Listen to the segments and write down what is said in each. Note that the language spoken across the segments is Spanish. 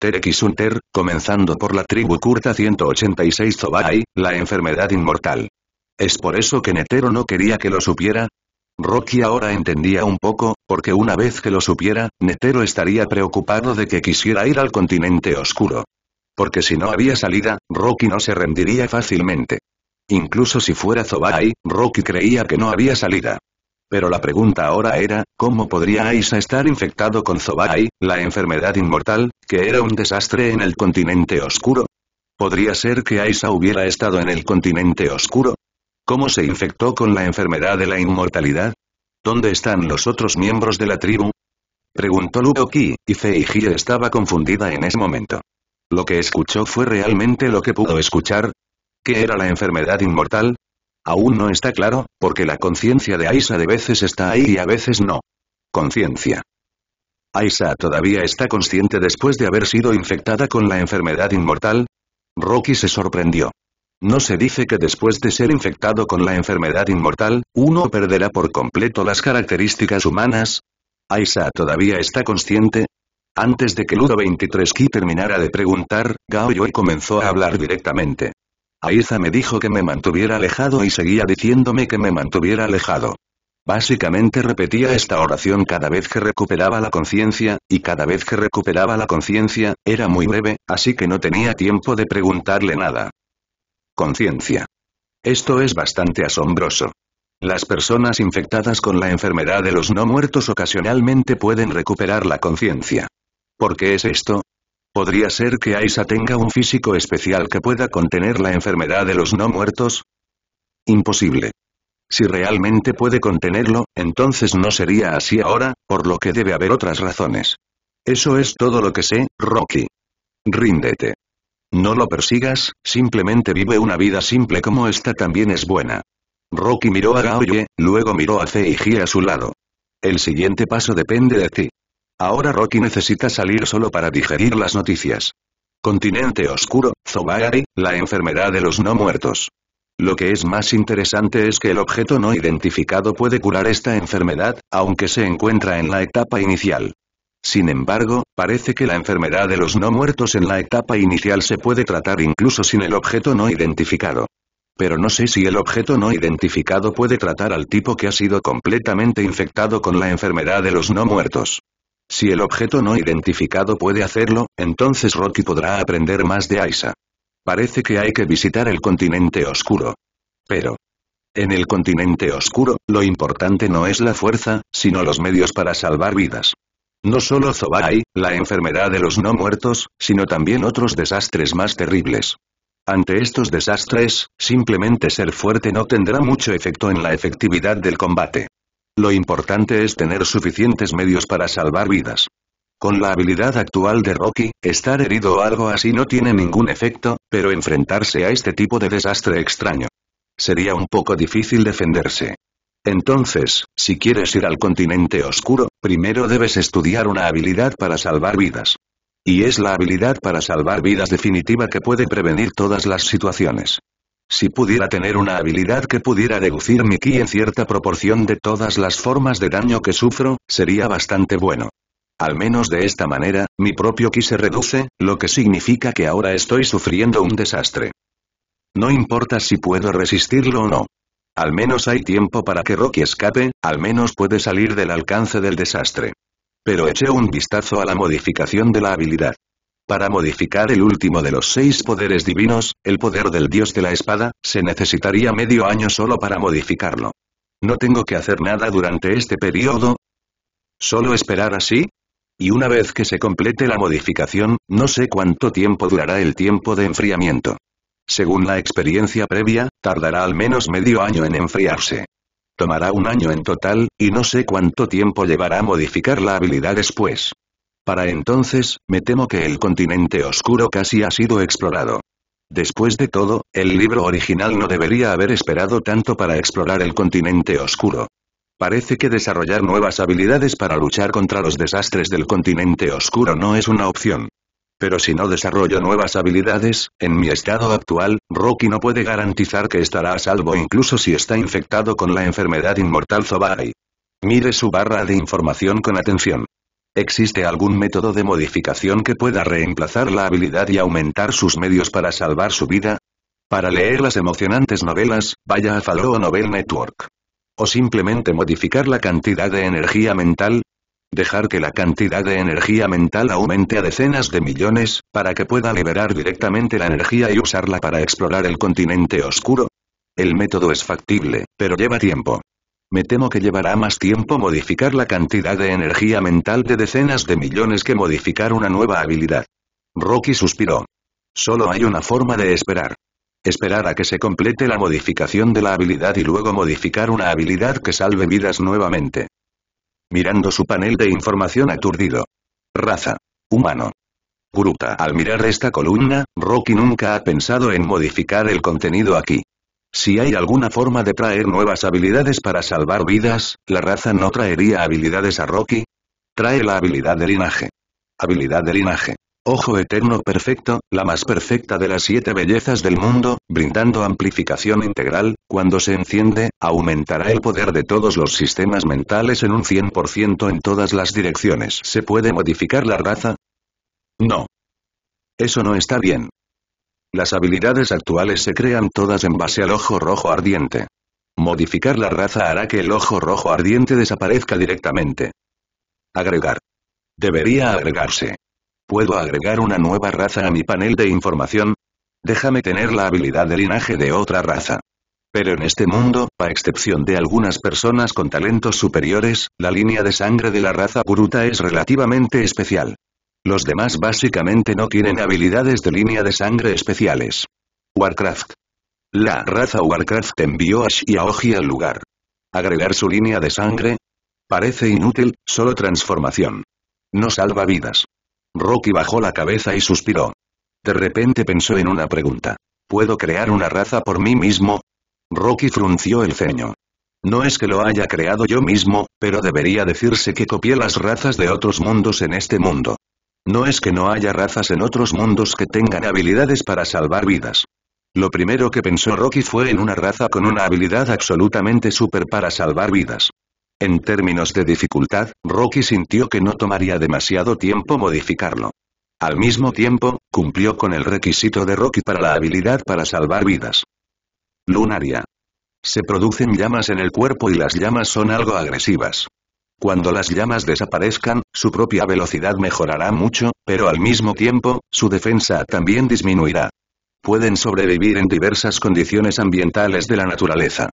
ter x Hunter, comenzando por la tribu curta 186 Zobai, la enfermedad inmortal. ¿Es por eso que Netero no quería que lo supiera? Rocky ahora entendía un poco, porque una vez que lo supiera, Netero estaría preocupado de que quisiera ir al continente oscuro. Porque si no había salida, Rocky no se rendiría fácilmente. Incluso si fuera Zobai, Rocky creía que no había salida. Pero la pregunta ahora era, ¿cómo podría Aisa estar infectado con Zobai, la enfermedad inmortal, que era un desastre en el continente oscuro? ¿Podría ser que Aisa hubiera estado en el continente oscuro? ¿Cómo se infectó con la enfermedad de la inmortalidad? ¿Dónde están los otros miembros de la tribu? Preguntó Luoki, y Feijie estaba confundida en ese momento. Lo que escuchó fue realmente lo que pudo escuchar. ¿Qué era la enfermedad inmortal? Aún no está claro, porque la conciencia de Aisa de veces está ahí y a veces no. Conciencia. Aisa todavía está consciente después de haber sido infectada con la enfermedad inmortal. Rocky se sorprendió. ¿No se dice que después de ser infectado con la enfermedad inmortal, uno perderá por completo las características humanas? ¿Aisa todavía está consciente? Antes de que Ludo 23Ki terminara de preguntar, Gao Yue comenzó a hablar directamente. Aiza me dijo que me mantuviera alejado y seguía diciéndome que me mantuviera alejado. Básicamente repetía esta oración cada vez que recuperaba la conciencia, y cada vez que recuperaba la conciencia, era muy breve, así que no tenía tiempo de preguntarle nada. Conciencia. Esto es bastante asombroso. Las personas infectadas con la enfermedad de los no muertos ocasionalmente pueden recuperar la conciencia. ¿Por qué es esto? ¿Podría ser que Aisa tenga un físico especial que pueda contener la enfermedad de los no muertos? Imposible. Si realmente puede contenerlo, entonces no sería así ahora, por lo que debe haber otras razones. Eso es todo lo que sé, Rocky. Ríndete. No lo persigas, simplemente vive una vida simple como esta también es buena. Rocky miró a Gaoye, luego miró a Zeiji a su lado. El siguiente paso depende de ti. Ahora Rocky necesita salir solo para digerir las noticias. Continente Oscuro, Zobagari, la enfermedad de los no muertos. Lo que es más interesante es que el objeto no identificado puede curar esta enfermedad, aunque se encuentra en la etapa inicial. Sin embargo, parece que la enfermedad de los no muertos en la etapa inicial se puede tratar incluso sin el objeto no identificado. Pero no sé si el objeto no identificado puede tratar al tipo que ha sido completamente infectado con la enfermedad de los no muertos. Si el objeto no identificado puede hacerlo, entonces Rocky podrá aprender más de Aisa. Parece que hay que visitar el continente oscuro. Pero... En el continente oscuro, lo importante no es la fuerza, sino los medios para salvar vidas. No solo Zobai, la enfermedad de los no muertos, sino también otros desastres más terribles. Ante estos desastres, simplemente ser fuerte no tendrá mucho efecto en la efectividad del combate. Lo importante es tener suficientes medios para salvar vidas. Con la habilidad actual de Rocky, estar herido o algo así no tiene ningún efecto, pero enfrentarse a este tipo de desastre extraño. Sería un poco difícil defenderse. Entonces, si quieres ir al continente oscuro, primero debes estudiar una habilidad para salvar vidas. Y es la habilidad para salvar vidas definitiva que puede prevenir todas las situaciones. Si pudiera tener una habilidad que pudiera deducir mi ki en cierta proporción de todas las formas de daño que sufro, sería bastante bueno. Al menos de esta manera, mi propio ki se reduce, lo que significa que ahora estoy sufriendo un desastre. No importa si puedo resistirlo o no. Al menos hay tiempo para que Rocky escape, al menos puede salir del alcance del desastre. Pero eché un vistazo a la modificación de la habilidad. Para modificar el último de los seis poderes divinos, el poder del dios de la espada, se necesitaría medio año solo para modificarlo. ¿No tengo que hacer nada durante este periodo? ¿Solo esperar así? Y una vez que se complete la modificación, no sé cuánto tiempo durará el tiempo de enfriamiento. Según la experiencia previa, tardará al menos medio año en enfriarse. Tomará un año en total, y no sé cuánto tiempo llevará a modificar la habilidad después. Para entonces, me temo que el continente oscuro casi ha sido explorado. Después de todo, el libro original no debería haber esperado tanto para explorar el continente oscuro. Parece que desarrollar nuevas habilidades para luchar contra los desastres del continente oscuro no es una opción. Pero si no desarrollo nuevas habilidades, en mi estado actual, Rocky no puede garantizar que estará a salvo incluso si está infectado con la enfermedad inmortal Zobai. Mire su barra de información con atención. ¿Existe algún método de modificación que pueda reemplazar la habilidad y aumentar sus medios para salvar su vida? Para leer las emocionantes novelas, vaya a o Novel Network. O simplemente modificar la cantidad de energía mental. Dejar que la cantidad de energía mental aumente a decenas de millones, para que pueda liberar directamente la energía y usarla para explorar el continente oscuro. El método es factible, pero lleva tiempo. Me temo que llevará más tiempo modificar la cantidad de energía mental de decenas de millones que modificar una nueva habilidad. Rocky suspiró. Solo hay una forma de esperar. Esperar a que se complete la modificación de la habilidad y luego modificar una habilidad que salve vidas nuevamente. Mirando su panel de información aturdido. Raza. Humano. Gruta. Al mirar esta columna, Rocky nunca ha pensado en modificar el contenido aquí. Si hay alguna forma de traer nuevas habilidades para salvar vidas, la raza no traería habilidades a Rocky. Trae la habilidad de linaje. Habilidad de linaje. Ojo Eterno Perfecto, la más perfecta de las siete bellezas del mundo, brindando amplificación integral, cuando se enciende, aumentará el poder de todos los sistemas mentales en un 100% en todas las direcciones. ¿Se puede modificar la raza? No. Eso no está bien. Las habilidades actuales se crean todas en base al ojo rojo ardiente. Modificar la raza hará que el ojo rojo ardiente desaparezca directamente. Agregar. Debería agregarse. ¿Puedo agregar una nueva raza a mi panel de información? Déjame tener la habilidad de linaje de otra raza. Pero en este mundo, a excepción de algunas personas con talentos superiores, la línea de sangre de la raza bruta es relativamente especial. Los demás básicamente no tienen habilidades de línea de sangre especiales. Warcraft. La raza Warcraft envió a Oji al lugar. ¿Agregar su línea de sangre? Parece inútil, solo transformación. No salva vidas. Rocky bajó la cabeza y suspiró. De repente pensó en una pregunta. ¿Puedo crear una raza por mí mismo? Rocky frunció el ceño. No es que lo haya creado yo mismo, pero debería decirse que copié las razas de otros mundos en este mundo. No es que no haya razas en otros mundos que tengan habilidades para salvar vidas. Lo primero que pensó Rocky fue en una raza con una habilidad absolutamente super para salvar vidas. En términos de dificultad, Rocky sintió que no tomaría demasiado tiempo modificarlo. Al mismo tiempo, cumplió con el requisito de Rocky para la habilidad para salvar vidas. Lunaria. Se producen llamas en el cuerpo y las llamas son algo agresivas. Cuando las llamas desaparezcan, su propia velocidad mejorará mucho, pero al mismo tiempo, su defensa también disminuirá. Pueden sobrevivir en diversas condiciones ambientales de la naturaleza.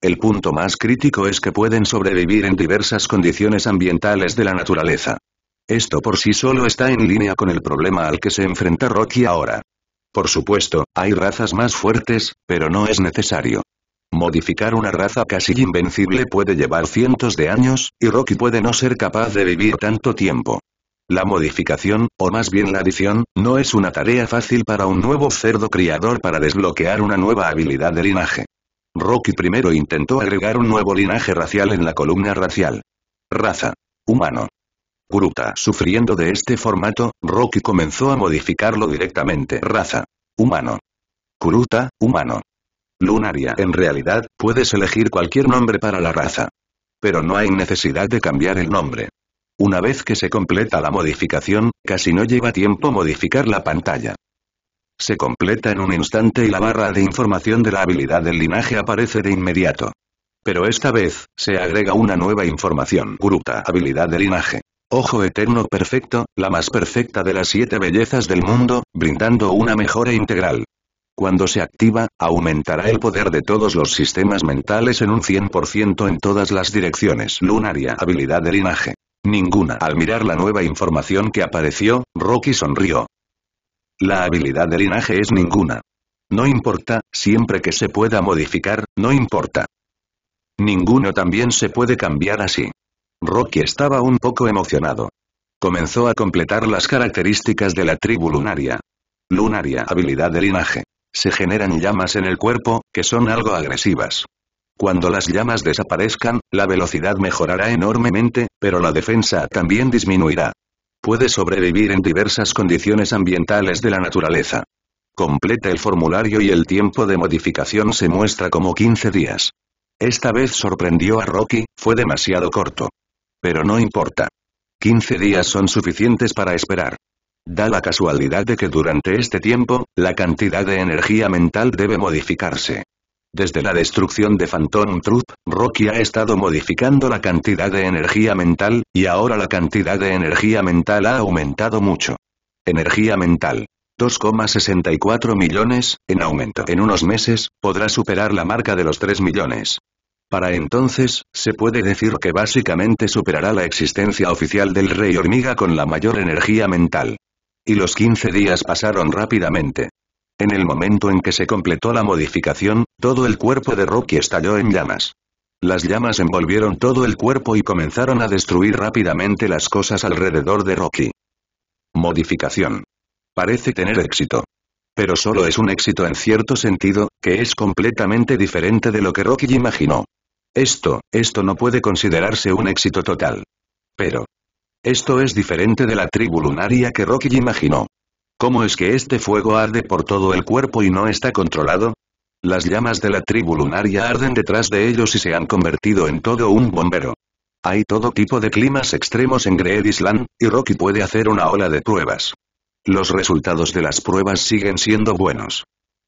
El punto más crítico es que pueden sobrevivir en diversas condiciones ambientales de la naturaleza. Esto por sí solo está en línea con el problema al que se enfrenta Rocky ahora. Por supuesto, hay razas más fuertes, pero no es necesario. Modificar una raza casi invencible puede llevar cientos de años, y Rocky puede no ser capaz de vivir tanto tiempo. La modificación, o más bien la adición, no es una tarea fácil para un nuevo cerdo criador para desbloquear una nueva habilidad de linaje. Rocky primero intentó agregar un nuevo linaje racial en la columna racial. Raza. Humano. Kuruta. sufriendo de este formato, Rocky comenzó a modificarlo directamente. Raza. Humano. Kuruta, humano. Lunaria en realidad, puedes elegir cualquier nombre para la raza. Pero no hay necesidad de cambiar el nombre. Una vez que se completa la modificación, casi no lleva tiempo modificar la pantalla. Se completa en un instante y la barra de información de la habilidad del linaje aparece de inmediato. Pero esta vez, se agrega una nueva información. Gruta, habilidad de linaje. Ojo eterno perfecto, la más perfecta de las siete bellezas del mundo, brindando una mejora integral. Cuando se activa, aumentará el poder de todos los sistemas mentales en un 100% en todas las direcciones. Lunaria habilidad de linaje. Ninguna. Al mirar la nueva información que apareció, Rocky sonrió. La habilidad de linaje es ninguna. No importa, siempre que se pueda modificar, no importa. Ninguno también se puede cambiar así. Rocky estaba un poco emocionado. Comenzó a completar las características de la tribu lunaria. Lunaria habilidad de linaje se generan llamas en el cuerpo, que son algo agresivas. Cuando las llamas desaparezcan, la velocidad mejorará enormemente, pero la defensa también disminuirá. Puede sobrevivir en diversas condiciones ambientales de la naturaleza. Completa el formulario y el tiempo de modificación se muestra como 15 días. Esta vez sorprendió a Rocky, fue demasiado corto. Pero no importa. 15 días son suficientes para esperar. Da la casualidad de que durante este tiempo, la cantidad de energía mental debe modificarse. Desde la destrucción de Phantom Truth, Rocky ha estado modificando la cantidad de energía mental, y ahora la cantidad de energía mental ha aumentado mucho. Energía mental. 2,64 millones, en aumento. En unos meses, podrá superar la marca de los 3 millones. Para entonces, se puede decir que básicamente superará la existencia oficial del Rey Hormiga con la mayor energía mental y los 15 días pasaron rápidamente. En el momento en que se completó la modificación, todo el cuerpo de Rocky estalló en llamas. Las llamas envolvieron todo el cuerpo y comenzaron a destruir rápidamente las cosas alrededor de Rocky. Modificación. Parece tener éxito. Pero solo es un éxito en cierto sentido, que es completamente diferente de lo que Rocky imaginó. Esto, esto no puede considerarse un éxito total. Pero, esto es diferente de la tribu lunaria que Rocky imaginó. ¿Cómo es que este fuego arde por todo el cuerpo y no está controlado? Las llamas de la tribu lunaria arden detrás de ellos y se han convertido en todo un bombero. Hay todo tipo de climas extremos en Greed Island, y Rocky puede hacer una ola de pruebas. Los resultados de las pruebas siguen siendo buenos.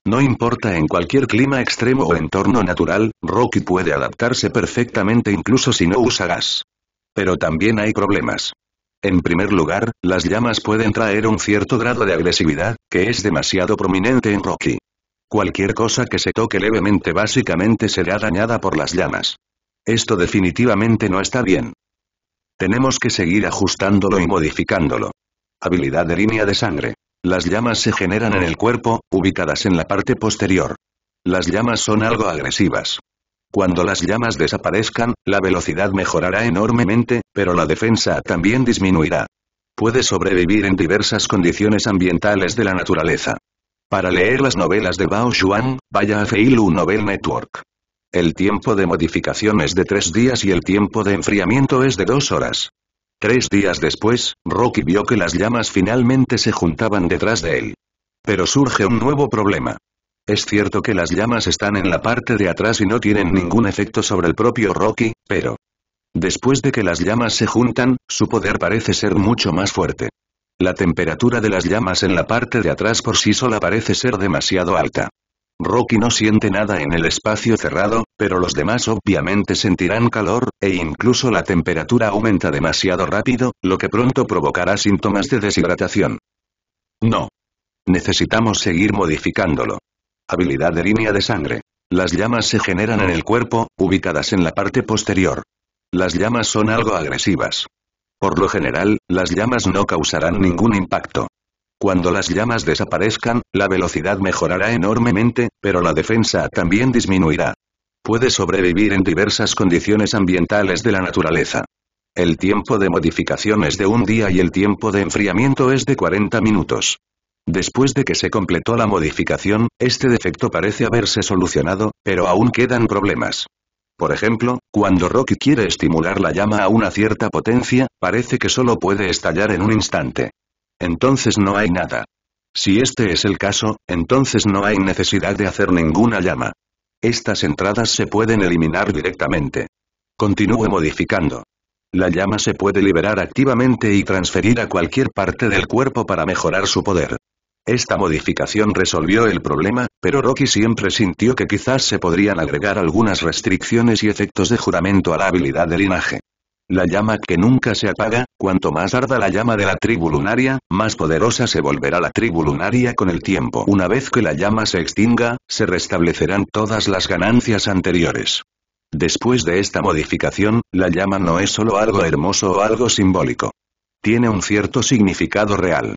No importa en cualquier clima extremo o entorno natural, Rocky puede adaptarse perfectamente incluso si no usa gas. Pero también hay problemas. En primer lugar, las llamas pueden traer un cierto grado de agresividad, que es demasiado prominente en Rocky. Cualquier cosa que se toque levemente básicamente será dañada por las llamas. Esto definitivamente no está bien. Tenemos que seguir ajustándolo y modificándolo. Habilidad de línea de sangre. Las llamas se generan en el cuerpo, ubicadas en la parte posterior. Las llamas son algo agresivas. Cuando las llamas desaparezcan, la velocidad mejorará enormemente, pero la defensa también disminuirá. Puede sobrevivir en diversas condiciones ambientales de la naturaleza. Para leer las novelas de Bao Xuan, vaya a Feilu Novel Network. El tiempo de modificación es de tres días y el tiempo de enfriamiento es de dos horas. Tres días después, Rocky vio que las llamas finalmente se juntaban detrás de él. Pero surge un nuevo problema. Es cierto que las llamas están en la parte de atrás y no tienen ningún efecto sobre el propio Rocky, pero... Después de que las llamas se juntan, su poder parece ser mucho más fuerte. La temperatura de las llamas en la parte de atrás por sí sola parece ser demasiado alta. Rocky no siente nada en el espacio cerrado, pero los demás obviamente sentirán calor, e incluso la temperatura aumenta demasiado rápido, lo que pronto provocará síntomas de deshidratación. No. Necesitamos seguir modificándolo. Habilidad de línea de sangre. Las llamas se generan en el cuerpo, ubicadas en la parte posterior. Las llamas son algo agresivas. Por lo general, las llamas no causarán ningún impacto. Cuando las llamas desaparezcan, la velocidad mejorará enormemente, pero la defensa también disminuirá. Puede sobrevivir en diversas condiciones ambientales de la naturaleza. El tiempo de modificación es de un día y el tiempo de enfriamiento es de 40 minutos. Después de que se completó la modificación, este defecto parece haberse solucionado, pero aún quedan problemas. Por ejemplo, cuando Rocky quiere estimular la llama a una cierta potencia, parece que solo puede estallar en un instante. Entonces no hay nada. Si este es el caso, entonces no hay necesidad de hacer ninguna llama. Estas entradas se pueden eliminar directamente. Continúe modificando. La llama se puede liberar activamente y transferir a cualquier parte del cuerpo para mejorar su poder. Esta modificación resolvió el problema, pero Rocky siempre sintió que quizás se podrían agregar algunas restricciones y efectos de juramento a la habilidad de linaje. La llama que nunca se apaga, cuanto más arda la llama de la tribu lunaria, más poderosa se volverá la tribu lunaria con el tiempo. Una vez que la llama se extinga, se restablecerán todas las ganancias anteriores. Después de esta modificación, la llama no es solo algo hermoso o algo simbólico. Tiene un cierto significado real.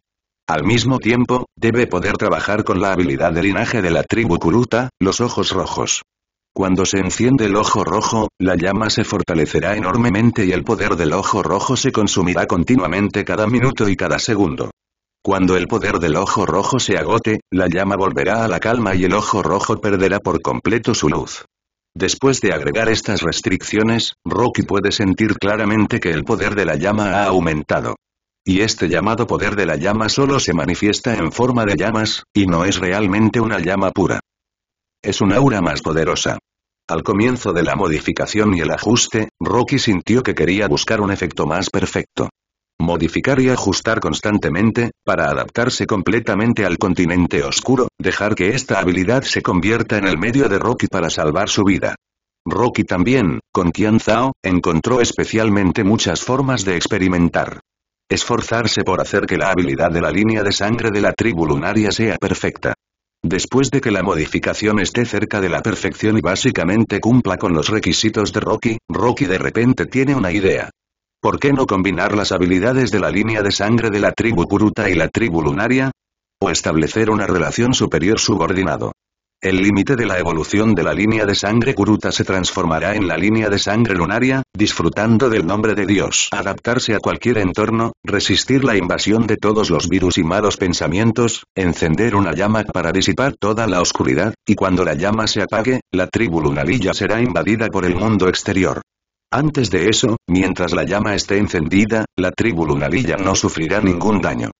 Al mismo tiempo, debe poder trabajar con la habilidad de linaje de la tribu Kuruta, los ojos rojos. Cuando se enciende el ojo rojo, la llama se fortalecerá enormemente y el poder del ojo rojo se consumirá continuamente cada minuto y cada segundo. Cuando el poder del ojo rojo se agote, la llama volverá a la calma y el ojo rojo perderá por completo su luz. Después de agregar estas restricciones, Rocky puede sentir claramente que el poder de la llama ha aumentado. Y este llamado poder de la llama solo se manifiesta en forma de llamas, y no es realmente una llama pura. Es un aura más poderosa. Al comienzo de la modificación y el ajuste, Rocky sintió que quería buscar un efecto más perfecto. Modificar y ajustar constantemente, para adaptarse completamente al continente oscuro, dejar que esta habilidad se convierta en el medio de Rocky para salvar su vida. Rocky también, con Qian Zhao, encontró especialmente muchas formas de experimentar. Esforzarse por hacer que la habilidad de la línea de sangre de la tribu lunaria sea perfecta. Después de que la modificación esté cerca de la perfección y básicamente cumpla con los requisitos de Rocky, Rocky de repente tiene una idea. ¿Por qué no combinar las habilidades de la línea de sangre de la tribu Kuruta y la tribu lunaria? O establecer una relación superior subordinado. El límite de la evolución de la línea de sangre Kuruta se transformará en la línea de sangre lunaria, disfrutando del nombre de Dios. Adaptarse a cualquier entorno, resistir la invasión de todos los virus y malos pensamientos, encender una llama para disipar toda la oscuridad, y cuando la llama se apague, la tribu lunarilla será invadida por el mundo exterior. Antes de eso, mientras la llama esté encendida, la tribu lunarilla no sufrirá ningún daño.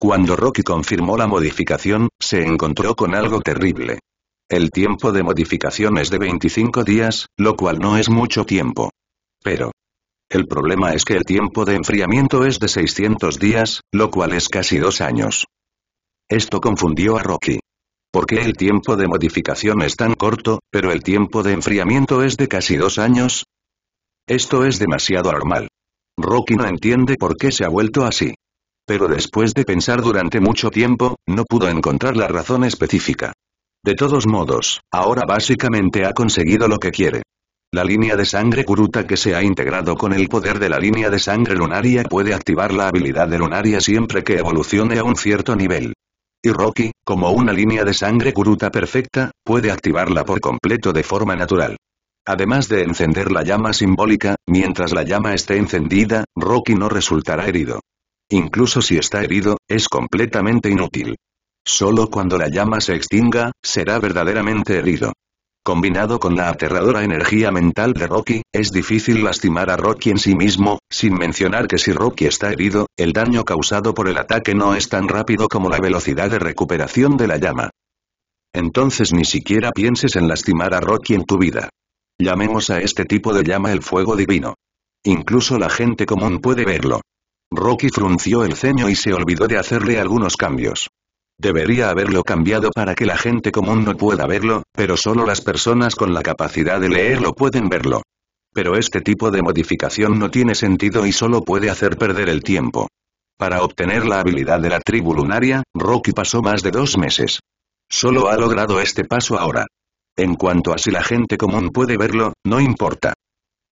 Cuando Rocky confirmó la modificación, se encontró con algo terrible. El tiempo de modificación es de 25 días, lo cual no es mucho tiempo. Pero. El problema es que el tiempo de enfriamiento es de 600 días, lo cual es casi dos años. Esto confundió a Rocky. ¿Por qué el tiempo de modificación es tan corto, pero el tiempo de enfriamiento es de casi dos años? Esto es demasiado normal. Rocky no entiende por qué se ha vuelto así. Pero después de pensar durante mucho tiempo, no pudo encontrar la razón específica. De todos modos, ahora básicamente ha conseguido lo que quiere. La línea de sangre Kuruta que se ha integrado con el poder de la línea de sangre lunaria puede activar la habilidad de lunaria siempre que evolucione a un cierto nivel. Y Rocky, como una línea de sangre Kuruta perfecta, puede activarla por completo de forma natural. Además de encender la llama simbólica, mientras la llama esté encendida, Rocky no resultará herido. Incluso si está herido, es completamente inútil. Solo cuando la llama se extinga, será verdaderamente herido. Combinado con la aterradora energía mental de Rocky, es difícil lastimar a Rocky en sí mismo, sin mencionar que si Rocky está herido, el daño causado por el ataque no es tan rápido como la velocidad de recuperación de la llama. Entonces ni siquiera pienses en lastimar a Rocky en tu vida. Llamemos a este tipo de llama el fuego divino. Incluso la gente común puede verlo. Rocky frunció el ceño y se olvidó de hacerle algunos cambios. Debería haberlo cambiado para que la gente común no pueda verlo, pero solo las personas con la capacidad de leerlo pueden verlo. Pero este tipo de modificación no tiene sentido y solo puede hacer perder el tiempo. Para obtener la habilidad de la tribu lunaria, Rocky pasó más de dos meses. Solo ha logrado este paso ahora. En cuanto a si la gente común puede verlo, no importa.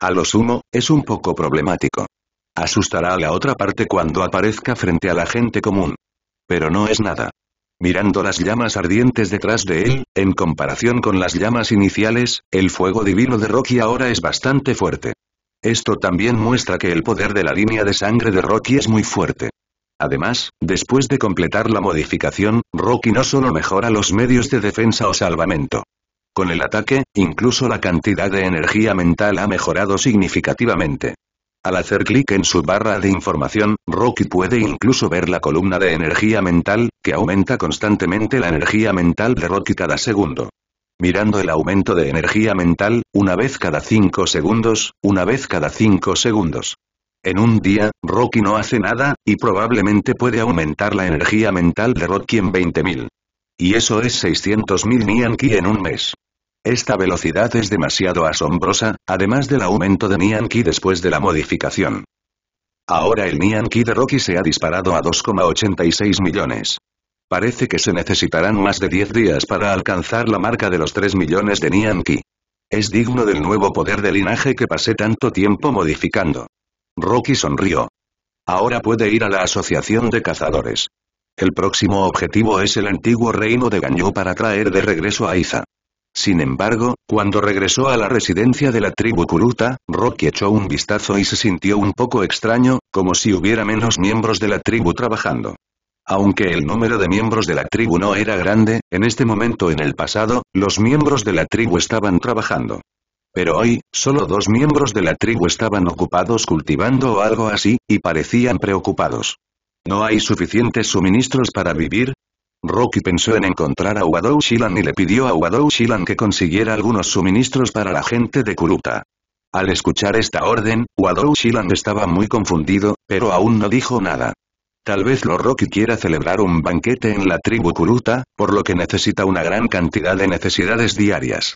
A lo sumo, es un poco problemático. Asustará a la otra parte cuando aparezca frente a la gente común. Pero no es nada. Mirando las llamas ardientes detrás de él, en comparación con las llamas iniciales, el fuego divino de Rocky ahora es bastante fuerte. Esto también muestra que el poder de la línea de sangre de Rocky es muy fuerte. Además, después de completar la modificación, Rocky no solo mejora los medios de defensa o salvamento. Con el ataque, incluso la cantidad de energía mental ha mejorado significativamente. Al hacer clic en su barra de información, Rocky puede incluso ver la columna de energía mental, que aumenta constantemente la energía mental de Rocky cada segundo. Mirando el aumento de energía mental, una vez cada 5 segundos, una vez cada 5 segundos. En un día, Rocky no hace nada, y probablemente puede aumentar la energía mental de Rocky en 20.000. Y eso es 600.000 Nian en un mes. Esta velocidad es demasiado asombrosa, además del aumento de Nian después de la modificación. Ahora el Nian de Rocky se ha disparado a 2,86 millones. Parece que se necesitarán más de 10 días para alcanzar la marca de los 3 millones de Nian Es digno del nuevo poder de linaje que pasé tanto tiempo modificando. Rocky sonrió. Ahora puede ir a la Asociación de Cazadores. El próximo objetivo es el antiguo reino de Ganyu para traer de regreso a Iza. Sin embargo, cuando regresó a la residencia de la tribu Kuruta, Rocky echó un vistazo y se sintió un poco extraño, como si hubiera menos miembros de la tribu trabajando. Aunque el número de miembros de la tribu no era grande, en este momento en el pasado, los miembros de la tribu estaban trabajando. Pero hoy, solo dos miembros de la tribu estaban ocupados cultivando o algo así, y parecían preocupados. No hay suficientes suministros para vivir, Rocky pensó en encontrar a Wadou Shilan y le pidió a Wadou Shilan que consiguiera algunos suministros para la gente de Kuruta. Al escuchar esta orden, Wadou Shilan estaba muy confundido, pero aún no dijo nada. Tal vez lo Rocky quiera celebrar un banquete en la tribu Kuruta, por lo que necesita una gran cantidad de necesidades diarias.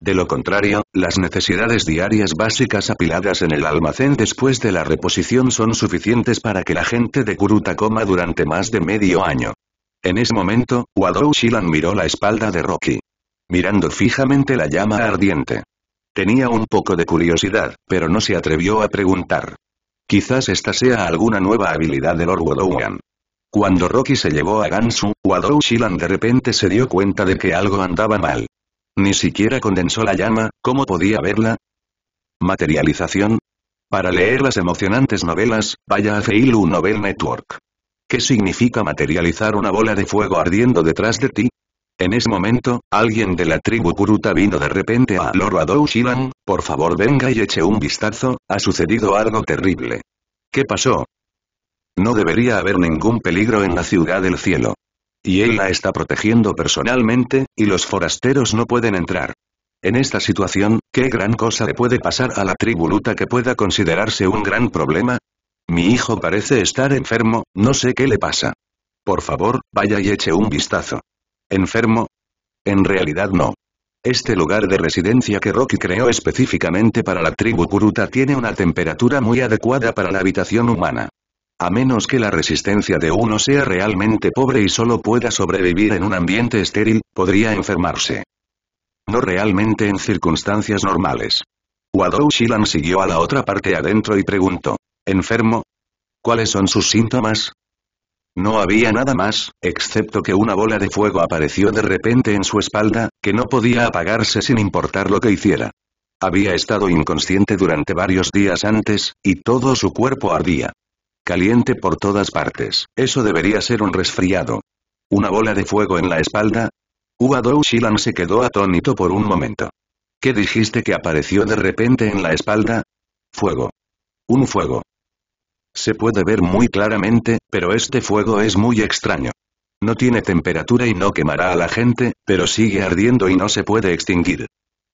De lo contrario, las necesidades diarias básicas apiladas en el almacén después de la reposición son suficientes para que la gente de Kuruta coma durante más de medio año. En ese momento, Wadou Shilan miró la espalda de Rocky. Mirando fijamente la llama ardiente. Tenía un poco de curiosidad, pero no se atrevió a preguntar. Quizás esta sea alguna nueva habilidad de Lord Wan. Cuando Rocky se llevó a Gansu, Wadou Shilan de repente se dio cuenta de que algo andaba mal. Ni siquiera condensó la llama, ¿cómo podía verla? Materialización. Para leer las emocionantes novelas, vaya a Feilu Novel Network. ¿Qué significa materializar una bola de fuego ardiendo detrás de ti? En ese momento, alguien de la tribu Kuruta vino de repente a Alorado Adou Shilan, por favor venga y eche un vistazo, ha sucedido algo terrible. ¿Qué pasó? No debería haber ningún peligro en la ciudad del cielo. Y él la está protegiendo personalmente, y los forasteros no pueden entrar. En esta situación, ¿qué gran cosa le puede pasar a la tribu Luta que pueda considerarse un gran problema? Mi hijo parece estar enfermo, no sé qué le pasa. Por favor, vaya y eche un vistazo. ¿Enfermo? En realidad no. Este lugar de residencia que Rocky creó específicamente para la tribu Kuruta tiene una temperatura muy adecuada para la habitación humana. A menos que la resistencia de uno sea realmente pobre y solo pueda sobrevivir en un ambiente estéril, podría enfermarse. No realmente en circunstancias normales. Wadou Shilan siguió a la otra parte adentro y preguntó. ¿Enfermo? ¿Cuáles son sus síntomas? No había nada más, excepto que una bola de fuego apareció de repente en su espalda, que no podía apagarse sin importar lo que hiciera. Había estado inconsciente durante varios días antes, y todo su cuerpo ardía. Caliente por todas partes, eso debería ser un resfriado. ¿Una bola de fuego en la espalda? Uadou Shilan se quedó atónito por un momento. ¿Qué dijiste que apareció de repente en la espalda? Fuego. Un fuego. Se puede ver muy claramente, pero este fuego es muy extraño. No tiene temperatura y no quemará a la gente, pero sigue ardiendo y no se puede extinguir.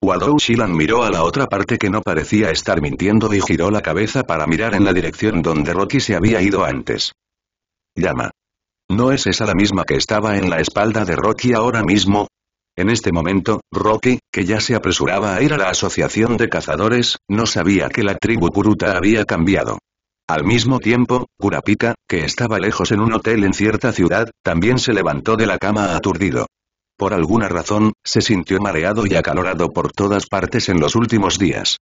Wadou Shilan miró a la otra parte que no parecía estar mintiendo y giró la cabeza para mirar en la dirección donde Rocky se había ido antes. Llama. ¿No es esa la misma que estaba en la espalda de Rocky ahora mismo? En este momento, Rocky, que ya se apresuraba a ir a la asociación de cazadores, no sabía que la tribu Kuruta había cambiado. Al mismo tiempo, Kurapika, que estaba lejos en un hotel en cierta ciudad, también se levantó de la cama aturdido. Por alguna razón, se sintió mareado y acalorado por todas partes en los últimos días.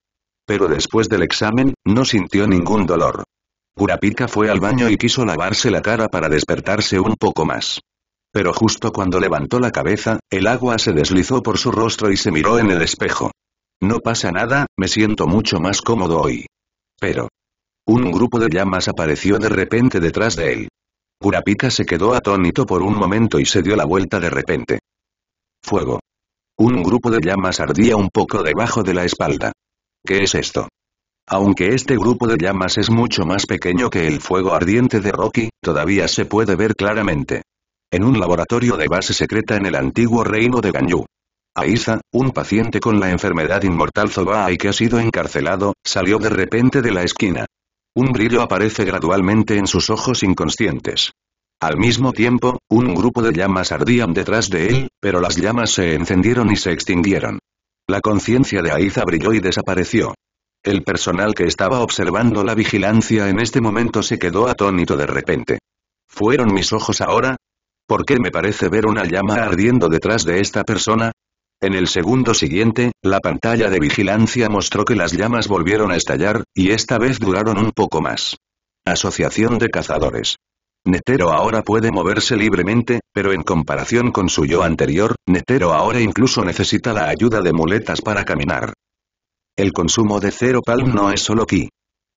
Pero después del examen, no sintió ningún dolor. Kurapika fue al baño y quiso lavarse la cara para despertarse un poco más. Pero justo cuando levantó la cabeza, el agua se deslizó por su rostro y se miró en el espejo. No pasa nada, me siento mucho más cómodo hoy. Pero, un grupo de llamas apareció de repente detrás de él. Kurapika se quedó atónito por un momento y se dio la vuelta de repente. Fuego. Un grupo de llamas ardía un poco debajo de la espalda. ¿Qué es esto? Aunque este grupo de llamas es mucho más pequeño que el fuego ardiente de Rocky, todavía se puede ver claramente. En un laboratorio de base secreta en el antiguo reino de Ganyu. Aiza, un paciente con la enfermedad inmortal y que ha sido encarcelado, salió de repente de la esquina. Un brillo aparece gradualmente en sus ojos inconscientes. Al mismo tiempo, un grupo de llamas ardían detrás de él, pero las llamas se encendieron y se extinguieron. La conciencia de Aiza brilló y desapareció. El personal que estaba observando la vigilancia en este momento se quedó atónito de repente. ¿Fueron mis ojos ahora? ¿Por qué me parece ver una llama ardiendo detrás de esta persona? En el segundo siguiente, la pantalla de vigilancia mostró que las llamas volvieron a estallar, y esta vez duraron un poco más. Asociación de cazadores. Netero ahora puede moverse libremente, pero en comparación con su yo anterior, Netero ahora incluso necesita la ayuda de muletas para caminar. El consumo de cero Palm no es solo aquí.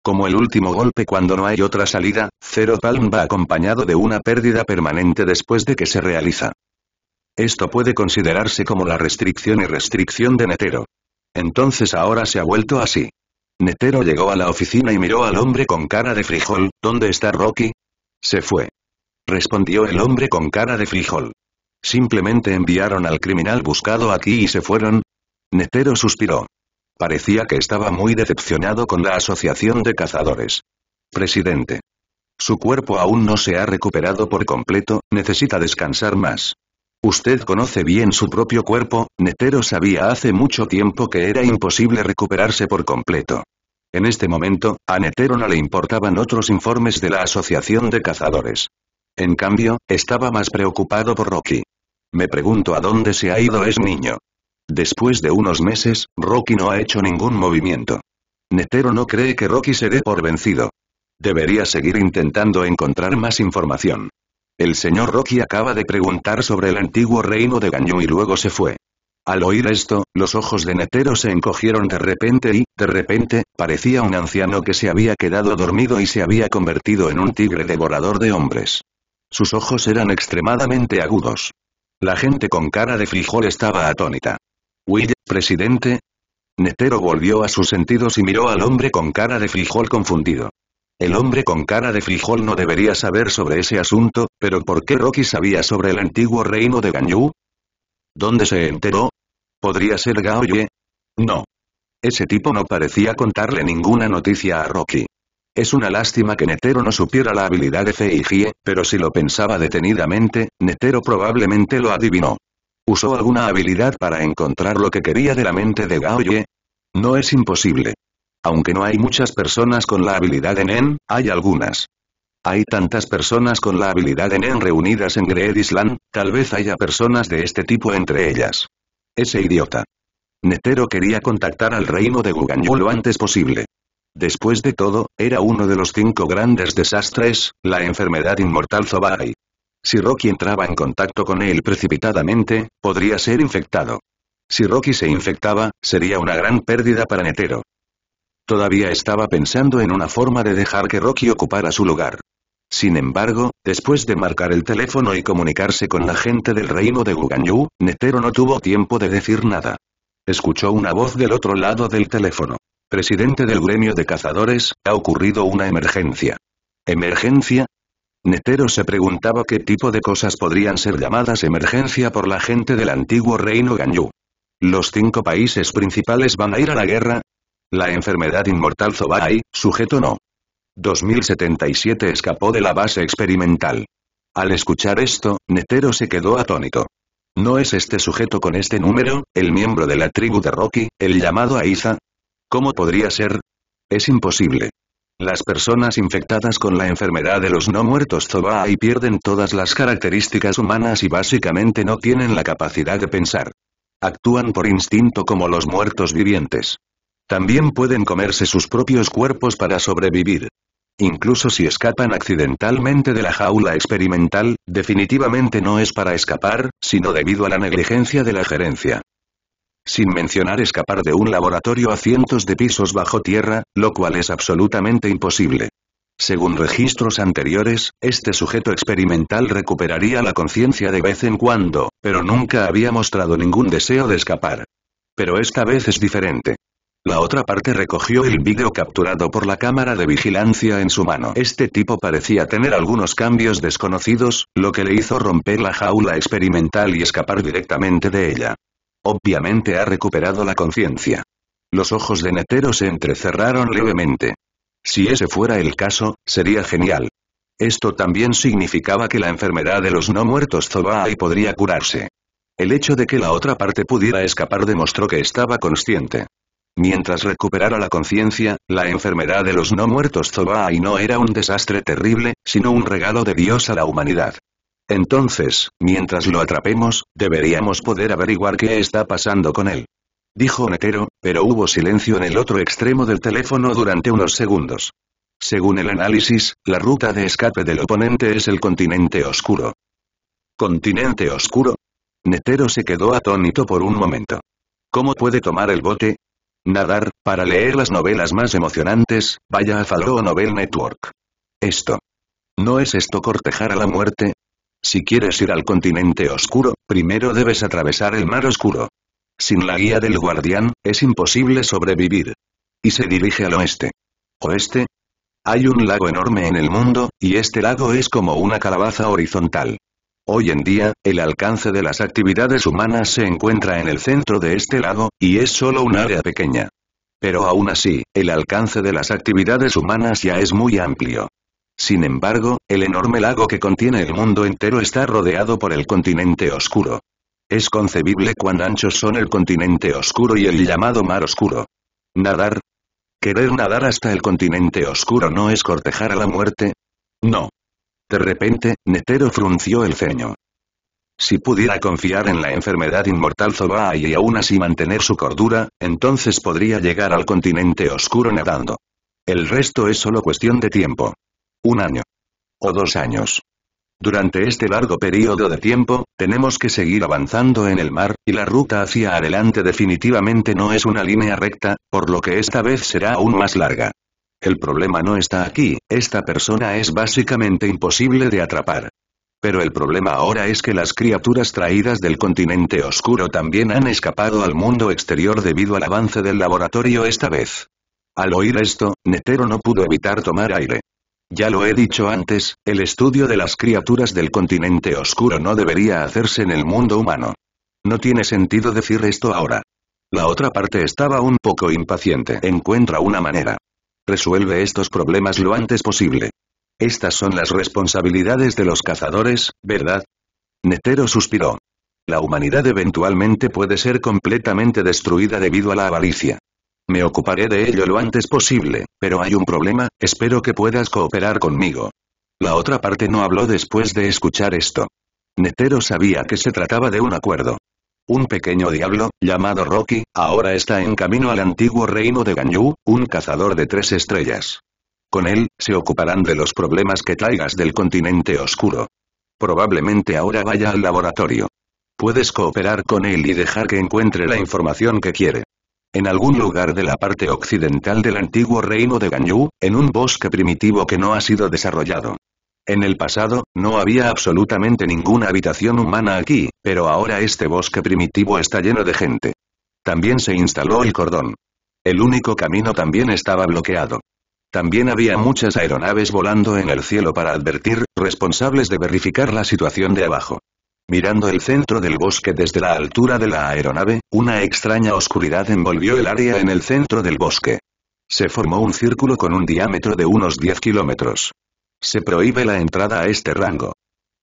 Como el último golpe cuando no hay otra salida, cero Palm va acompañado de una pérdida permanente después de que se realiza. Esto puede considerarse como la restricción y restricción de Netero. Entonces ahora se ha vuelto así. Netero llegó a la oficina y miró al hombre con cara de frijol, ¿dónde está Rocky? Se fue. Respondió el hombre con cara de frijol. Simplemente enviaron al criminal buscado aquí y se fueron. Netero suspiró. Parecía que estaba muy decepcionado con la asociación de cazadores. Presidente. Su cuerpo aún no se ha recuperado por completo, necesita descansar más. Usted conoce bien su propio cuerpo, Netero sabía hace mucho tiempo que era imposible recuperarse por completo. En este momento, a Netero no le importaban otros informes de la Asociación de Cazadores. En cambio, estaba más preocupado por Rocky. Me pregunto a dónde se ha ido ese niño. Después de unos meses, Rocky no ha hecho ningún movimiento. Netero no cree que Rocky se dé por vencido. Debería seguir intentando encontrar más información. El señor Rocky acaba de preguntar sobre el antiguo reino de Ganyu y luego se fue. Al oír esto, los ojos de Netero se encogieron de repente y, de repente, parecía un anciano que se había quedado dormido y se había convertido en un tigre devorador de hombres. Sus ojos eran extremadamente agudos. La gente con cara de frijol estaba atónita. Will, presidente. Netero volvió a sus sentidos y miró al hombre con cara de frijol confundido. El hombre con cara de frijol no debería saber sobre ese asunto, pero ¿por qué Rocky sabía sobre el antiguo reino de Ganyu? ¿Dónde se enteró? ¿Podría ser Gaoye? No. Ese tipo no parecía contarle ninguna noticia a Rocky. Es una lástima que Netero no supiera la habilidad de Feijie, pero si lo pensaba detenidamente, Netero probablemente lo adivinó. ¿Usó alguna habilidad para encontrar lo que quería de la mente de Gaoye? No es imposible. Aunque no hay muchas personas con la habilidad en N, hay algunas. Hay tantas personas con la habilidad en En reunidas en Gredisland, Island, tal vez haya personas de este tipo entre ellas. Ese idiota. Netero quería contactar al reino de Guganyu lo antes posible. Después de todo, era uno de los cinco grandes desastres, la enfermedad inmortal Zobai. Si Rocky entraba en contacto con él precipitadamente, podría ser infectado. Si Rocky se infectaba, sería una gran pérdida para Netero. Todavía estaba pensando en una forma de dejar que Rocky ocupara su lugar. Sin embargo, después de marcar el teléfono y comunicarse con la gente del reino de Guganyu, Netero no tuvo tiempo de decir nada. Escuchó una voz del otro lado del teléfono. Presidente del gremio de cazadores, ha ocurrido una emergencia. ¿Emergencia? Netero se preguntaba qué tipo de cosas podrían ser llamadas emergencia por la gente del antiguo reino Ganyu. Los cinco países principales van a ir a la guerra, la enfermedad inmortal Zobai, sujeto no. 2077 escapó de la base experimental. Al escuchar esto, Netero se quedó atónito. ¿No es este sujeto con este número, el miembro de la tribu de Rocky, el llamado Aiza? ¿Cómo podría ser? Es imposible. Las personas infectadas con la enfermedad de los no muertos Zobai pierden todas las características humanas y básicamente no tienen la capacidad de pensar. Actúan por instinto como los muertos vivientes. También pueden comerse sus propios cuerpos para sobrevivir. Incluso si escapan accidentalmente de la jaula experimental, definitivamente no es para escapar, sino debido a la negligencia de la gerencia sin mencionar escapar de un laboratorio a cientos de pisos bajo tierra, lo cual es absolutamente imposible. Según registros anteriores, este sujeto experimental recuperaría la conciencia de vez en cuando, pero nunca había mostrado ningún deseo de escapar. Pero esta vez es diferente. La otra parte recogió el vídeo capturado por la cámara de vigilancia en su mano. Este tipo parecía tener algunos cambios desconocidos, lo que le hizo romper la jaula experimental y escapar directamente de ella. Obviamente ha recuperado la conciencia. Los ojos de Netero se entrecerraron levemente. Si ese fuera el caso, sería genial. Esto también significaba que la enfermedad de los no muertos y podría curarse. El hecho de que la otra parte pudiera escapar demostró que estaba consciente. Mientras recuperara la conciencia, la enfermedad de los no muertos y no era un desastre terrible, sino un regalo de Dios a la humanidad. Entonces, mientras lo atrapemos, deberíamos poder averiguar qué está pasando con él. Dijo Netero, pero hubo silencio en el otro extremo del teléfono durante unos segundos. Según el análisis, la ruta de escape del oponente es el continente oscuro. ¿Continente oscuro? Netero se quedó atónito por un momento. ¿Cómo puede tomar el bote? Nadar, para leer las novelas más emocionantes, vaya a Falro Novel Network. Esto. ¿No es esto cortejar a la muerte? Si quieres ir al continente oscuro, primero debes atravesar el mar oscuro. Sin la guía del guardián, es imposible sobrevivir. Y se dirige al oeste. ¿Oeste? Hay un lago enorme en el mundo, y este lago es como una calabaza horizontal. Hoy en día, el alcance de las actividades humanas se encuentra en el centro de este lago, y es solo un área pequeña. Pero aún así, el alcance de las actividades humanas ya es muy amplio. Sin embargo, el enorme lago que contiene el mundo entero está rodeado por el continente oscuro. Es concebible cuán anchos son el continente oscuro y el llamado mar oscuro. Nadar. Querer nadar hasta el continente oscuro no es cortejar a la muerte. No. De repente, Netero frunció el ceño. Si pudiera confiar en la enfermedad inmortal Zoba'a y aún así mantener su cordura, entonces podría llegar al continente oscuro nadando. El resto es solo cuestión de tiempo. Un año. O dos años. Durante este largo periodo de tiempo, tenemos que seguir avanzando en el mar, y la ruta hacia adelante definitivamente no es una línea recta, por lo que esta vez será aún más larga. El problema no está aquí, esta persona es básicamente imposible de atrapar. Pero el problema ahora es que las criaturas traídas del continente oscuro también han escapado al mundo exterior debido al avance del laboratorio esta vez. Al oír esto, Netero no pudo evitar tomar aire. Ya lo he dicho antes, el estudio de las criaturas del continente oscuro no debería hacerse en el mundo humano. No tiene sentido decir esto ahora. La otra parte estaba un poco impaciente. Encuentra una manera resuelve estos problemas lo antes posible. Estas son las responsabilidades de los cazadores, ¿verdad? Netero suspiró. La humanidad eventualmente puede ser completamente destruida debido a la avaricia. Me ocuparé de ello lo antes posible, pero hay un problema, espero que puedas cooperar conmigo. La otra parte no habló después de escuchar esto. Netero sabía que se trataba de un acuerdo. Un pequeño diablo, llamado Rocky, ahora está en camino al antiguo reino de Ganyu, un cazador de tres estrellas. Con él, se ocuparán de los problemas que traigas del continente oscuro. Probablemente ahora vaya al laboratorio. Puedes cooperar con él y dejar que encuentre la información que quiere. En algún lugar de la parte occidental del antiguo reino de Ganyu, en un bosque primitivo que no ha sido desarrollado. En el pasado, no había absolutamente ninguna habitación humana aquí, pero ahora este bosque primitivo está lleno de gente. También se instaló el cordón. El único camino también estaba bloqueado. También había muchas aeronaves volando en el cielo para advertir, responsables de verificar la situación de abajo. Mirando el centro del bosque desde la altura de la aeronave, una extraña oscuridad envolvió el área en el centro del bosque. Se formó un círculo con un diámetro de unos 10 kilómetros. Se prohíbe la entrada a este rango.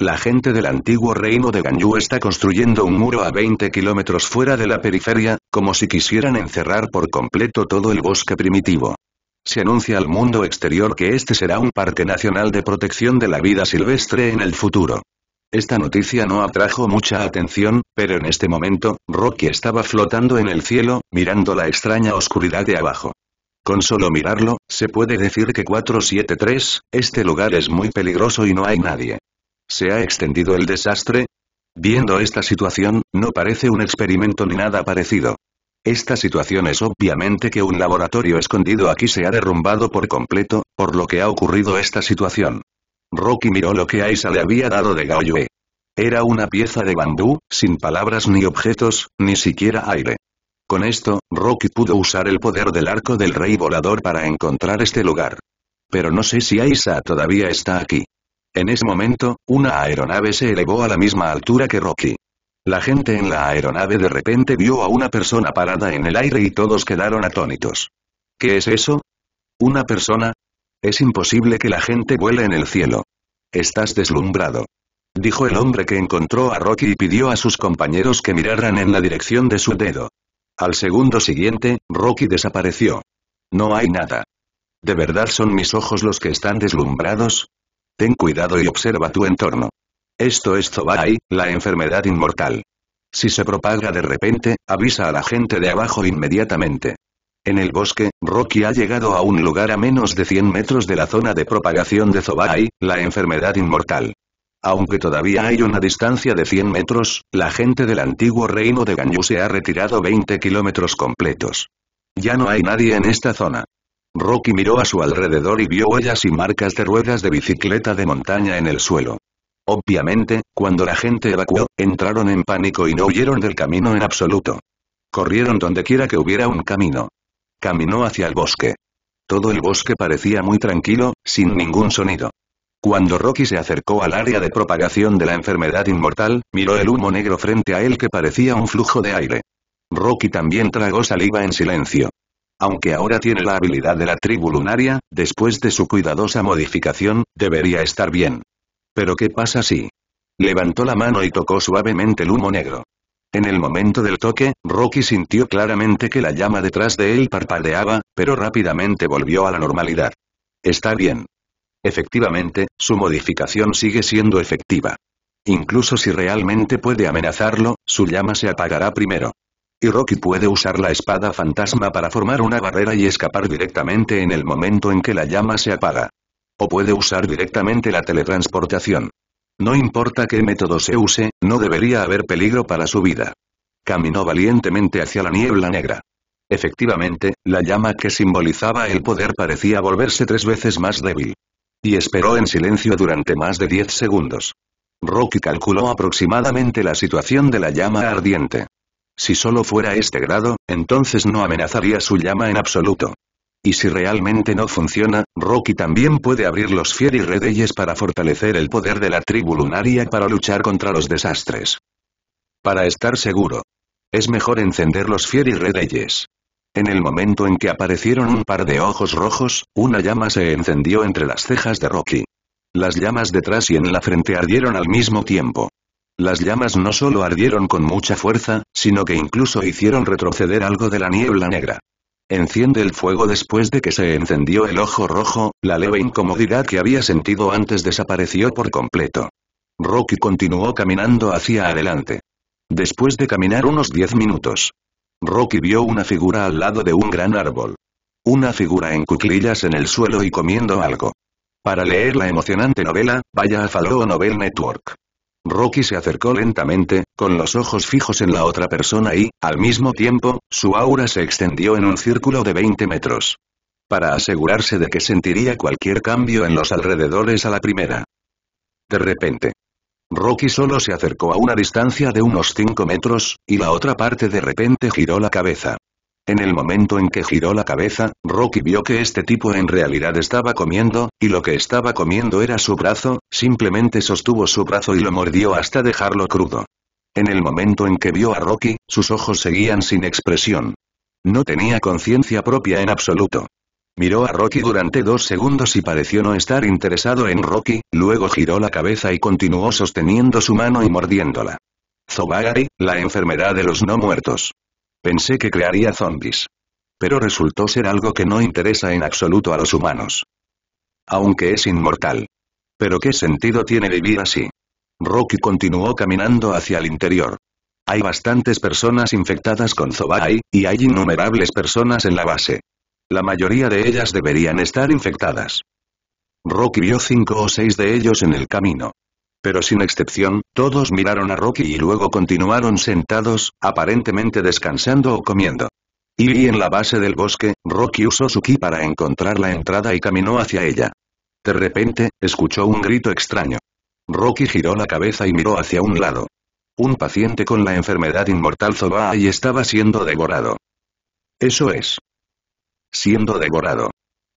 La gente del antiguo reino de Ganyu está construyendo un muro a 20 kilómetros fuera de la periferia, como si quisieran encerrar por completo todo el bosque primitivo. Se anuncia al mundo exterior que este será un parque nacional de protección de la vida silvestre en el futuro. Esta noticia no atrajo mucha atención, pero en este momento, Rocky estaba flotando en el cielo, mirando la extraña oscuridad de abajo. Con solo mirarlo, se puede decir que 473, este lugar es muy peligroso y no hay nadie. ¿Se ha extendido el desastre? Viendo esta situación, no parece un experimento ni nada parecido. Esta situación es obviamente que un laboratorio escondido aquí se ha derrumbado por completo, por lo que ha ocurrido esta situación. Rocky miró lo que Aisa le había dado de Gaoyue. Era una pieza de bambú, sin palabras ni objetos, ni siquiera aire. Con esto, Rocky pudo usar el poder del arco del rey volador para encontrar este lugar. Pero no sé si Aisa todavía está aquí. En ese momento, una aeronave se elevó a la misma altura que Rocky. La gente en la aeronave de repente vio a una persona parada en el aire y todos quedaron atónitos. ¿Qué es eso? ¿Una persona? Es imposible que la gente vuele en el cielo. Estás deslumbrado. Dijo el hombre que encontró a Rocky y pidió a sus compañeros que miraran en la dirección de su dedo. Al segundo siguiente, Rocky desapareció. No hay nada. ¿De verdad son mis ojos los que están deslumbrados? Ten cuidado y observa tu entorno. Esto es Zobai, la enfermedad inmortal. Si se propaga de repente, avisa a la gente de abajo inmediatamente. En el bosque, Rocky ha llegado a un lugar a menos de 100 metros de la zona de propagación de Zobai, la enfermedad inmortal. Aunque todavía hay una distancia de 100 metros, la gente del antiguo reino de Ganyu se ha retirado 20 kilómetros completos. Ya no hay nadie en esta zona. Rocky miró a su alrededor y vio huellas y marcas de ruedas de bicicleta de montaña en el suelo. Obviamente, cuando la gente evacuó, entraron en pánico y no huyeron del camino en absoluto. Corrieron dondequiera que hubiera un camino. Caminó hacia el bosque. Todo el bosque parecía muy tranquilo, sin ningún sonido. Cuando Rocky se acercó al área de propagación de la enfermedad inmortal, miró el humo negro frente a él que parecía un flujo de aire. Rocky también tragó saliva en silencio. Aunque ahora tiene la habilidad de la tribu lunaria, después de su cuidadosa modificación, debería estar bien. Pero ¿qué pasa si? Levantó la mano y tocó suavemente el humo negro. En el momento del toque, Rocky sintió claramente que la llama detrás de él parpadeaba, pero rápidamente volvió a la normalidad. Está bien. Efectivamente, su modificación sigue siendo efectiva. Incluso si realmente puede amenazarlo, su llama se apagará primero. Y Rocky puede usar la espada fantasma para formar una barrera y escapar directamente en el momento en que la llama se apaga. O puede usar directamente la teletransportación. No importa qué método se use, no debería haber peligro para su vida. Caminó valientemente hacia la niebla negra. Efectivamente, la llama que simbolizaba el poder parecía volverse tres veces más débil. Y esperó en silencio durante más de diez segundos. Rocky calculó aproximadamente la situación de la llama ardiente. Si solo fuera este grado, entonces no amenazaría su llama en absoluto. Y si realmente no funciona, Rocky también puede abrir los Fieri Redeyes para fortalecer el poder de la tribu lunaria para luchar contra los desastres. Para estar seguro. Es mejor encender los Fieri Redeyes. En el momento en que aparecieron un par de ojos rojos, una llama se encendió entre las cejas de Rocky. Las llamas detrás y en la frente ardieron al mismo tiempo. Las llamas no solo ardieron con mucha fuerza, sino que incluso hicieron retroceder algo de la niebla negra. Enciende el fuego después de que se encendió el ojo rojo, la leve incomodidad que había sentido antes desapareció por completo. Rocky continuó caminando hacia adelante. Después de caminar unos diez minutos, Rocky vio una figura al lado de un gran árbol. Una figura en cuclillas en el suelo y comiendo algo. Para leer la emocionante novela, vaya a Fallow Novel Network. Rocky se acercó lentamente, con los ojos fijos en la otra persona y, al mismo tiempo, su aura se extendió en un círculo de 20 metros. Para asegurarse de que sentiría cualquier cambio en los alrededores a la primera. De repente. Rocky solo se acercó a una distancia de unos 5 metros, y la otra parte de repente giró la cabeza. En el momento en que giró la cabeza, Rocky vio que este tipo en realidad estaba comiendo, y lo que estaba comiendo era su brazo, simplemente sostuvo su brazo y lo mordió hasta dejarlo crudo. En el momento en que vio a Rocky, sus ojos seguían sin expresión. No tenía conciencia propia en absoluto. Miró a Rocky durante dos segundos y pareció no estar interesado en Rocky, luego giró la cabeza y continuó sosteniendo su mano y mordiéndola. Zobagari, la enfermedad de los no muertos. Pensé que crearía zombies. Pero resultó ser algo que no interesa en absoluto a los humanos. Aunque es inmortal. Pero ¿qué sentido tiene vivir así? Rocky continuó caminando hacia el interior. Hay bastantes personas infectadas con Zobai, y hay innumerables personas en la base. La mayoría de ellas deberían estar infectadas. Rocky vio cinco o seis de ellos en el camino. Pero sin excepción, todos miraron a Rocky y luego continuaron sentados, aparentemente descansando o comiendo. Y en la base del bosque, Rocky usó su ki para encontrar la entrada y caminó hacia ella. De repente, escuchó un grito extraño. Rocky giró la cabeza y miró hacia un lado. Un paciente con la enfermedad inmortal y estaba siendo devorado. Eso es. Siendo devorado.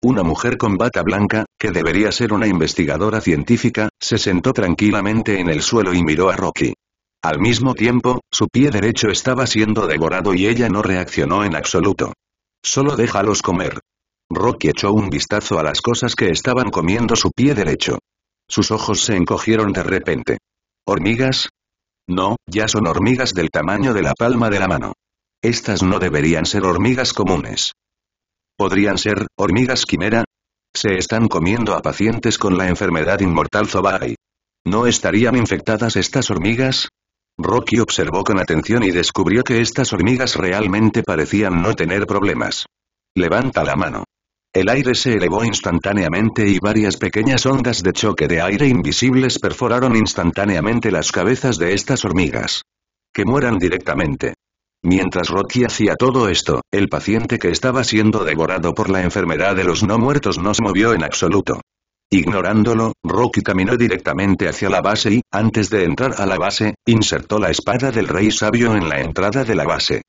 Una mujer con bata blanca, que debería ser una investigadora científica, se sentó tranquilamente en el suelo y miró a Rocky. Al mismo tiempo, su pie derecho estaba siendo devorado y ella no reaccionó en absoluto. Solo déjalos comer. Rocky echó un vistazo a las cosas que estaban comiendo su pie derecho. Sus ojos se encogieron de repente. ¿Hormigas? No, ya son hormigas del tamaño de la palma de la mano. Estas no deberían ser hormigas comunes. ¿Podrían ser, hormigas quimera? Se están comiendo a pacientes con la enfermedad inmortal Zobai. ¿No estarían infectadas estas hormigas? Rocky observó con atención y descubrió que estas hormigas realmente parecían no tener problemas. Levanta la mano. El aire se elevó instantáneamente y varias pequeñas ondas de choque de aire invisibles perforaron instantáneamente las cabezas de estas hormigas. Que mueran directamente. Mientras Rocky hacía todo esto, el paciente que estaba siendo devorado por la enfermedad de los no muertos no se movió en absoluto. Ignorándolo, Rocky caminó directamente hacia la base y, antes de entrar a la base, insertó la espada del rey sabio en la entrada de la base.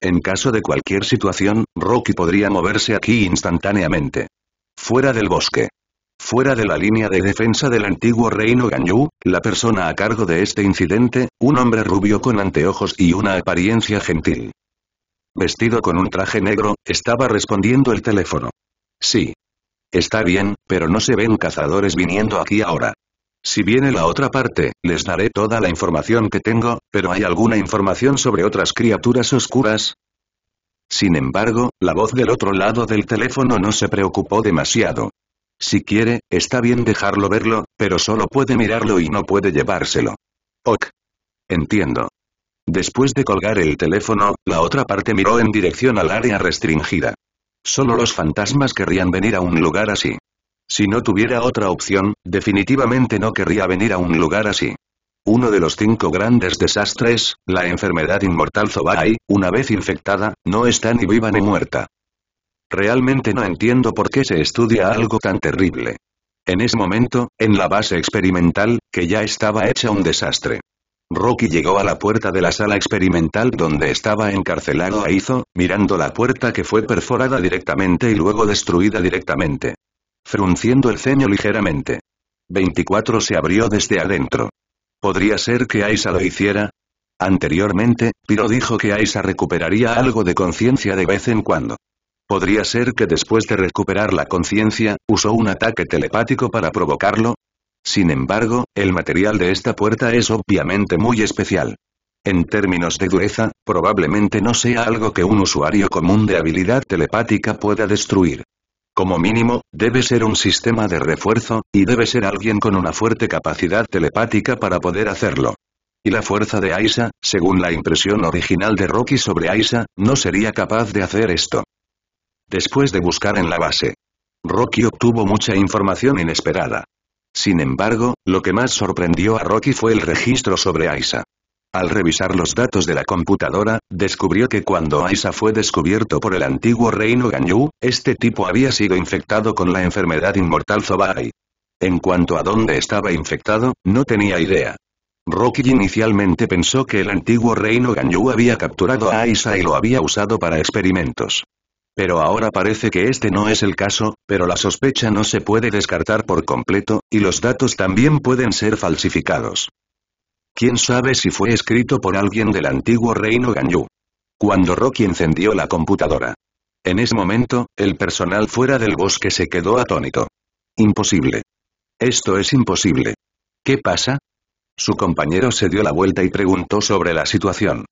En caso de cualquier situación, Rocky podría moverse aquí instantáneamente. Fuera del bosque. Fuera de la línea de defensa del antiguo reino Ganyu, la persona a cargo de este incidente, un hombre rubio con anteojos y una apariencia gentil. Vestido con un traje negro, estaba respondiendo el teléfono. Sí. Está bien, pero no se ven cazadores viniendo aquí ahora. Si viene la otra parte, les daré toda la información que tengo, pero ¿hay alguna información sobre otras criaturas oscuras? Sin embargo, la voz del otro lado del teléfono no se preocupó demasiado. Si quiere, está bien dejarlo verlo, pero solo puede mirarlo y no puede llevárselo. Ok. Entiendo. Después de colgar el teléfono, la otra parte miró en dirección al área restringida. Solo los fantasmas querrían venir a un lugar así. Si no tuviera otra opción, definitivamente no querría venir a un lugar así. Uno de los cinco grandes desastres, la enfermedad inmortal Zobai, una vez infectada, no está ni viva ni muerta. Realmente no entiendo por qué se estudia algo tan terrible. En ese momento, en la base experimental, que ya estaba hecha un desastre. Rocky llegó a la puerta de la sala experimental donde estaba encarcelado e mirando la puerta que fue perforada directamente y luego destruida directamente. Frunciendo el ceño ligeramente. 24 se abrió desde adentro. ¿Podría ser que Aisa lo hiciera? Anteriormente, Piro dijo que Aisa recuperaría algo de conciencia de vez en cuando. Podría ser que después de recuperar la conciencia, usó un ataque telepático para provocarlo. Sin embargo, el material de esta puerta es obviamente muy especial. En términos de dureza, probablemente no sea algo que un usuario común de habilidad telepática pueda destruir. Como mínimo, debe ser un sistema de refuerzo, y debe ser alguien con una fuerte capacidad telepática para poder hacerlo. Y la fuerza de Aisa, según la impresión original de Rocky sobre Aisa, no sería capaz de hacer esto después de buscar en la base. Rocky obtuvo mucha información inesperada. Sin embargo, lo que más sorprendió a Rocky fue el registro sobre Aisa. Al revisar los datos de la computadora, descubrió que cuando Aisa fue descubierto por el antiguo reino Ganyu, este tipo había sido infectado con la enfermedad inmortal Zobai. En cuanto a dónde estaba infectado, no tenía idea. Rocky inicialmente pensó que el antiguo reino Ganyu había capturado a Aisa y lo había usado para experimentos. Pero ahora parece que este no es el caso, pero la sospecha no se puede descartar por completo, y los datos también pueden ser falsificados. ¿Quién sabe si fue escrito por alguien del antiguo reino Ganyu? Cuando Rocky encendió la computadora. En ese momento, el personal fuera del bosque se quedó atónito. Imposible. Esto es imposible. ¿Qué pasa? Su compañero se dio la vuelta y preguntó sobre la situación.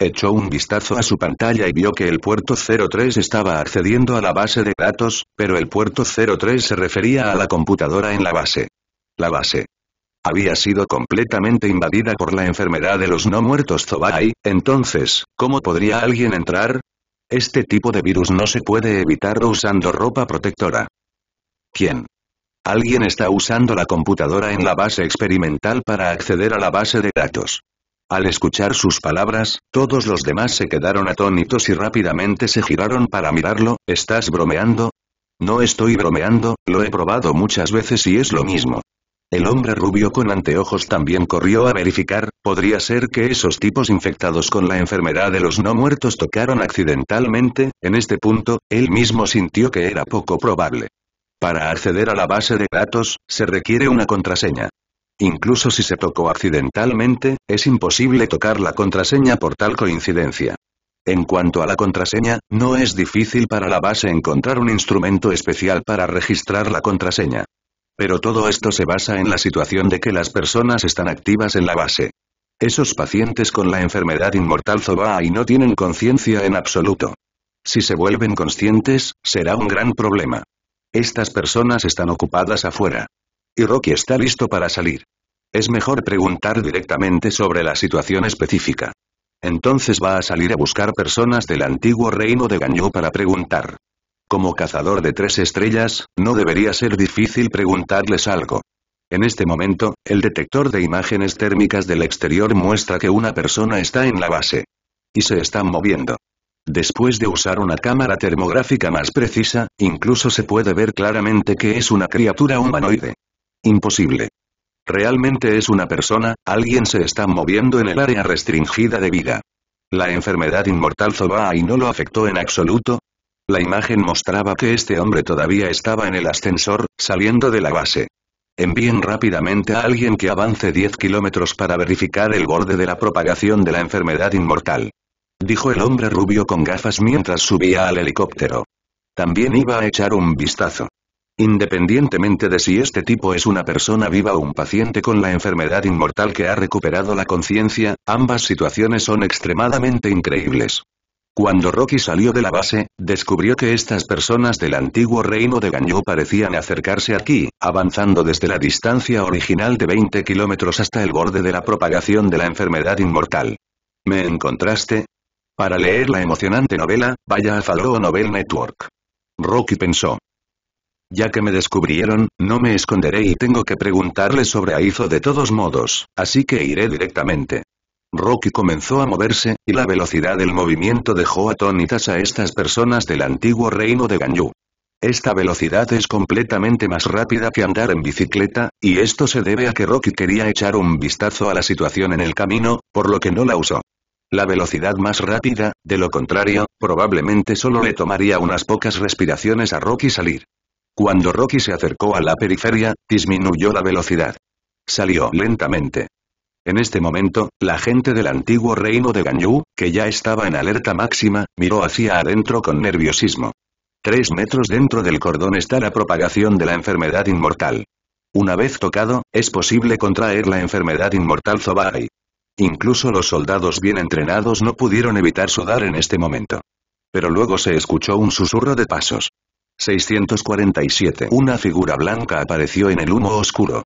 Echó un vistazo a su pantalla y vio que el puerto 03 estaba accediendo a la base de datos, pero el puerto 03 se refería a la computadora en la base. La base había sido completamente invadida por la enfermedad de los no muertos Zobai, entonces, ¿cómo podría alguien entrar? Este tipo de virus no se puede evitar usando ropa protectora. ¿Quién? Alguien está usando la computadora en la base experimental para acceder a la base de datos. Al escuchar sus palabras, todos los demás se quedaron atónitos y rápidamente se giraron para mirarlo, ¿estás bromeando? No estoy bromeando, lo he probado muchas veces y es lo mismo. El hombre rubio con anteojos también corrió a verificar, podría ser que esos tipos infectados con la enfermedad de los no muertos tocaron accidentalmente, en este punto, él mismo sintió que era poco probable. Para acceder a la base de datos, se requiere una contraseña. Incluso si se tocó accidentalmente, es imposible tocar la contraseña por tal coincidencia. En cuanto a la contraseña, no es difícil para la base encontrar un instrumento especial para registrar la contraseña. Pero todo esto se basa en la situación de que las personas están activas en la base. Esos pacientes con la enfermedad inmortal Zoba y no tienen conciencia en absoluto. Si se vuelven conscientes, será un gran problema. Estas personas están ocupadas afuera. Y Rocky está listo para salir. Es mejor preguntar directamente sobre la situación específica. Entonces va a salir a buscar personas del antiguo reino de Ganyu para preguntar. Como cazador de tres estrellas, no debería ser difícil preguntarles algo. En este momento, el detector de imágenes térmicas del exterior muestra que una persona está en la base. Y se están moviendo. Después de usar una cámara termográfica más precisa, incluso se puede ver claramente que es una criatura humanoide. Imposible. Realmente es una persona, alguien se está moviendo en el área restringida de vida. La enfermedad inmortal y no lo afectó en absoluto. La imagen mostraba que este hombre todavía estaba en el ascensor, saliendo de la base. Envíen rápidamente a alguien que avance 10 kilómetros para verificar el borde de la propagación de la enfermedad inmortal. Dijo el hombre rubio con gafas mientras subía al helicóptero. También iba a echar un vistazo. Independientemente de si este tipo es una persona viva o un paciente con la enfermedad inmortal que ha recuperado la conciencia, ambas situaciones son extremadamente increíbles. Cuando Rocky salió de la base, descubrió que estas personas del antiguo reino de Ganyu parecían acercarse aquí, avanzando desde la distancia original de 20 kilómetros hasta el borde de la propagación de la enfermedad inmortal. ¿Me encontraste? Para leer la emocionante novela, vaya a falo Novel Network. Rocky pensó. Ya que me descubrieron, no me esconderé y tengo que preguntarle sobre Aizo de todos modos, así que iré directamente. Rocky comenzó a moverse, y la velocidad del movimiento dejó atónitas a estas personas del antiguo reino de Ganyu. Esta velocidad es completamente más rápida que andar en bicicleta, y esto se debe a que Rocky quería echar un vistazo a la situación en el camino, por lo que no la usó. La velocidad más rápida, de lo contrario, probablemente solo le tomaría unas pocas respiraciones a Rocky salir. Cuando Rocky se acercó a la periferia, disminuyó la velocidad. Salió lentamente. En este momento, la gente del antiguo reino de Ganyu, que ya estaba en alerta máxima, miró hacia adentro con nerviosismo. Tres metros dentro del cordón está la propagación de la enfermedad inmortal. Una vez tocado, es posible contraer la enfermedad inmortal Zobai. Incluso los soldados bien entrenados no pudieron evitar sudar en este momento. Pero luego se escuchó un susurro de pasos. 647 Una figura blanca apareció en el humo oscuro.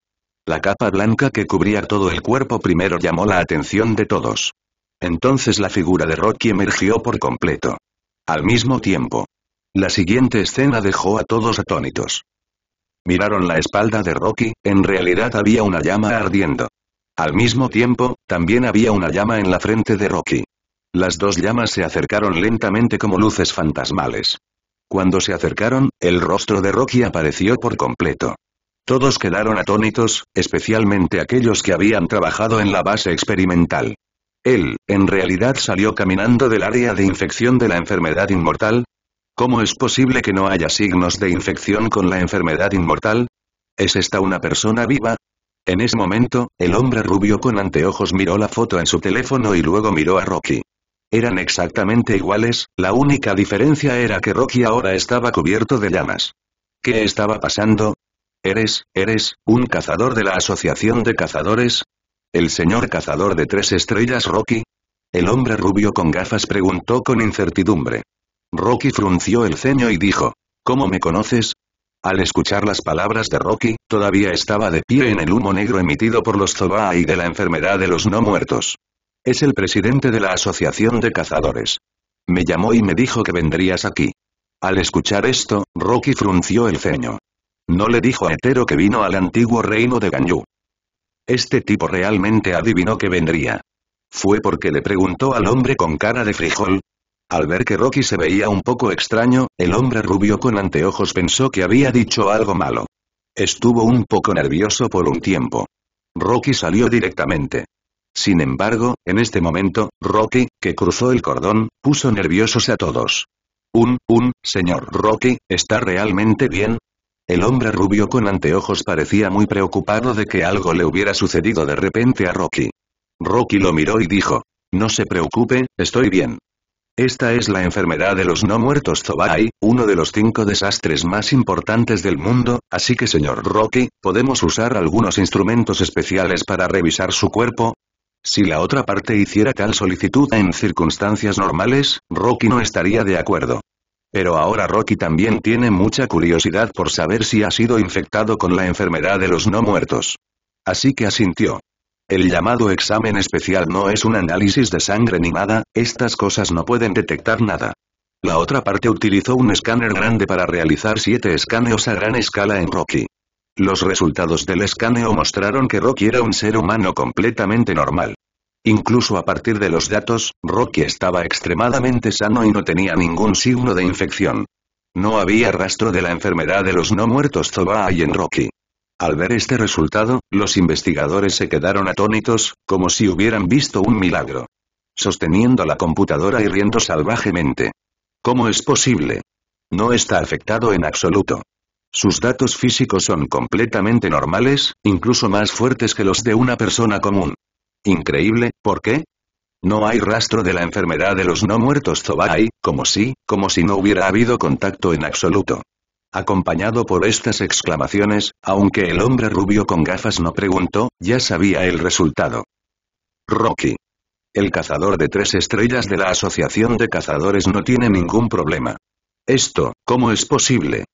La capa blanca que cubría todo el cuerpo primero llamó la atención de todos. Entonces la figura de Rocky emergió por completo. Al mismo tiempo. La siguiente escena dejó a todos atónitos. Miraron la espalda de Rocky, en realidad había una llama ardiendo. Al mismo tiempo, también había una llama en la frente de Rocky. Las dos llamas se acercaron lentamente como luces fantasmales. Cuando se acercaron, el rostro de Rocky apareció por completo. Todos quedaron atónitos, especialmente aquellos que habían trabajado en la base experimental. Él, en realidad salió caminando del área de infección de la enfermedad inmortal. ¿Cómo es posible que no haya signos de infección con la enfermedad inmortal? ¿Es esta una persona viva? En ese momento, el hombre rubio con anteojos miró la foto en su teléfono y luego miró a Rocky. Eran exactamente iguales, la única diferencia era que Rocky ahora estaba cubierto de llamas. ¿Qué estaba pasando? ¿Eres, eres, un cazador de la Asociación de Cazadores? ¿El señor cazador de tres estrellas Rocky? El hombre rubio con gafas preguntó con incertidumbre. Rocky frunció el ceño y dijo, ¿Cómo me conoces? Al escuchar las palabras de Rocky, todavía estaba de pie en el humo negro emitido por los zoba y de la enfermedad de los no muertos. Es el presidente de la Asociación de Cazadores. Me llamó y me dijo que vendrías aquí. Al escuchar esto, Rocky frunció el ceño. No le dijo a Etero que vino al antiguo reino de Ganyu. Este tipo realmente adivinó que vendría. Fue porque le preguntó al hombre con cara de frijol. Al ver que Rocky se veía un poco extraño, el hombre rubio con anteojos pensó que había dicho algo malo. Estuvo un poco nervioso por un tiempo. Rocky salió directamente. Sin embargo, en este momento, Rocky, que cruzó el cordón, puso nerviosos a todos. Un, un, señor Rocky, ¿está realmente bien? El hombre rubio con anteojos parecía muy preocupado de que algo le hubiera sucedido de repente a Rocky. Rocky lo miró y dijo, no se preocupe, estoy bien. Esta es la enfermedad de los no muertos Zobai, uno de los cinco desastres más importantes del mundo, así que señor Rocky, ¿podemos usar algunos instrumentos especiales para revisar su cuerpo? Si la otra parte hiciera tal solicitud en circunstancias normales, Rocky no estaría de acuerdo. Pero ahora Rocky también tiene mucha curiosidad por saber si ha sido infectado con la enfermedad de los no muertos. Así que asintió. El llamado examen especial no es un análisis de sangre ni nada, estas cosas no pueden detectar nada. La otra parte utilizó un escáner grande para realizar siete escaneos a gran escala en Rocky. Los resultados del escaneo mostraron que Rocky era un ser humano completamente normal. Incluso a partir de los datos, Rocky estaba extremadamente sano y no tenía ningún signo de infección. No había rastro de la enfermedad de los no muertos Zobaa y en Rocky. Al ver este resultado, los investigadores se quedaron atónitos, como si hubieran visto un milagro. Sosteniendo la computadora y riendo salvajemente. ¿Cómo es posible? No está afectado en absoluto. Sus datos físicos son completamente normales, incluso más fuertes que los de una persona común. Increíble, ¿por qué? No hay rastro de la enfermedad de los no muertos Zobai, como si, como si no hubiera habido contacto en absoluto. Acompañado por estas exclamaciones, aunque el hombre rubio con gafas no preguntó, ya sabía el resultado. Rocky. El cazador de tres estrellas de la Asociación de Cazadores no tiene ningún problema. Esto, ¿cómo es posible?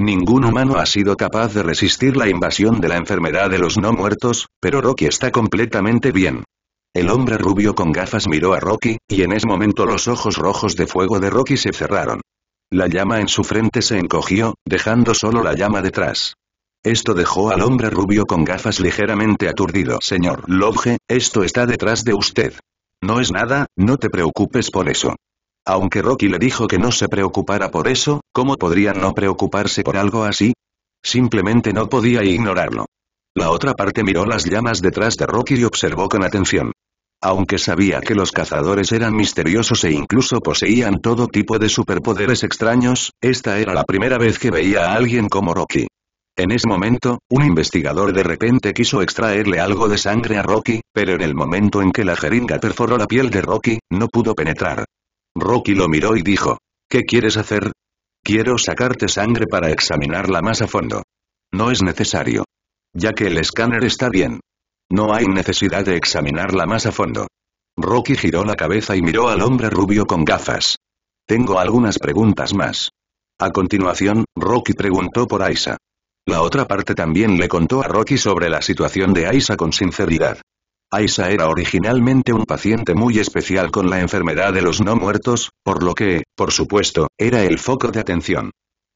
Ningún humano ha sido capaz de resistir la invasión de la enfermedad de los no muertos, pero Rocky está completamente bien. El hombre rubio con gafas miró a Rocky, y en ese momento los ojos rojos de fuego de Rocky se cerraron. La llama en su frente se encogió, dejando solo la llama detrás. Esto dejó al hombre rubio con gafas ligeramente aturdido. Señor Lobge, esto está detrás de usted. No es nada, no te preocupes por eso. Aunque Rocky le dijo que no se preocupara por eso, ¿Cómo podría no preocuparse por algo así? Simplemente no podía ignorarlo. La otra parte miró las llamas detrás de Rocky y observó con atención. Aunque sabía que los cazadores eran misteriosos e incluso poseían todo tipo de superpoderes extraños, esta era la primera vez que veía a alguien como Rocky. En ese momento, un investigador de repente quiso extraerle algo de sangre a Rocky, pero en el momento en que la jeringa perforó la piel de Rocky, no pudo penetrar. Rocky lo miró y dijo, ¿qué quieres hacer? Quiero sacarte sangre para examinarla más a fondo. No es necesario. Ya que el escáner está bien. No hay necesidad de examinarla más a fondo. Rocky giró la cabeza y miró al hombre rubio con gafas. Tengo algunas preguntas más. A continuación, Rocky preguntó por Aisa. La otra parte también le contó a Rocky sobre la situación de Aisa con sinceridad. Aisa era originalmente un paciente muy especial con la enfermedad de los no muertos, por lo que, por supuesto, era el foco de atención.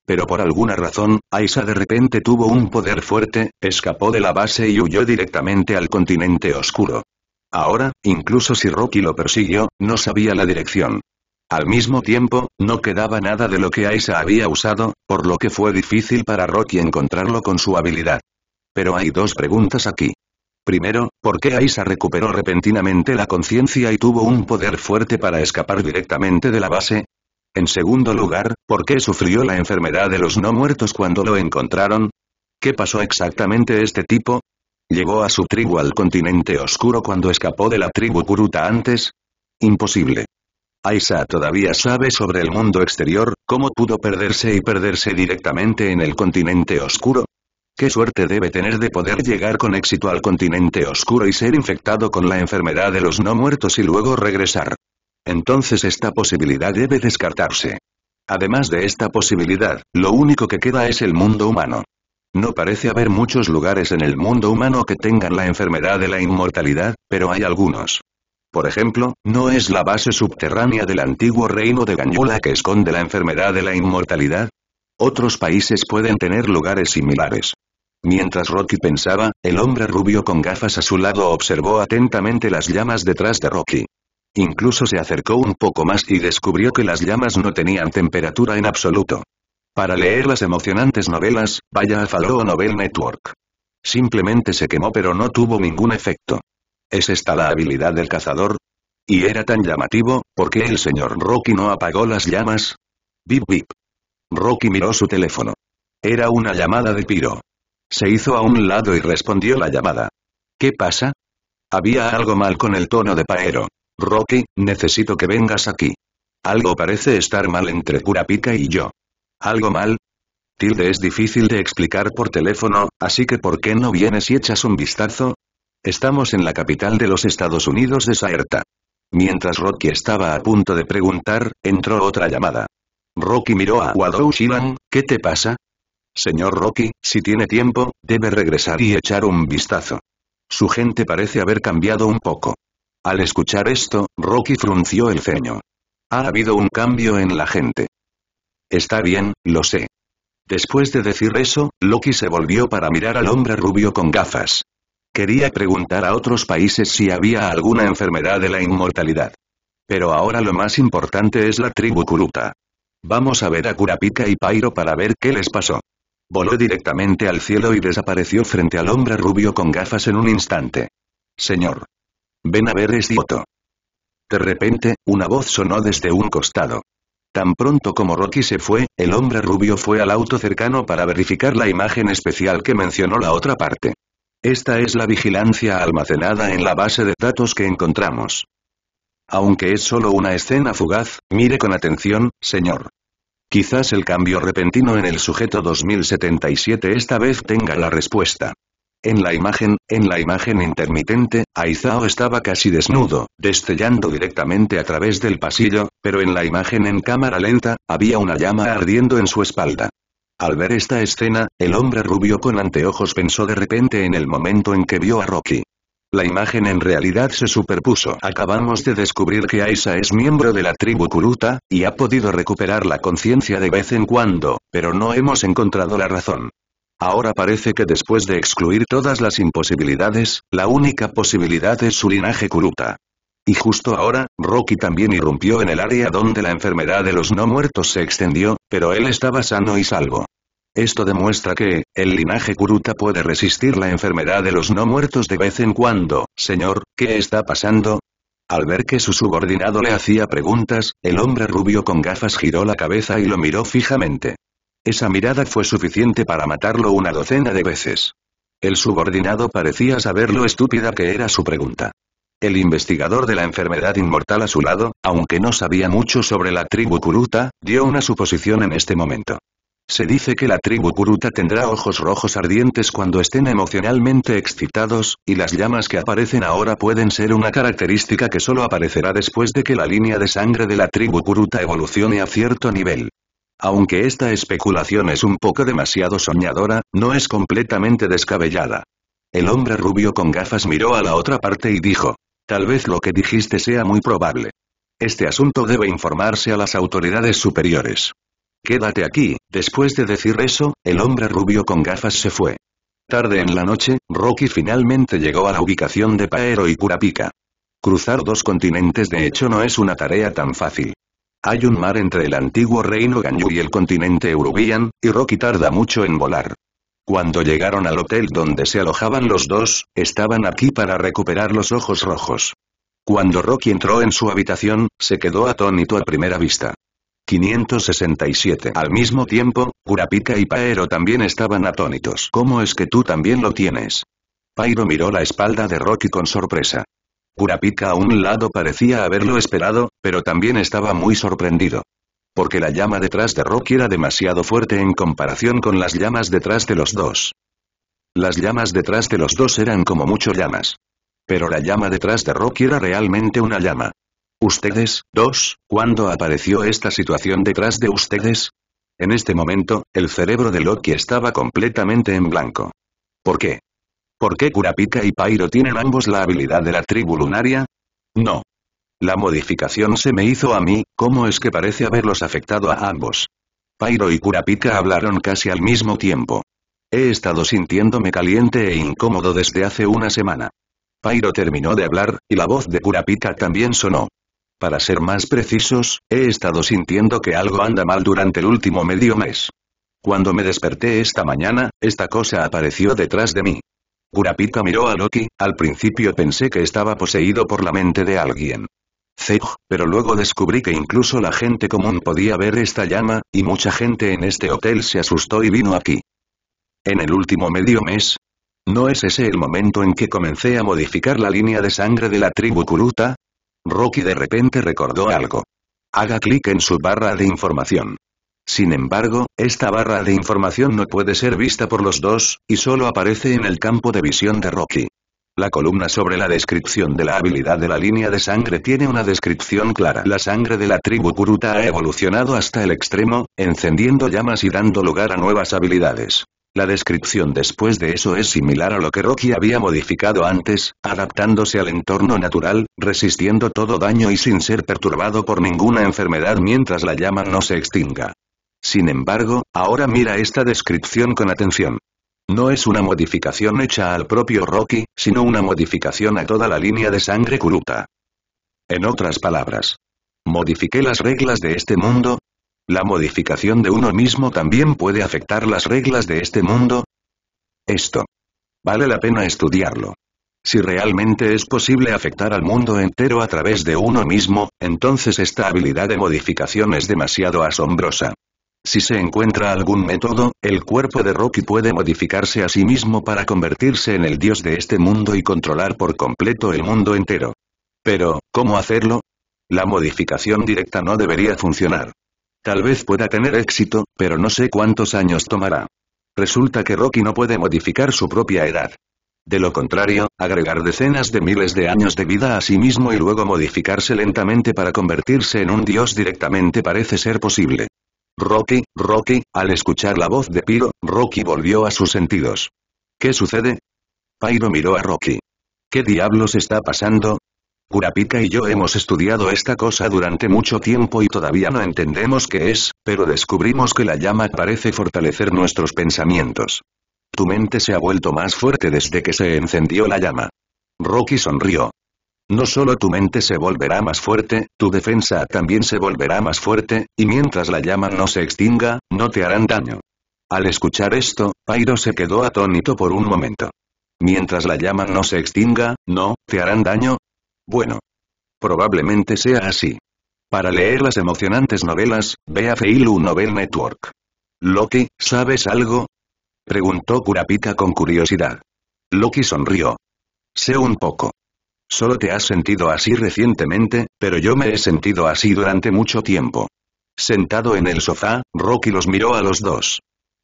Pero por alguna razón, Aisa de repente tuvo un poder fuerte, escapó de la base y huyó directamente al continente oscuro. Ahora, incluso si Rocky lo persiguió, no sabía la dirección. Al mismo tiempo, no quedaba nada de lo que Aisa había usado, por lo que fue difícil para Rocky encontrarlo con su habilidad. Pero hay dos preguntas aquí. Primero, ¿por qué Aisa recuperó repentinamente la conciencia y tuvo un poder fuerte para escapar directamente de la base? En segundo lugar, ¿por qué sufrió la enfermedad de los no muertos cuando lo encontraron? ¿Qué pasó exactamente este tipo? ¿Llegó a su tribu al continente oscuro cuando escapó de la tribu Kuruta antes? Imposible. Aisa todavía sabe sobre el mundo exterior, cómo pudo perderse y perderse directamente en el continente oscuro. Qué suerte debe tener de poder llegar con éxito al continente oscuro y ser infectado con la enfermedad de los no muertos y luego regresar. Entonces esta posibilidad debe descartarse. Además de esta posibilidad, lo único que queda es el mundo humano. No parece haber muchos lugares en el mundo humano que tengan la enfermedad de la inmortalidad, pero hay algunos. Por ejemplo, ¿no es la base subterránea del antiguo reino de Ganyula que esconde la enfermedad de la inmortalidad? Otros países pueden tener lugares similares. Mientras Rocky pensaba, el hombre rubio con gafas a su lado observó atentamente las llamas detrás de Rocky. Incluso se acercó un poco más y descubrió que las llamas no tenían temperatura en absoluto. Para leer las emocionantes novelas, vaya a Faloo Novel Network. Simplemente se quemó pero no tuvo ningún efecto. ¿Es esta la habilidad del cazador? Y era tan llamativo, ¿por qué el señor Rocky no apagó las llamas? Bip bip. Rocky miró su teléfono. Era una llamada de Piro. Se hizo a un lado y respondió la llamada. ¿Qué pasa? Había algo mal con el tono de Paero. Rocky, necesito que vengas aquí. Algo parece estar mal entre Kurapika y yo. ¿Algo mal? Tilde es difícil de explicar por teléfono, así que ¿por qué no vienes y echas un vistazo? Estamos en la capital de los Estados Unidos de Saerta. Mientras Rocky estaba a punto de preguntar, entró otra llamada. Rocky miró a Wadou Ivan. ¿qué te pasa? Señor Rocky, si tiene tiempo, debe regresar y echar un vistazo. Su gente parece haber cambiado un poco. Al escuchar esto, Rocky frunció el ceño. Ha habido un cambio en la gente. Está bien, lo sé. Después de decir eso, Loki se volvió para mirar al hombre rubio con gafas. Quería preguntar a otros países si había alguna enfermedad de la inmortalidad. Pero ahora lo más importante es la tribu Kuruta. Vamos a ver a Kurapika y Pairo para ver qué les pasó. Voló directamente al cielo y desapareció frente al hombre rubio con gafas en un instante. Señor. Ven a ver auto». Este de repente, una voz sonó desde un costado. Tan pronto como Rocky se fue, el hombre rubio fue al auto cercano para verificar la imagen especial que mencionó la otra parte. Esta es la vigilancia almacenada en la base de datos que encontramos. Aunque es solo una escena fugaz, mire con atención, señor. Quizás el cambio repentino en el sujeto 2077 esta vez tenga la respuesta. En la imagen, en la imagen intermitente, Aizao estaba casi desnudo, destellando directamente a través del pasillo, pero en la imagen en cámara lenta, había una llama ardiendo en su espalda. Al ver esta escena, el hombre rubio con anteojos pensó de repente en el momento en que vio a Rocky. La imagen en realidad se superpuso. Acabamos de descubrir que Aisa es miembro de la tribu Kuruta, y ha podido recuperar la conciencia de vez en cuando, pero no hemos encontrado la razón. Ahora parece que después de excluir todas las imposibilidades, la única posibilidad es su linaje Kuruta. Y justo ahora, Rocky también irrumpió en el área donde la enfermedad de los no muertos se extendió, pero él estaba sano y salvo. Esto demuestra que, el linaje Kuruta puede resistir la enfermedad de los no muertos de vez en cuando. Señor, ¿qué está pasando? Al ver que su subordinado le hacía preguntas, el hombre rubio con gafas giró la cabeza y lo miró fijamente. Esa mirada fue suficiente para matarlo una docena de veces. El subordinado parecía saber lo estúpida que era su pregunta. El investigador de la enfermedad inmortal a su lado, aunque no sabía mucho sobre la tribu Kuruta, dio una suposición en este momento. Se dice que la tribu Kuruta tendrá ojos rojos ardientes cuando estén emocionalmente excitados, y las llamas que aparecen ahora pueden ser una característica que solo aparecerá después de que la línea de sangre de la tribu Kuruta evolucione a cierto nivel. Aunque esta especulación es un poco demasiado soñadora, no es completamente descabellada. El hombre rubio con gafas miró a la otra parte y dijo, tal vez lo que dijiste sea muy probable. Este asunto debe informarse a las autoridades superiores. Quédate aquí, después de decir eso, el hombre rubio con gafas se fue. Tarde en la noche, Rocky finalmente llegó a la ubicación de Paero y Curapica. Cruzar dos continentes de hecho no es una tarea tan fácil. Hay un mar entre el antiguo reino Ganyu y el continente Urubian, y Rocky tarda mucho en volar. Cuando llegaron al hotel donde se alojaban los dos, estaban aquí para recuperar los ojos rojos. Cuando Rocky entró en su habitación, se quedó atónito a primera vista. 567. Al mismo tiempo, Kurapika y Paero también estaban atónitos. ¿Cómo es que tú también lo tienes? Pairo miró la espalda de Rocky con sorpresa. Kurapika a un lado parecía haberlo esperado, pero también estaba muy sorprendido. Porque la llama detrás de Rocky era demasiado fuerte en comparación con las llamas detrás de los dos. Las llamas detrás de los dos eran como mucho llamas. Pero la llama detrás de Rocky era realmente una llama. ¿Ustedes, dos, cuándo apareció esta situación detrás de ustedes? En este momento, el cerebro de Loki estaba completamente en blanco. ¿Por qué? ¿Por qué Kurapika y Pairo tienen ambos la habilidad de la tribu lunaria? No. La modificación se me hizo a mí, ¿cómo es que parece haberlos afectado a ambos? Pairo y Kurapika hablaron casi al mismo tiempo. He estado sintiéndome caliente e incómodo desde hace una semana. Pairo terminó de hablar, y la voz de Kurapika también sonó. Para ser más precisos, he estado sintiendo que algo anda mal durante el último medio mes. Cuando me desperté esta mañana, esta cosa apareció detrás de mí. Kurapika miró a Loki, al principio pensé que estaba poseído por la mente de alguien. Zeg, pero luego descubrí que incluso la gente común podía ver esta llama, y mucha gente en este hotel se asustó y vino aquí. En el último medio mes. ¿No es ese el momento en que comencé a modificar la línea de sangre de la tribu Kuruta? Rocky de repente recordó algo. Haga clic en su barra de información. Sin embargo, esta barra de información no puede ser vista por los dos, y solo aparece en el campo de visión de Rocky. La columna sobre la descripción de la habilidad de la línea de sangre tiene una descripción clara. La sangre de la tribu Kuruta ha evolucionado hasta el extremo, encendiendo llamas y dando lugar a nuevas habilidades. La descripción después de eso es similar a lo que Rocky había modificado antes, adaptándose al entorno natural, resistiendo todo daño y sin ser perturbado por ninguna enfermedad mientras la llama no se extinga. Sin embargo, ahora mira esta descripción con atención. No es una modificación hecha al propio Rocky, sino una modificación a toda la línea de sangre Kuruta. En otras palabras, modifiqué las reglas de este mundo, ¿La modificación de uno mismo también puede afectar las reglas de este mundo? Esto. Vale la pena estudiarlo. Si realmente es posible afectar al mundo entero a través de uno mismo, entonces esta habilidad de modificación es demasiado asombrosa. Si se encuentra algún método, el cuerpo de Rocky puede modificarse a sí mismo para convertirse en el dios de este mundo y controlar por completo el mundo entero. Pero, ¿cómo hacerlo? La modificación directa no debería funcionar. Tal vez pueda tener éxito, pero no sé cuántos años tomará. Resulta que Rocky no puede modificar su propia edad. De lo contrario, agregar decenas de miles de años de vida a sí mismo y luego modificarse lentamente para convertirse en un dios directamente parece ser posible. Rocky, Rocky, al escuchar la voz de Piro, Rocky volvió a sus sentidos. ¿Qué sucede? Pyro miró a Rocky. ¿Qué diablos está pasando? Kurapika y yo hemos estudiado esta cosa durante mucho tiempo y todavía no entendemos qué es, pero descubrimos que la llama parece fortalecer nuestros pensamientos. Tu mente se ha vuelto más fuerte desde que se encendió la llama. Rocky sonrió. No solo tu mente se volverá más fuerte, tu defensa también se volverá más fuerte, y mientras la llama no se extinga, no te harán daño. Al escuchar esto, Pairo se quedó atónito por un momento. Mientras la llama no se extinga, no, te harán daño, bueno. Probablemente sea así. Para leer las emocionantes novelas, ve a Feilu Novel Network. Loki, ¿sabes algo? Preguntó Kurapika con curiosidad. Loki sonrió. Sé un poco. Solo te has sentido así recientemente, pero yo me he sentido así durante mucho tiempo. Sentado en el sofá, Rocky los miró a los dos.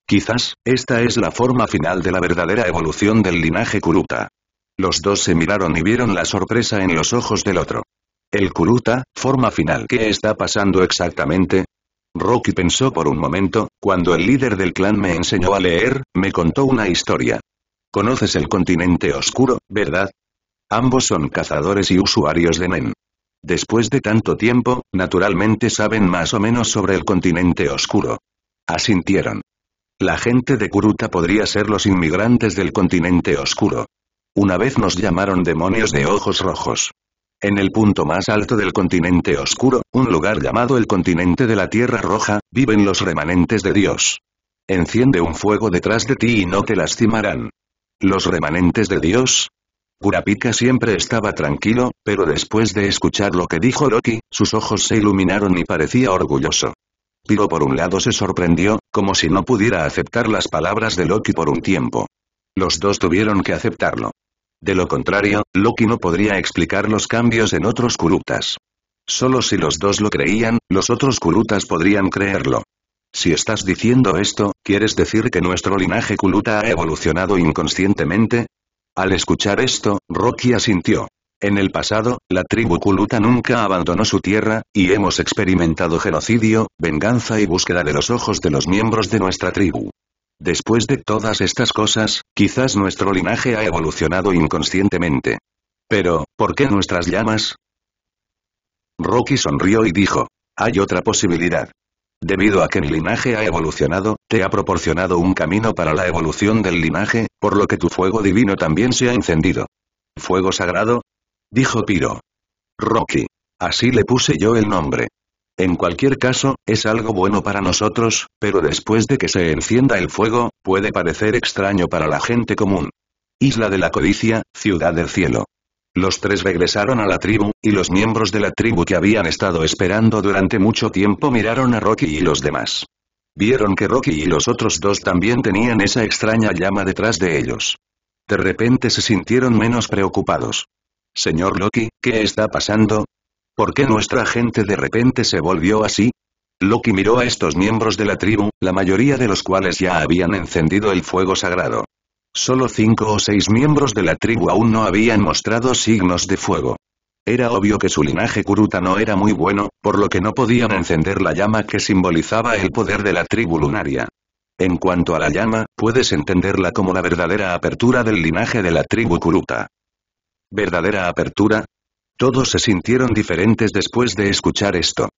Quizás, esta es la forma final de la verdadera evolución del linaje Kuruta. Los dos se miraron y vieron la sorpresa en los ojos del otro. El Kuruta, forma final. ¿Qué está pasando exactamente? Rocky pensó por un momento, cuando el líder del clan me enseñó a leer, me contó una historia. Conoces el continente oscuro, ¿verdad? Ambos son cazadores y usuarios de NEN. Después de tanto tiempo, naturalmente saben más o menos sobre el continente oscuro. Asintieron. La gente de Kuruta podría ser los inmigrantes del continente oscuro. Una vez nos llamaron demonios de ojos rojos. En el punto más alto del continente oscuro, un lugar llamado el continente de la Tierra Roja, viven los remanentes de Dios. Enciende un fuego detrás de ti y no te lastimarán. Los remanentes de Dios, Kurapika siempre estaba tranquilo, pero después de escuchar lo que dijo Loki, sus ojos se iluminaron y parecía orgulloso. Piro por un lado se sorprendió, como si no pudiera aceptar las palabras de Loki por un tiempo. Los dos tuvieron que aceptarlo. De lo contrario, Loki no podría explicar los cambios en otros Kurutas. Solo si los dos lo creían, los otros Kurutas podrían creerlo. Si estás diciendo esto, ¿quieres decir que nuestro linaje Kuluta ha evolucionado inconscientemente? Al escuchar esto, Rocky asintió. En el pasado, la tribu Kuluta nunca abandonó su tierra, y hemos experimentado genocidio, venganza y búsqueda de los ojos de los miembros de nuestra tribu. Después de todas estas cosas, quizás nuestro linaje ha evolucionado inconscientemente. Pero, ¿por qué nuestras llamas? Rocky sonrió y dijo, hay otra posibilidad. Debido a que mi linaje ha evolucionado, te ha proporcionado un camino para la evolución del linaje, por lo que tu fuego divino también se ha encendido. ¿Fuego sagrado? Dijo Piro. Rocky. Así le puse yo el nombre. En cualquier caso, es algo bueno para nosotros, pero después de que se encienda el fuego, puede parecer extraño para la gente común. Isla de la Codicia, Ciudad del Cielo. Los tres regresaron a la tribu, y los miembros de la tribu que habían estado esperando durante mucho tiempo miraron a Rocky y los demás. Vieron que Rocky y los otros dos también tenían esa extraña llama detrás de ellos. De repente se sintieron menos preocupados. Señor Loki, ¿qué está pasando? ¿Por qué nuestra gente de repente se volvió así? Loki miró a estos miembros de la tribu, la mayoría de los cuales ya habían encendido el fuego sagrado. Solo cinco o seis miembros de la tribu aún no habían mostrado signos de fuego. Era obvio que su linaje Kuruta no era muy bueno, por lo que no podían encender la llama que simbolizaba el poder de la tribu lunaria. En cuanto a la llama, puedes entenderla como la verdadera apertura del linaje de la tribu Kuruta. ¿Verdadera apertura? Todos se sintieron diferentes después de escuchar esto.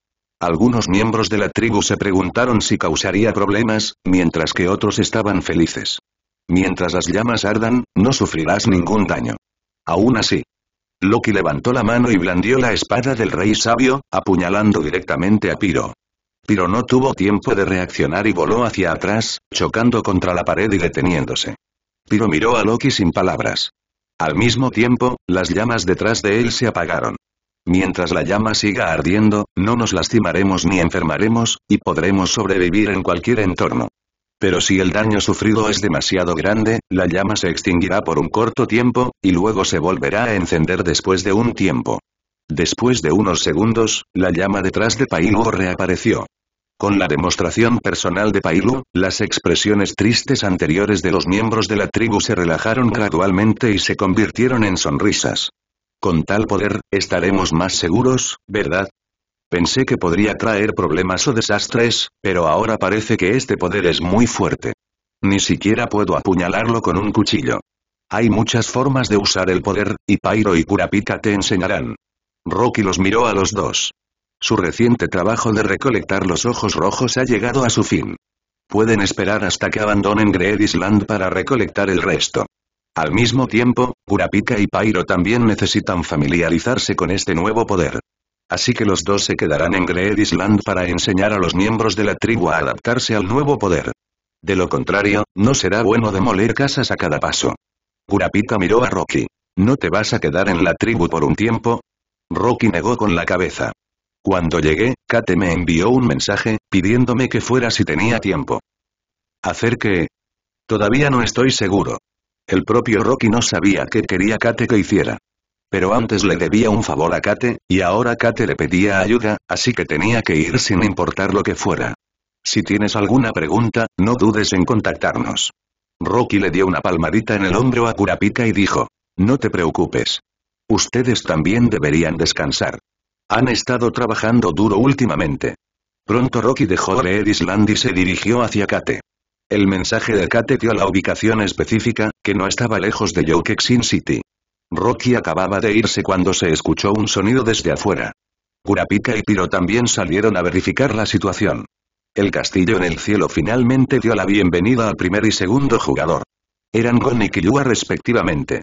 Algunos miembros de la tribu se preguntaron si causaría problemas, mientras que otros estaban felices. Mientras las llamas ardan, no sufrirás ningún daño. Aún así. Loki levantó la mano y blandió la espada del rey sabio, apuñalando directamente a Piro. Piro no tuvo tiempo de reaccionar y voló hacia atrás, chocando contra la pared y deteniéndose. Piro miró a Loki sin palabras. Al mismo tiempo, las llamas detrás de él se apagaron. Mientras la llama siga ardiendo, no nos lastimaremos ni enfermaremos, y podremos sobrevivir en cualquier entorno. Pero si el daño sufrido es demasiado grande, la llama se extinguirá por un corto tiempo, y luego se volverá a encender después de un tiempo. Después de unos segundos, la llama detrás de Painuo reapareció. Con la demostración personal de Pailu, las expresiones tristes anteriores de los miembros de la tribu se relajaron gradualmente y se convirtieron en sonrisas. Con tal poder, estaremos más seguros, ¿verdad? Pensé que podría traer problemas o desastres, pero ahora parece que este poder es muy fuerte. Ni siquiera puedo apuñalarlo con un cuchillo. Hay muchas formas de usar el poder, y Pairo y Kurapika te enseñarán. Rocky los miró a los dos. Su reciente trabajo de recolectar los ojos rojos ha llegado a su fin. Pueden esperar hasta que abandonen Greed Island para recolectar el resto. Al mismo tiempo, Kurapika y Pairo también necesitan familiarizarse con este nuevo poder. Así que los dos se quedarán en Greed Island para enseñar a los miembros de la tribu a adaptarse al nuevo poder. De lo contrario, no será bueno demoler casas a cada paso. Kurapika miró a Rocky. ¿No te vas a quedar en la tribu por un tiempo? Rocky negó con la cabeza. Cuando llegué, Kate me envió un mensaje, pidiéndome que fuera si tenía tiempo. ¿Hacer Todavía no estoy seguro. El propio Rocky no sabía qué quería Kate que hiciera. Pero antes le debía un favor a Kate, y ahora Kate le pedía ayuda, así que tenía que ir sin importar lo que fuera. Si tienes alguna pregunta, no dudes en contactarnos. Rocky le dio una palmadita en el hombro a Kurapika y dijo, no te preocupes. Ustedes también deberían descansar. Han estado trabajando duro últimamente. Pronto Rocky dejó de leer Island y se dirigió hacia Kate. El mensaje de Kate dio la ubicación específica, que no estaba lejos de Yokexin City. Rocky acababa de irse cuando se escuchó un sonido desde afuera. Kurapika y Piro también salieron a verificar la situación. El castillo en el cielo finalmente dio la bienvenida al primer y segundo jugador. Eran Gon y Killua respectivamente.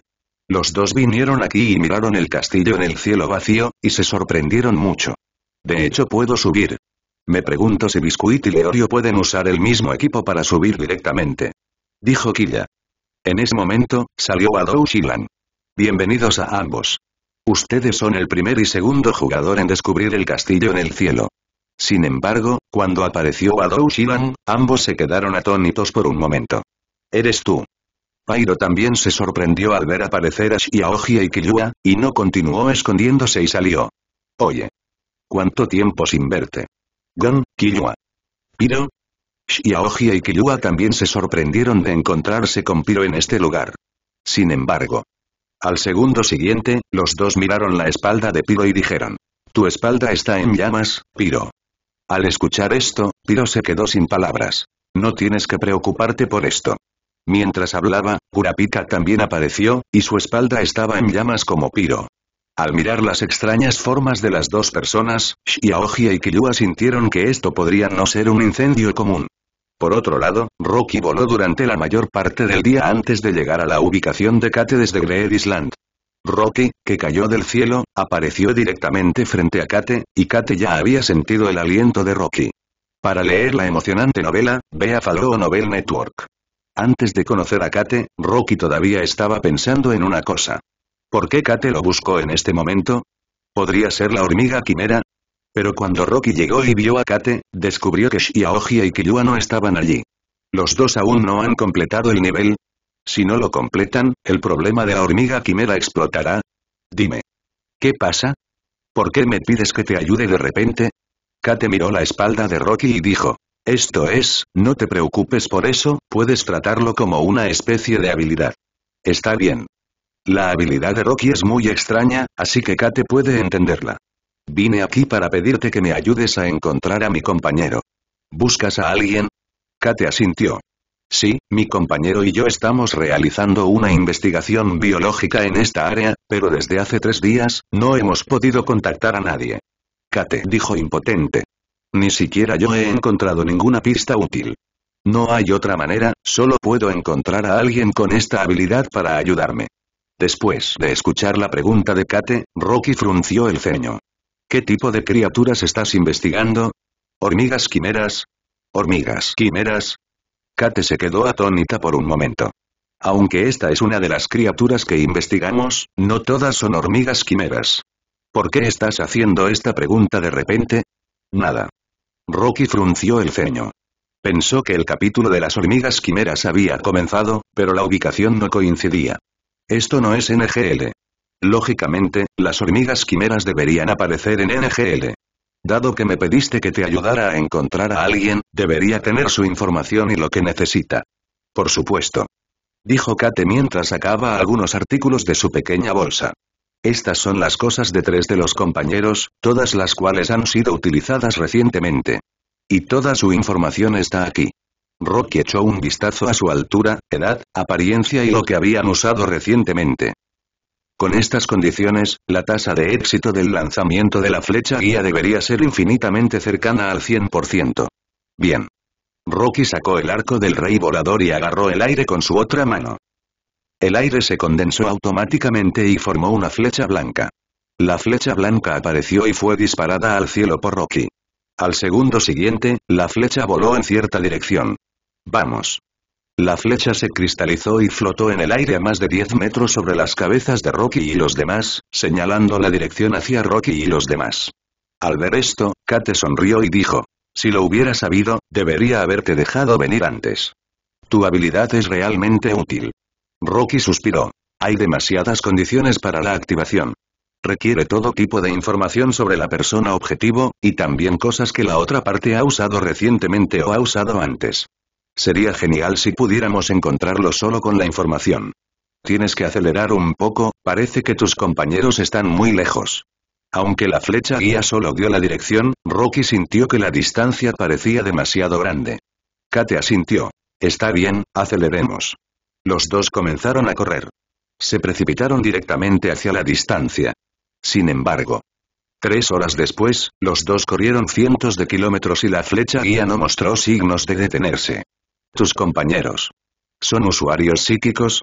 Los dos vinieron aquí y miraron el castillo en el cielo vacío, y se sorprendieron mucho. De hecho puedo subir. Me pregunto si Biscuit y Leorio pueden usar el mismo equipo para subir directamente. Dijo Killa. En ese momento, salió a Shilan. Bienvenidos a ambos. Ustedes son el primer y segundo jugador en descubrir el castillo en el cielo. Sin embargo, cuando apareció a Shilan, ambos se quedaron atónitos por un momento. Eres tú. Pairo también se sorprendió al ver aparecer a Shiaoji y Killua, y no continuó escondiéndose y salió. Oye. ¿Cuánto tiempo sin verte? Gon, Killua. Piro. Shiaoji y Killua también se sorprendieron de encontrarse con Piro en este lugar. Sin embargo. Al segundo siguiente, los dos miraron la espalda de Piro y dijeron. Tu espalda está en llamas, Piro. Al escuchar esto, Piro se quedó sin palabras. No tienes que preocuparte por esto. Mientras hablaba, Kurapika también apareció, y su espalda estaba en llamas como piro. Al mirar las extrañas formas de las dos personas, Shiaogia y Killua sintieron que esto podría no ser un incendio común. Por otro lado, Rocky voló durante la mayor parte del día antes de llegar a la ubicación de Kate desde Great Island. Rocky, que cayó del cielo, apareció directamente frente a Kate, y Kate ya había sentido el aliento de Rocky. Para leer la emocionante novela, vea Fallow Novel Network. Antes de conocer a Kate, Rocky todavía estaba pensando en una cosa. ¿Por qué Kate lo buscó en este momento? ¿Podría ser la hormiga quimera? Pero cuando Rocky llegó y vio a Kate, descubrió que Shiaohia y Killua no estaban allí. Los dos aún no han completado el nivel. Si no lo completan, el problema de la hormiga quimera explotará. Dime. ¿Qué pasa? ¿Por qué me pides que te ayude de repente? Kate miró la espalda de Rocky y dijo. Esto es, no te preocupes por eso, puedes tratarlo como una especie de habilidad. Está bien. La habilidad de Rocky es muy extraña, así que Kate puede entenderla. Vine aquí para pedirte que me ayudes a encontrar a mi compañero. ¿Buscas a alguien? Kate asintió. Sí, mi compañero y yo estamos realizando una investigación biológica en esta área, pero desde hace tres días, no hemos podido contactar a nadie. Kate dijo impotente. Ni siquiera yo he encontrado ninguna pista útil. No hay otra manera, solo puedo encontrar a alguien con esta habilidad para ayudarme. Después de escuchar la pregunta de Kate, Rocky frunció el ceño. ¿Qué tipo de criaturas estás investigando? ¿Hormigas quimeras? ¿Hormigas quimeras? Kate se quedó atónita por un momento. Aunque esta es una de las criaturas que investigamos, no todas son hormigas quimeras. ¿Por qué estás haciendo esta pregunta de repente? Nada. Rocky frunció el ceño. Pensó que el capítulo de las hormigas quimeras había comenzado, pero la ubicación no coincidía. Esto no es NGL. Lógicamente, las hormigas quimeras deberían aparecer en NGL. Dado que me pediste que te ayudara a encontrar a alguien, debería tener su información y lo que necesita. Por supuesto. Dijo Kate mientras sacaba algunos artículos de su pequeña bolsa. Estas son las cosas de tres de los compañeros, todas las cuales han sido utilizadas recientemente. Y toda su información está aquí. Rocky echó un vistazo a su altura, edad, apariencia y lo que habían usado recientemente. Con estas condiciones, la tasa de éxito del lanzamiento de la flecha guía debería ser infinitamente cercana al 100%. Bien. Rocky sacó el arco del rey volador y agarró el aire con su otra mano. El aire se condensó automáticamente y formó una flecha blanca. La flecha blanca apareció y fue disparada al cielo por Rocky. Al segundo siguiente, la flecha voló en cierta dirección. Vamos. La flecha se cristalizó y flotó en el aire a más de 10 metros sobre las cabezas de Rocky y los demás, señalando la dirección hacia Rocky y los demás. Al ver esto, Kate sonrió y dijo, si lo hubiera sabido, debería haberte dejado venir antes. Tu habilidad es realmente útil. Rocky suspiró. Hay demasiadas condiciones para la activación. Requiere todo tipo de información sobre la persona objetivo, y también cosas que la otra parte ha usado recientemente o ha usado antes. Sería genial si pudiéramos encontrarlo solo con la información. Tienes que acelerar un poco, parece que tus compañeros están muy lejos. Aunque la flecha guía solo dio la dirección, Rocky sintió que la distancia parecía demasiado grande. Kate asintió. Está bien, aceleremos. Los dos comenzaron a correr. Se precipitaron directamente hacia la distancia. Sin embargo, tres horas después, los dos corrieron cientos de kilómetros y la flecha guía no mostró signos de detenerse. Tus compañeros. ¿Son usuarios psíquicos?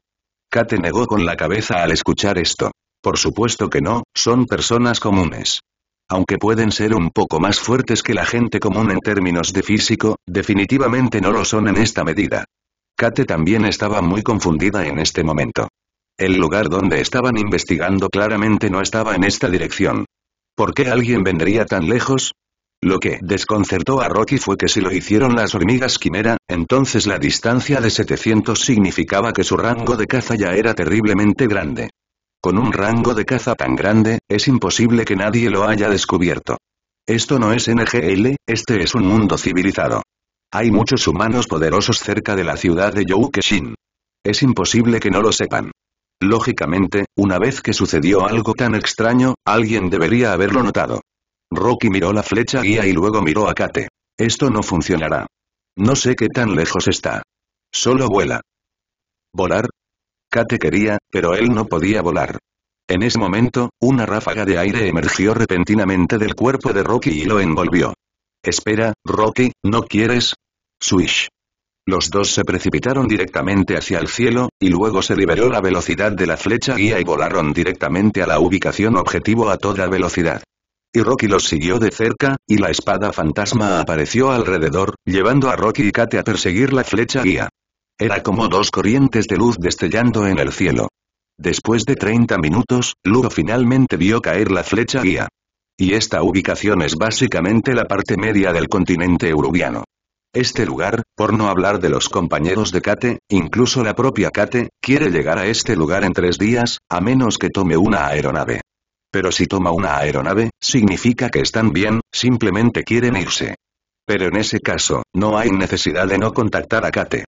Kate negó con la cabeza al escuchar esto. Por supuesto que no, son personas comunes. Aunque pueden ser un poco más fuertes que la gente común en términos de físico, definitivamente no lo son en esta medida. Kate también estaba muy confundida en este momento. El lugar donde estaban investigando claramente no estaba en esta dirección. ¿Por qué alguien vendría tan lejos? Lo que desconcertó a Rocky fue que si lo hicieron las hormigas quimera, entonces la distancia de 700 significaba que su rango de caza ya era terriblemente grande. Con un rango de caza tan grande, es imposible que nadie lo haya descubierto. Esto no es NGL, este es un mundo civilizado. Hay muchos humanos poderosos cerca de la ciudad de Youkeshin. Es imposible que no lo sepan. Lógicamente, una vez que sucedió algo tan extraño, alguien debería haberlo notado. Rocky miró la flecha guía y luego miró a Kate. Esto no funcionará. No sé qué tan lejos está. Solo vuela. ¿Volar? Kate quería, pero él no podía volar. En ese momento, una ráfaga de aire emergió repentinamente del cuerpo de Rocky y lo envolvió. Espera, Rocky, ¿no quieres? Swish. Los dos se precipitaron directamente hacia el cielo, y luego se liberó la velocidad de la flecha guía y volaron directamente a la ubicación objetivo a toda velocidad. Y Rocky los siguió de cerca, y la espada fantasma apareció alrededor, llevando a Rocky y Kate a perseguir la flecha guía. Era como dos corrientes de luz destellando en el cielo. Después de 30 minutos, Lugo finalmente vio caer la flecha guía y esta ubicación es básicamente la parte media del continente urubiano. Este lugar, por no hablar de los compañeros de Kate, incluso la propia Kate, quiere llegar a este lugar en tres días, a menos que tome una aeronave. Pero si toma una aeronave, significa que están bien, simplemente quieren irse. Pero en ese caso, no hay necesidad de no contactar a Kate.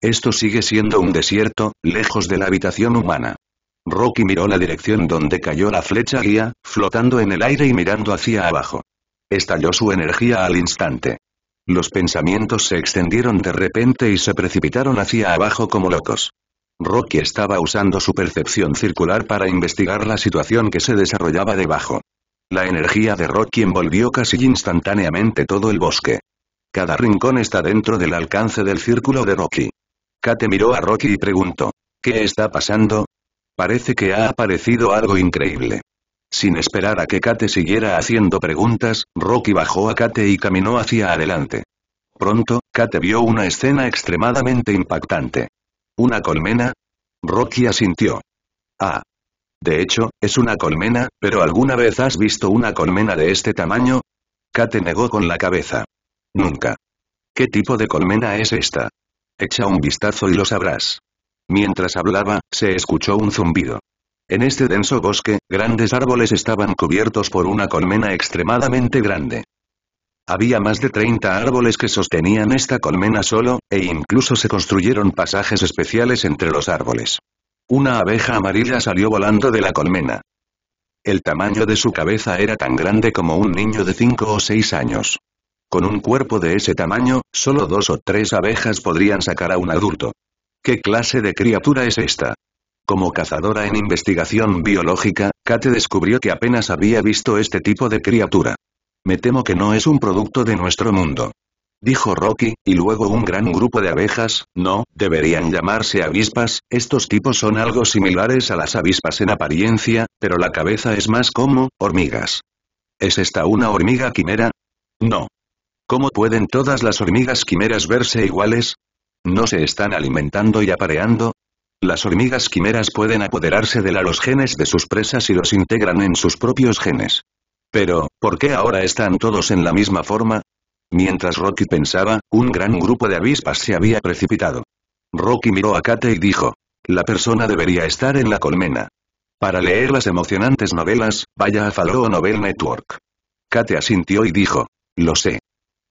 Esto sigue siendo un desierto, lejos de la habitación humana. Rocky miró la dirección donde cayó la flecha guía, flotando en el aire y mirando hacia abajo. Estalló su energía al instante. Los pensamientos se extendieron de repente y se precipitaron hacia abajo como locos. Rocky estaba usando su percepción circular para investigar la situación que se desarrollaba debajo. La energía de Rocky envolvió casi instantáneamente todo el bosque. Cada rincón está dentro del alcance del círculo de Rocky. Kate miró a Rocky y preguntó, ¿qué está pasando? Parece que ha aparecido algo increíble. Sin esperar a que Kate siguiera haciendo preguntas, Rocky bajó a Kate y caminó hacia adelante. Pronto, Kate vio una escena extremadamente impactante. ¿Una colmena? Rocky asintió. Ah. De hecho, es una colmena, pero ¿alguna vez has visto una colmena de este tamaño? Kate negó con la cabeza. Nunca. ¿Qué tipo de colmena es esta? Echa un vistazo y lo sabrás. Mientras hablaba, se escuchó un zumbido. En este denso bosque, grandes árboles estaban cubiertos por una colmena extremadamente grande. Había más de 30 árboles que sostenían esta colmena solo, e incluso se construyeron pasajes especiales entre los árboles. Una abeja amarilla salió volando de la colmena. El tamaño de su cabeza era tan grande como un niño de 5 o 6 años. Con un cuerpo de ese tamaño, solo dos o tres abejas podrían sacar a un adulto. ¿Qué clase de criatura es esta? Como cazadora en investigación biológica, Kate descubrió que apenas había visto este tipo de criatura. Me temo que no es un producto de nuestro mundo. Dijo Rocky, y luego un gran grupo de abejas, no, deberían llamarse avispas, estos tipos son algo similares a las avispas en apariencia, pero la cabeza es más como, hormigas. ¿Es esta una hormiga quimera? No. ¿Cómo pueden todas las hormigas quimeras verse iguales? ¿No se están alimentando y apareando? Las hormigas quimeras pueden apoderarse de la los genes de sus presas y los integran en sus propios genes. Pero, ¿por qué ahora están todos en la misma forma? Mientras Rocky pensaba, un gran grupo de avispas se había precipitado. Rocky miró a Kate y dijo, la persona debería estar en la colmena. Para leer las emocionantes novelas, vaya a Faloo Novel Network. Kate asintió y dijo, lo sé.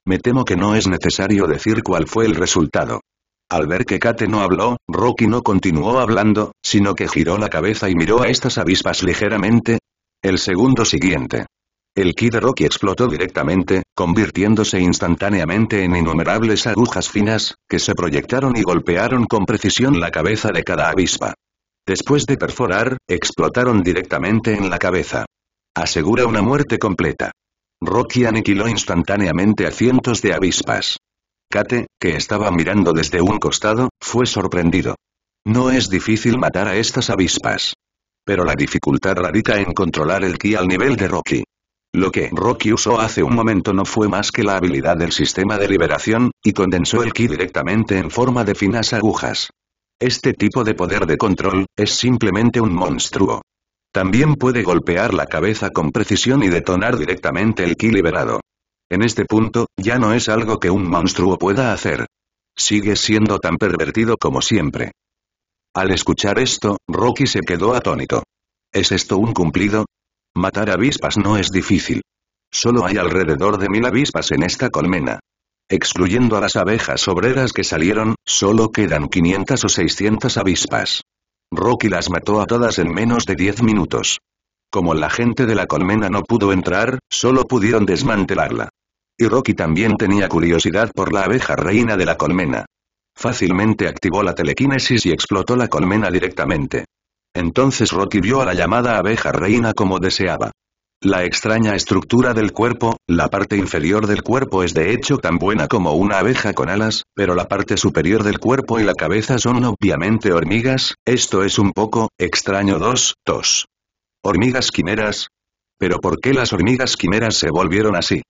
Me temo que no es necesario decir cuál fue el resultado. Al ver que Kate no habló, Rocky no continuó hablando, sino que giró la cabeza y miró a estas avispas ligeramente. El segundo siguiente. El ki de Rocky explotó directamente, convirtiéndose instantáneamente en innumerables agujas finas, que se proyectaron y golpearon con precisión la cabeza de cada avispa. Después de perforar, explotaron directamente en la cabeza. Asegura una muerte completa. Rocky aniquiló instantáneamente a cientos de avispas. Kate, que estaba mirando desde un costado, fue sorprendido. No es difícil matar a estas avispas. Pero la dificultad radica en controlar el ki al nivel de Rocky. Lo que Rocky usó hace un momento no fue más que la habilidad del sistema de liberación, y condensó el ki directamente en forma de finas agujas. Este tipo de poder de control, es simplemente un monstruo. También puede golpear la cabeza con precisión y detonar directamente el ki liberado. En este punto, ya no es algo que un monstruo pueda hacer. Sigue siendo tan pervertido como siempre. Al escuchar esto, Rocky se quedó atónito. ¿Es esto un cumplido? Matar avispas no es difícil. Solo hay alrededor de mil avispas en esta colmena. Excluyendo a las abejas obreras que salieron, solo quedan 500 o 600 avispas. Rocky las mató a todas en menos de 10 minutos. Como la gente de la colmena no pudo entrar, solo pudieron desmantelarla. Y Rocky también tenía curiosidad por la abeja reina de la colmena. Fácilmente activó la telequinesis y explotó la colmena directamente. Entonces Rocky vio a la llamada abeja reina como deseaba. La extraña estructura del cuerpo, la parte inferior del cuerpo es de hecho tan buena como una abeja con alas, pero la parte superior del cuerpo y la cabeza son obviamente hormigas, esto es un poco, extraño 2, 2. ¿Hormigas quimeras? ¿Pero por qué las hormigas quimeras se volvieron así?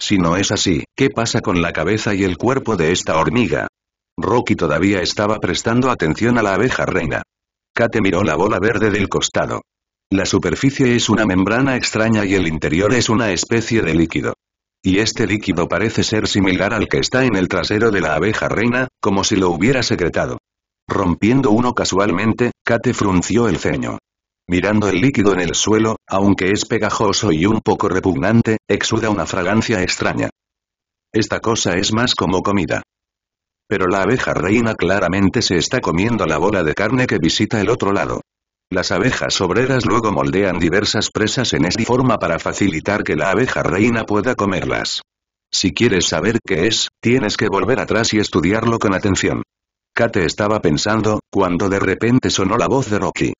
Si no es así, ¿qué pasa con la cabeza y el cuerpo de esta hormiga? Rocky todavía estaba prestando atención a la abeja reina. Kate miró la bola verde del costado. La superficie es una membrana extraña y el interior es una especie de líquido. Y este líquido parece ser similar al que está en el trasero de la abeja reina, como si lo hubiera secretado. Rompiendo uno casualmente, Kate frunció el ceño mirando el líquido en el suelo, aunque es pegajoso y un poco repugnante, exuda una fragancia extraña. Esta cosa es más como comida. Pero la abeja reina claramente se está comiendo la bola de carne que visita el otro lado. Las abejas obreras luego moldean diversas presas en esta forma para facilitar que la abeja reina pueda comerlas. Si quieres saber qué es, tienes que volver atrás y estudiarlo con atención. Kate estaba pensando, cuando de repente sonó la voz de Rocky.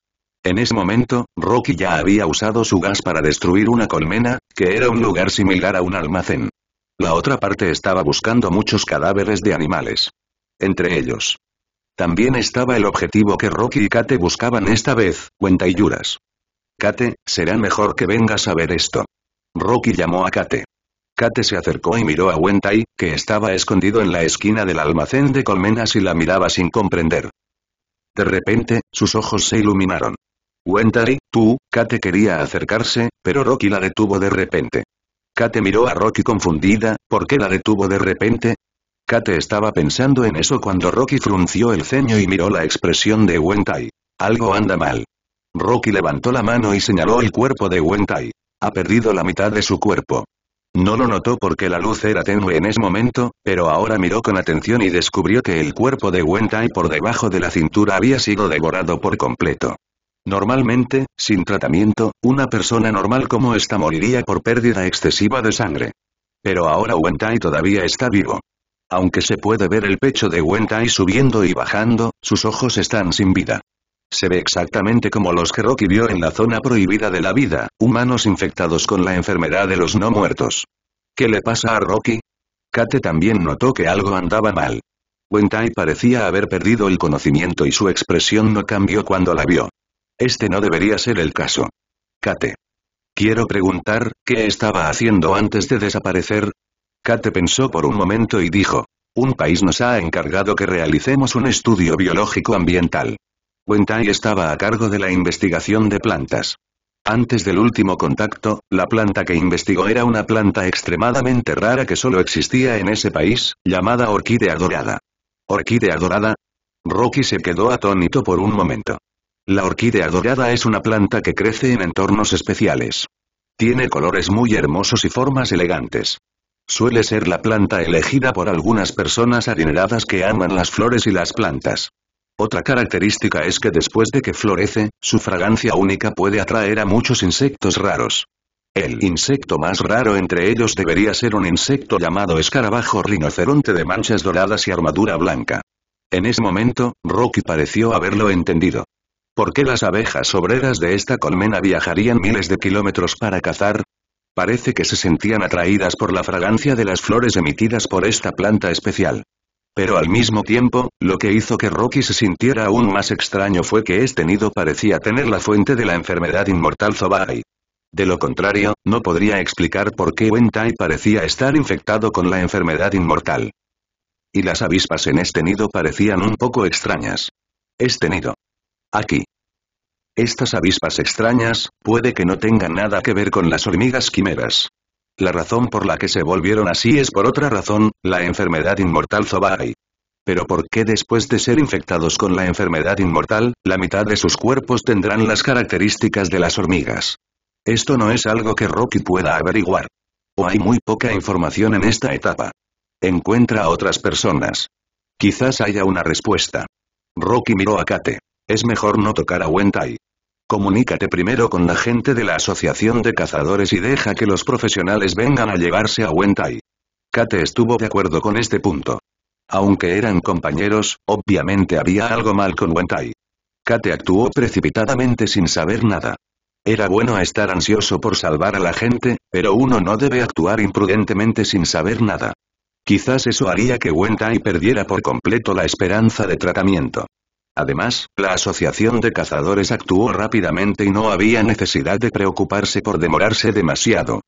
En ese momento, Rocky ya había usado su gas para destruir una colmena, que era un lugar similar a un almacén. La otra parte estaba buscando muchos cadáveres de animales. Entre ellos. También estaba el objetivo que Rocky y Kate buscaban esta vez, cuenta y yuras. Kate, será mejor que vengas a ver esto. Rocky llamó a Kate. Kate se acercó y miró a Wentai, que estaba escondido en la esquina del almacén de colmenas y la miraba sin comprender. De repente, sus ojos se iluminaron. Wentai, tú, Kate quería acercarse, pero Rocky la detuvo de repente. Kate miró a Rocky confundida, ¿por qué la detuvo de repente? Kate estaba pensando en eso cuando Rocky frunció el ceño y miró la expresión de Wentai. Algo anda mal. Rocky levantó la mano y señaló el cuerpo de Wentai. Ha perdido la mitad de su cuerpo. No lo notó porque la luz era tenue en ese momento, pero ahora miró con atención y descubrió que el cuerpo de Wentai por debajo de la cintura había sido devorado por completo. Normalmente, sin tratamiento, una persona normal como esta moriría por pérdida excesiva de sangre. Pero ahora Wentai todavía está vivo. Aunque se puede ver el pecho de Wentai subiendo y bajando, sus ojos están sin vida. Se ve exactamente como los que Rocky vio en la zona prohibida de la vida, humanos infectados con la enfermedad de los no muertos. ¿Qué le pasa a Rocky? Kate también notó que algo andaba mal. Wentai parecía haber perdido el conocimiento y su expresión no cambió cuando la vio. Este no debería ser el caso. Kate. Quiero preguntar, ¿qué estaba haciendo antes de desaparecer? Kate pensó por un momento y dijo. Un país nos ha encargado que realicemos un estudio biológico ambiental. Wentai estaba a cargo de la investigación de plantas. Antes del último contacto, la planta que investigó era una planta extremadamente rara que solo existía en ese país, llamada orquídea dorada. ¿Orquídea dorada? Rocky se quedó atónito por un momento. La orquídea dorada es una planta que crece en entornos especiales. Tiene colores muy hermosos y formas elegantes. Suele ser la planta elegida por algunas personas adineradas que aman las flores y las plantas. Otra característica es que después de que florece, su fragancia única puede atraer a muchos insectos raros. El insecto más raro entre ellos debería ser un insecto llamado escarabajo rinoceronte de manchas doradas y armadura blanca. En ese momento, Rocky pareció haberlo entendido. ¿Por qué las abejas obreras de esta colmena viajarían miles de kilómetros para cazar? Parece que se sentían atraídas por la fragancia de las flores emitidas por esta planta especial. Pero al mismo tiempo, lo que hizo que Rocky se sintiera aún más extraño fue que este nido parecía tener la fuente de la enfermedad inmortal Zobai. De lo contrario, no podría explicar por qué Wentai parecía estar infectado con la enfermedad inmortal. Y las avispas en este nido parecían un poco extrañas. Este nido. Aquí. Estas avispas extrañas, puede que no tengan nada que ver con las hormigas quimeras. La razón por la que se volvieron así es por otra razón, la enfermedad inmortal Zobai. Pero ¿por qué después de ser infectados con la enfermedad inmortal, la mitad de sus cuerpos tendrán las características de las hormigas? Esto no es algo que Rocky pueda averiguar. O hay muy poca información en esta etapa. Encuentra a otras personas. Quizás haya una respuesta. Rocky miró a Kate. Es mejor no tocar a Wentai. Comunícate primero con la gente de la Asociación de Cazadores y deja que los profesionales vengan a llevarse a Wentai. Kate estuvo de acuerdo con este punto. Aunque eran compañeros, obviamente había algo mal con Wentai. Kate actuó precipitadamente sin saber nada. Era bueno estar ansioso por salvar a la gente, pero uno no debe actuar imprudentemente sin saber nada. Quizás eso haría que Wentai perdiera por completo la esperanza de tratamiento. Además, la asociación de cazadores actuó rápidamente y no había necesidad de preocuparse por demorarse demasiado.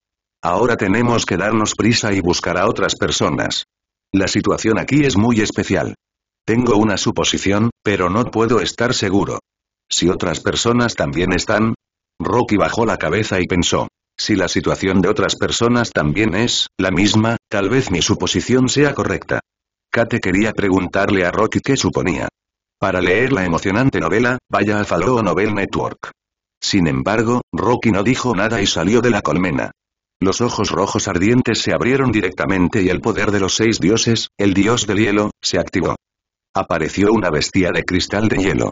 Ahora tenemos que darnos prisa y buscar a otras personas. La situación aquí es muy especial. Tengo una suposición, pero no puedo estar seguro. Si otras personas también están... Rocky bajó la cabeza y pensó. Si la situación de otras personas también es la misma, tal vez mi suposición sea correcta. Kate quería preguntarle a Rocky qué suponía, para leer la emocionante novela, vaya a Faloo Novel Network. Sin embargo, Rocky no dijo nada y salió de la colmena. Los ojos rojos ardientes se abrieron directamente y el poder de los seis dioses, el dios del hielo, se activó. Apareció una bestia de cristal de hielo.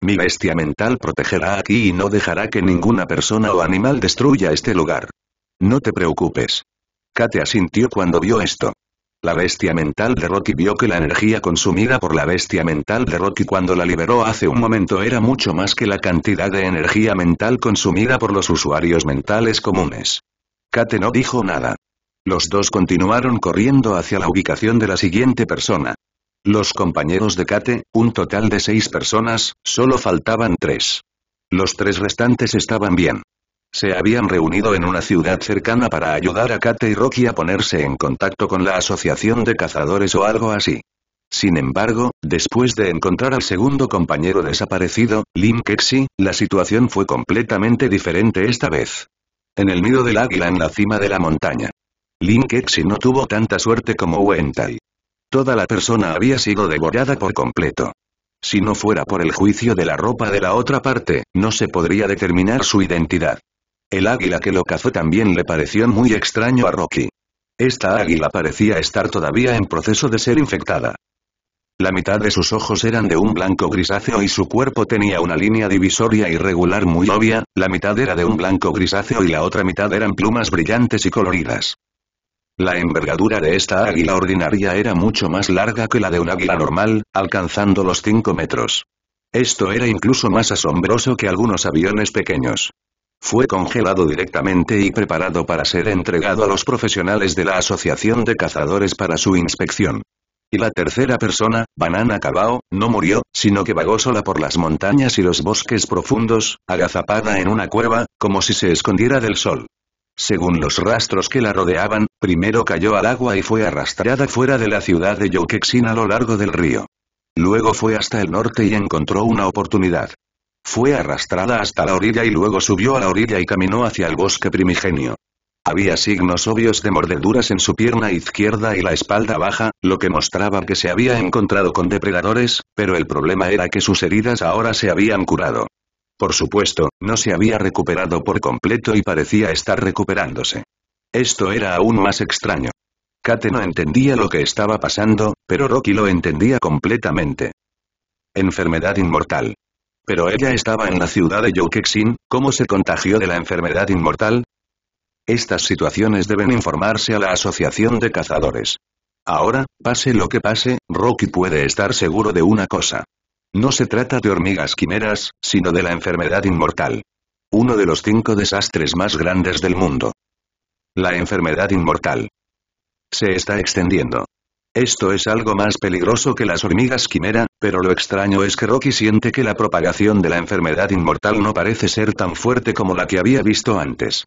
Mi bestia mental protegerá aquí y no dejará que ninguna persona o animal destruya este lugar. No te preocupes. Kate asintió cuando vio esto. La bestia mental de Rocky vio que la energía consumida por la bestia mental de Rocky cuando la liberó hace un momento era mucho más que la cantidad de energía mental consumida por los usuarios mentales comunes. Kate no dijo nada. Los dos continuaron corriendo hacia la ubicación de la siguiente persona. Los compañeros de Kate, un total de seis personas, solo faltaban tres. Los tres restantes estaban bien. Se habían reunido en una ciudad cercana para ayudar a Kate y Rocky a ponerse en contacto con la asociación de cazadores o algo así. Sin embargo, después de encontrar al segundo compañero desaparecido, Lim Kexi, la situación fue completamente diferente esta vez. En el nido del águila en la cima de la montaña. Lim Kexi no tuvo tanta suerte como Wentai. Toda la persona había sido devorada por completo. Si no fuera por el juicio de la ropa de la otra parte, no se podría determinar su identidad. El águila que lo cazó también le pareció muy extraño a Rocky. Esta águila parecía estar todavía en proceso de ser infectada. La mitad de sus ojos eran de un blanco grisáceo y su cuerpo tenía una línea divisoria irregular muy obvia, la mitad era de un blanco grisáceo y la otra mitad eran plumas brillantes y coloridas. La envergadura de esta águila ordinaria era mucho más larga que la de un águila normal, alcanzando los 5 metros. Esto era incluso más asombroso que algunos aviones pequeños fue congelado directamente y preparado para ser entregado a los profesionales de la Asociación de Cazadores para su inspección. Y la tercera persona, Banana Cabao, no murió, sino que vagó sola por las montañas y los bosques profundos, agazapada en una cueva, como si se escondiera del sol. Según los rastros que la rodeaban, primero cayó al agua y fue arrastrada fuera de la ciudad de Yokexin a lo largo del río. Luego fue hasta el norte y encontró una oportunidad. Fue arrastrada hasta la orilla y luego subió a la orilla y caminó hacia el bosque primigenio. Había signos obvios de mordeduras en su pierna izquierda y la espalda baja, lo que mostraba que se había encontrado con depredadores, pero el problema era que sus heridas ahora se habían curado. Por supuesto, no se había recuperado por completo y parecía estar recuperándose. Esto era aún más extraño. Kate no entendía lo que estaba pasando, pero Rocky lo entendía completamente. Enfermedad inmortal. Pero ella estaba en la ciudad de Yokexin, ¿cómo se contagió de la enfermedad inmortal? Estas situaciones deben informarse a la Asociación de Cazadores. Ahora, pase lo que pase, Rocky puede estar seguro de una cosa. No se trata de hormigas quimeras, sino de la enfermedad inmortal. Uno de los cinco desastres más grandes del mundo. La enfermedad inmortal. Se está extendiendo. Esto es algo más peligroso que las hormigas quimera, pero lo extraño es que Rocky siente que la propagación de la enfermedad inmortal no parece ser tan fuerte como la que había visto antes.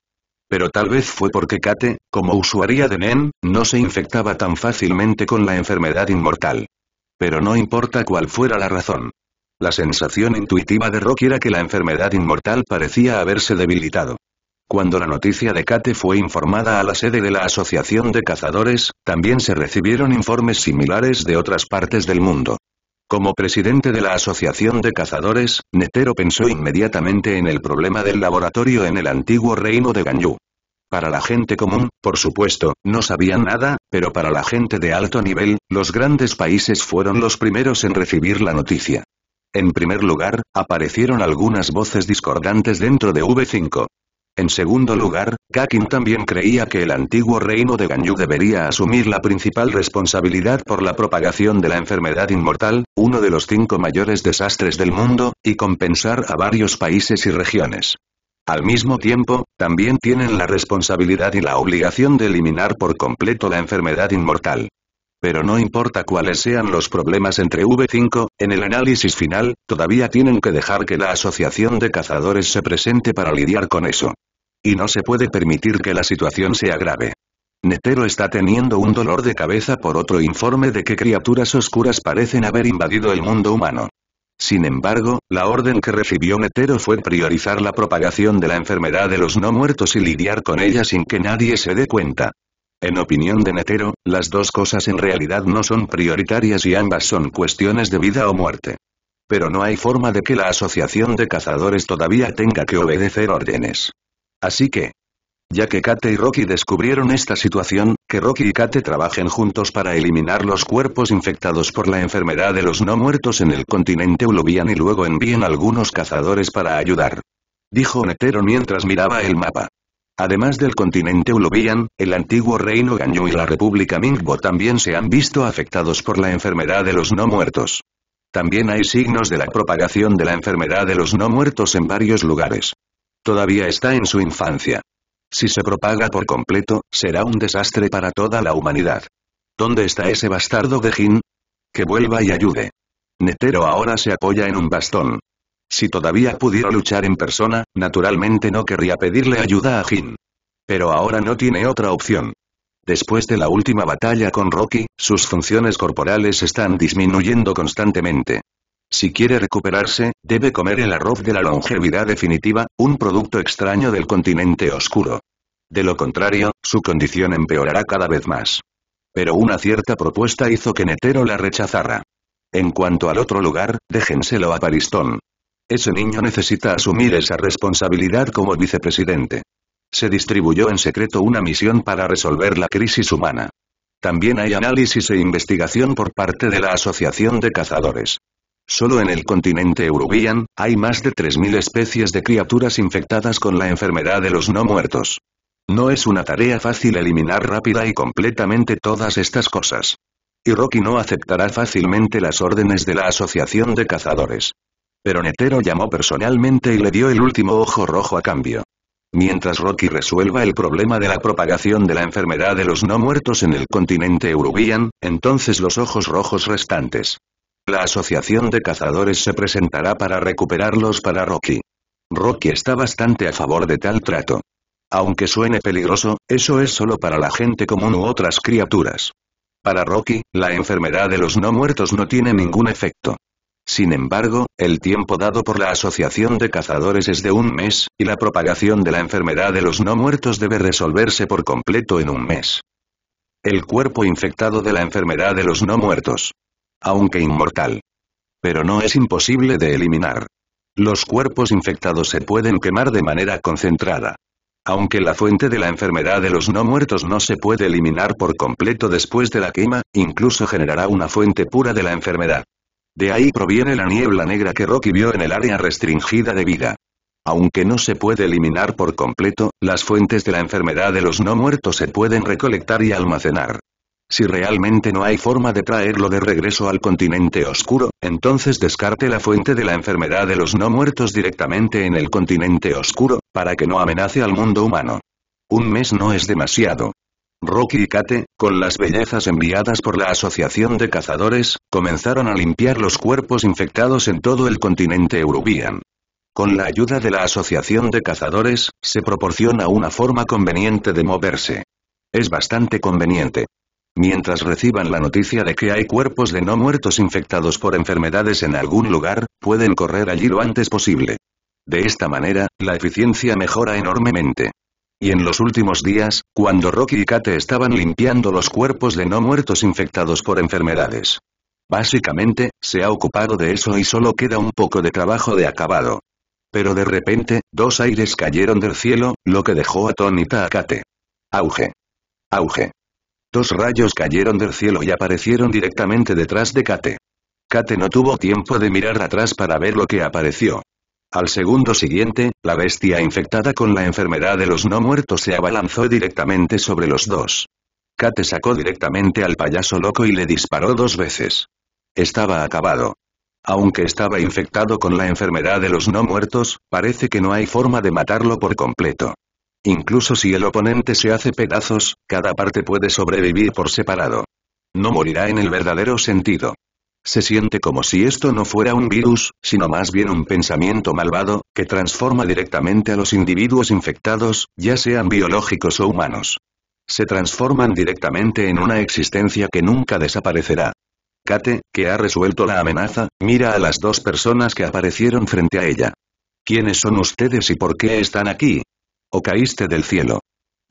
Pero tal vez fue porque Kate, como usuaria de Nen, no se infectaba tan fácilmente con la enfermedad inmortal. Pero no importa cuál fuera la razón. La sensación intuitiva de Rocky era que la enfermedad inmortal parecía haberse debilitado. Cuando la noticia de Kate fue informada a la sede de la Asociación de Cazadores, también se recibieron informes similares de otras partes del mundo. Como presidente de la Asociación de Cazadores, Netero pensó inmediatamente en el problema del laboratorio en el antiguo reino de Ganyu. Para la gente común, por supuesto, no sabían nada, pero para la gente de alto nivel, los grandes países fueron los primeros en recibir la noticia. En primer lugar, aparecieron algunas voces discordantes dentro de V5. En segundo lugar, Kakin también creía que el antiguo reino de Ganyu debería asumir la principal responsabilidad por la propagación de la enfermedad inmortal, uno de los cinco mayores desastres del mundo, y compensar a varios países y regiones. Al mismo tiempo, también tienen la responsabilidad y la obligación de eliminar por completo la enfermedad inmortal. Pero no importa cuáles sean los problemas entre V5, en el análisis final, todavía tienen que dejar que la asociación de cazadores se presente para lidiar con eso. Y no se puede permitir que la situación sea grave. Netero está teniendo un dolor de cabeza por otro informe de que criaturas oscuras parecen haber invadido el mundo humano. Sin embargo, la orden que recibió Netero fue priorizar la propagación de la enfermedad de los no muertos y lidiar con ella sin que nadie se dé cuenta. En opinión de Netero, las dos cosas en realidad no son prioritarias y ambas son cuestiones de vida o muerte. Pero no hay forma de que la asociación de cazadores todavía tenga que obedecer órdenes. Así que, ya que Kate y Rocky descubrieron esta situación, que Rocky y Kate trabajen juntos para eliminar los cuerpos infectados por la enfermedad de los no muertos en el continente Ulubian y luego envíen algunos cazadores para ayudar. Dijo Netero mientras miraba el mapa. Además del continente Ulubian, el antiguo reino Ganyu y la república Mingbo también se han visto afectados por la enfermedad de los no muertos. También hay signos de la propagación de la enfermedad de los no muertos en varios lugares. Todavía está en su infancia. Si se propaga por completo, será un desastre para toda la humanidad. ¿Dónde está ese bastardo de Jin? Que vuelva y ayude. Netero ahora se apoya en un bastón. Si todavía pudiera luchar en persona, naturalmente no querría pedirle ayuda a Jin. Pero ahora no tiene otra opción. Después de la última batalla con Rocky, sus funciones corporales están disminuyendo constantemente. Si quiere recuperarse, debe comer el arroz de la longevidad definitiva, un producto extraño del continente oscuro. De lo contrario, su condición empeorará cada vez más. Pero una cierta propuesta hizo que Netero la rechazara. En cuanto al otro lugar, déjenselo a Paristón. Ese niño necesita asumir esa responsabilidad como vicepresidente. Se distribuyó en secreto una misión para resolver la crisis humana. También hay análisis e investigación por parte de la Asociación de Cazadores. Solo en el continente Eurubian, hay más de 3.000 especies de criaturas infectadas con la enfermedad de los no muertos. No es una tarea fácil eliminar rápida y completamente todas estas cosas. Y Rocky no aceptará fácilmente las órdenes de la Asociación de Cazadores. Pero Netero llamó personalmente y le dio el último ojo rojo a cambio. Mientras Rocky resuelva el problema de la propagación de la enfermedad de los no muertos en el continente uruguayan, entonces los ojos rojos restantes. La asociación de cazadores se presentará para recuperarlos para Rocky. Rocky está bastante a favor de tal trato. Aunque suene peligroso, eso es solo para la gente común u otras criaturas. Para Rocky, la enfermedad de los no muertos no tiene ningún efecto. Sin embargo, el tiempo dado por la Asociación de Cazadores es de un mes, y la propagación de la enfermedad de los no muertos debe resolverse por completo en un mes. El cuerpo infectado de la enfermedad de los no muertos. Aunque inmortal. Pero no es imposible de eliminar. Los cuerpos infectados se pueden quemar de manera concentrada. Aunque la fuente de la enfermedad de los no muertos no se puede eliminar por completo después de la quema, incluso generará una fuente pura de la enfermedad. De ahí proviene la niebla negra que Rocky vio en el área restringida de vida. Aunque no se puede eliminar por completo, las fuentes de la enfermedad de los no muertos se pueden recolectar y almacenar. Si realmente no hay forma de traerlo de regreso al continente oscuro, entonces descarte la fuente de la enfermedad de los no muertos directamente en el continente oscuro, para que no amenace al mundo humano. Un mes no es demasiado. Rocky y Kate, con las bellezas enviadas por la Asociación de Cazadores, comenzaron a limpiar los cuerpos infectados en todo el continente Eurubian. Con la ayuda de la Asociación de Cazadores, se proporciona una forma conveniente de moverse. Es bastante conveniente. Mientras reciban la noticia de que hay cuerpos de no muertos infectados por enfermedades en algún lugar, pueden correr allí lo antes posible. De esta manera, la eficiencia mejora enormemente. Y en los últimos días, cuando Rocky y Kate estaban limpiando los cuerpos de no muertos infectados por enfermedades. Básicamente, se ha ocupado de eso y solo queda un poco de trabajo de acabado. Pero de repente, dos aires cayeron del cielo, lo que dejó atónita a Kate. Auge. Auge. Dos rayos cayeron del cielo y aparecieron directamente detrás de Kate. Kate no tuvo tiempo de mirar atrás para ver lo que apareció. Al segundo siguiente, la bestia infectada con la enfermedad de los no muertos se abalanzó directamente sobre los dos. Kate sacó directamente al payaso loco y le disparó dos veces. Estaba acabado. Aunque estaba infectado con la enfermedad de los no muertos, parece que no hay forma de matarlo por completo. Incluso si el oponente se hace pedazos, cada parte puede sobrevivir por separado. No morirá en el verdadero sentido. Se siente como si esto no fuera un virus, sino más bien un pensamiento malvado, que transforma directamente a los individuos infectados, ya sean biológicos o humanos. Se transforman directamente en una existencia que nunca desaparecerá. Kate, que ha resuelto la amenaza, mira a las dos personas que aparecieron frente a ella. ¿Quiénes son ustedes y por qué están aquí? ¿O caíste del cielo?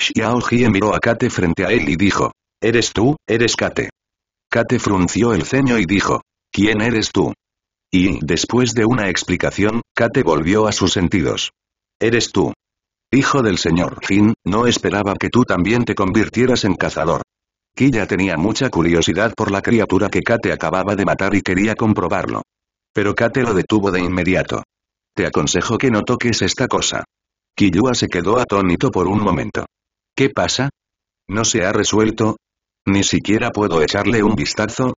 Xiao Jie miró a Kate frente a él y dijo. Eres tú, eres Kate. Kate frunció el ceño y dijo, ¿quién eres tú? Y, después de una explicación, Kate volvió a sus sentidos. Eres tú. Hijo del señor Jin, no esperaba que tú también te convirtieras en cazador. Killa tenía mucha curiosidad por la criatura que Kate acababa de matar y quería comprobarlo. Pero Kate lo detuvo de inmediato. Te aconsejo que no toques esta cosa. Kiyua se quedó atónito por un momento. ¿Qué pasa? ¿No se ha resuelto? Ni siquiera puedo echarle un vistazo.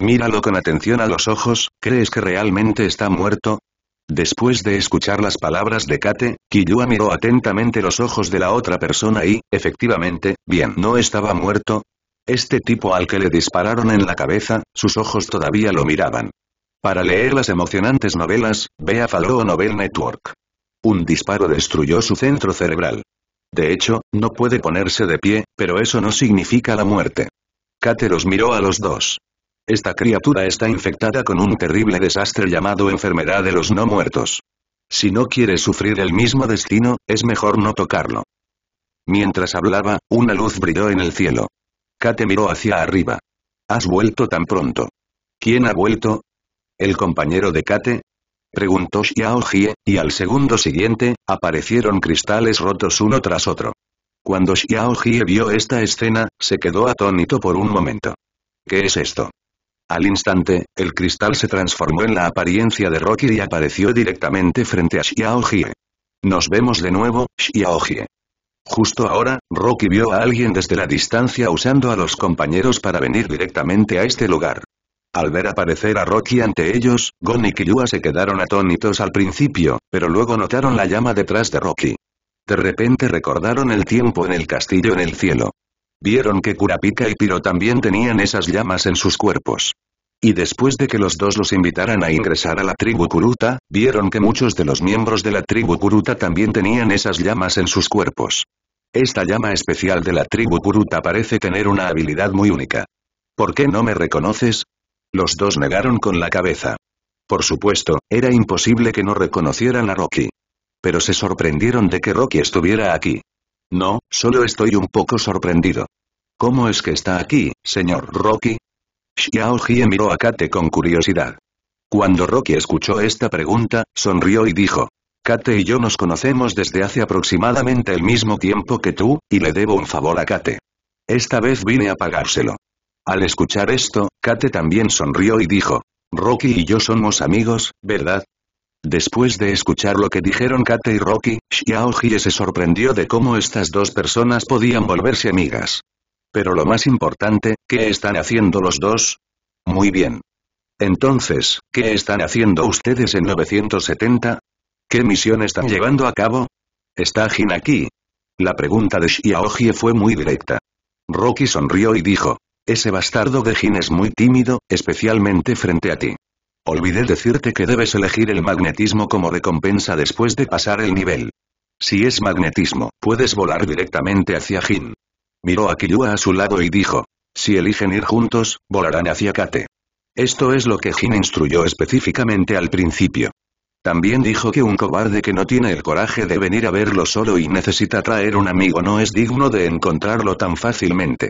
Míralo con atención a los ojos, ¿crees que realmente está muerto? Después de escuchar las palabras de Kate, Kiyua miró atentamente los ojos de la otra persona y, efectivamente, bien, no estaba muerto. Este tipo al que le dispararon en la cabeza, sus ojos todavía lo miraban. Para leer las emocionantes novelas, vea Faloo Novel Network. Un disparo destruyó su centro cerebral. De hecho, no puede ponerse de pie, pero eso no significa la muerte. Kate los miró a los dos. Esta criatura está infectada con un terrible desastre llamado enfermedad de los no muertos. Si no quiere sufrir el mismo destino, es mejor no tocarlo. Mientras hablaba, una luz brilló en el cielo. Kate miró hacia arriba. Has vuelto tan pronto. ¿Quién ha vuelto? El compañero de Kate, preguntó Jie, y al segundo siguiente, aparecieron cristales rotos uno tras otro. Cuando Xiao Jie vio esta escena, se quedó atónito por un momento. ¿Qué es esto? Al instante, el cristal se transformó en la apariencia de Rocky y apareció directamente frente a Xiao Jie. Nos vemos de nuevo, Xiao Jie. Justo ahora, Rocky vio a alguien desde la distancia usando a los compañeros para venir directamente a este lugar. Al ver aparecer a Rocky ante ellos, Gon y Killua se quedaron atónitos al principio, pero luego notaron la llama detrás de Rocky. De repente recordaron el tiempo en el castillo en el cielo. Vieron que Kurapika y Piro también tenían esas llamas en sus cuerpos. Y después de que los dos los invitaran a ingresar a la tribu Kuruta, vieron que muchos de los miembros de la tribu Kuruta también tenían esas llamas en sus cuerpos. Esta llama especial de la tribu Kuruta parece tener una habilidad muy única. ¿Por qué no me reconoces? Los dos negaron con la cabeza. Por supuesto, era imposible que no reconocieran a Rocky. Pero se sorprendieron de que Rocky estuviera aquí. No, solo estoy un poco sorprendido. ¿Cómo es que está aquí, señor Rocky? Xiao Jie miró a Kate con curiosidad. Cuando Rocky escuchó esta pregunta, sonrió y dijo. Kate y yo nos conocemos desde hace aproximadamente el mismo tiempo que tú, y le debo un favor a Kate. Esta vez vine a pagárselo. Al escuchar esto, Kate también sonrió y dijo, Rocky y yo somos amigos, ¿verdad? Después de escuchar lo que dijeron Kate y Rocky, Jie se sorprendió de cómo estas dos personas podían volverse amigas. Pero lo más importante, ¿qué están haciendo los dos? Muy bien. Entonces, ¿qué están haciendo ustedes en 970? ¿Qué misión están llevando a cabo? ¿Está Jin aquí? La pregunta de Jie fue muy directa. Rocky sonrió y dijo, ese bastardo de Jin es muy tímido, especialmente frente a ti. Olvidé decirte que debes elegir el magnetismo como recompensa después de pasar el nivel. Si es magnetismo, puedes volar directamente hacia Jin. Miró a Killua a su lado y dijo. Si eligen ir juntos, volarán hacia Kate. Esto es lo que Jin instruyó específicamente al principio. También dijo que un cobarde que no tiene el coraje de venir a verlo solo y necesita traer un amigo no es digno de encontrarlo tan fácilmente.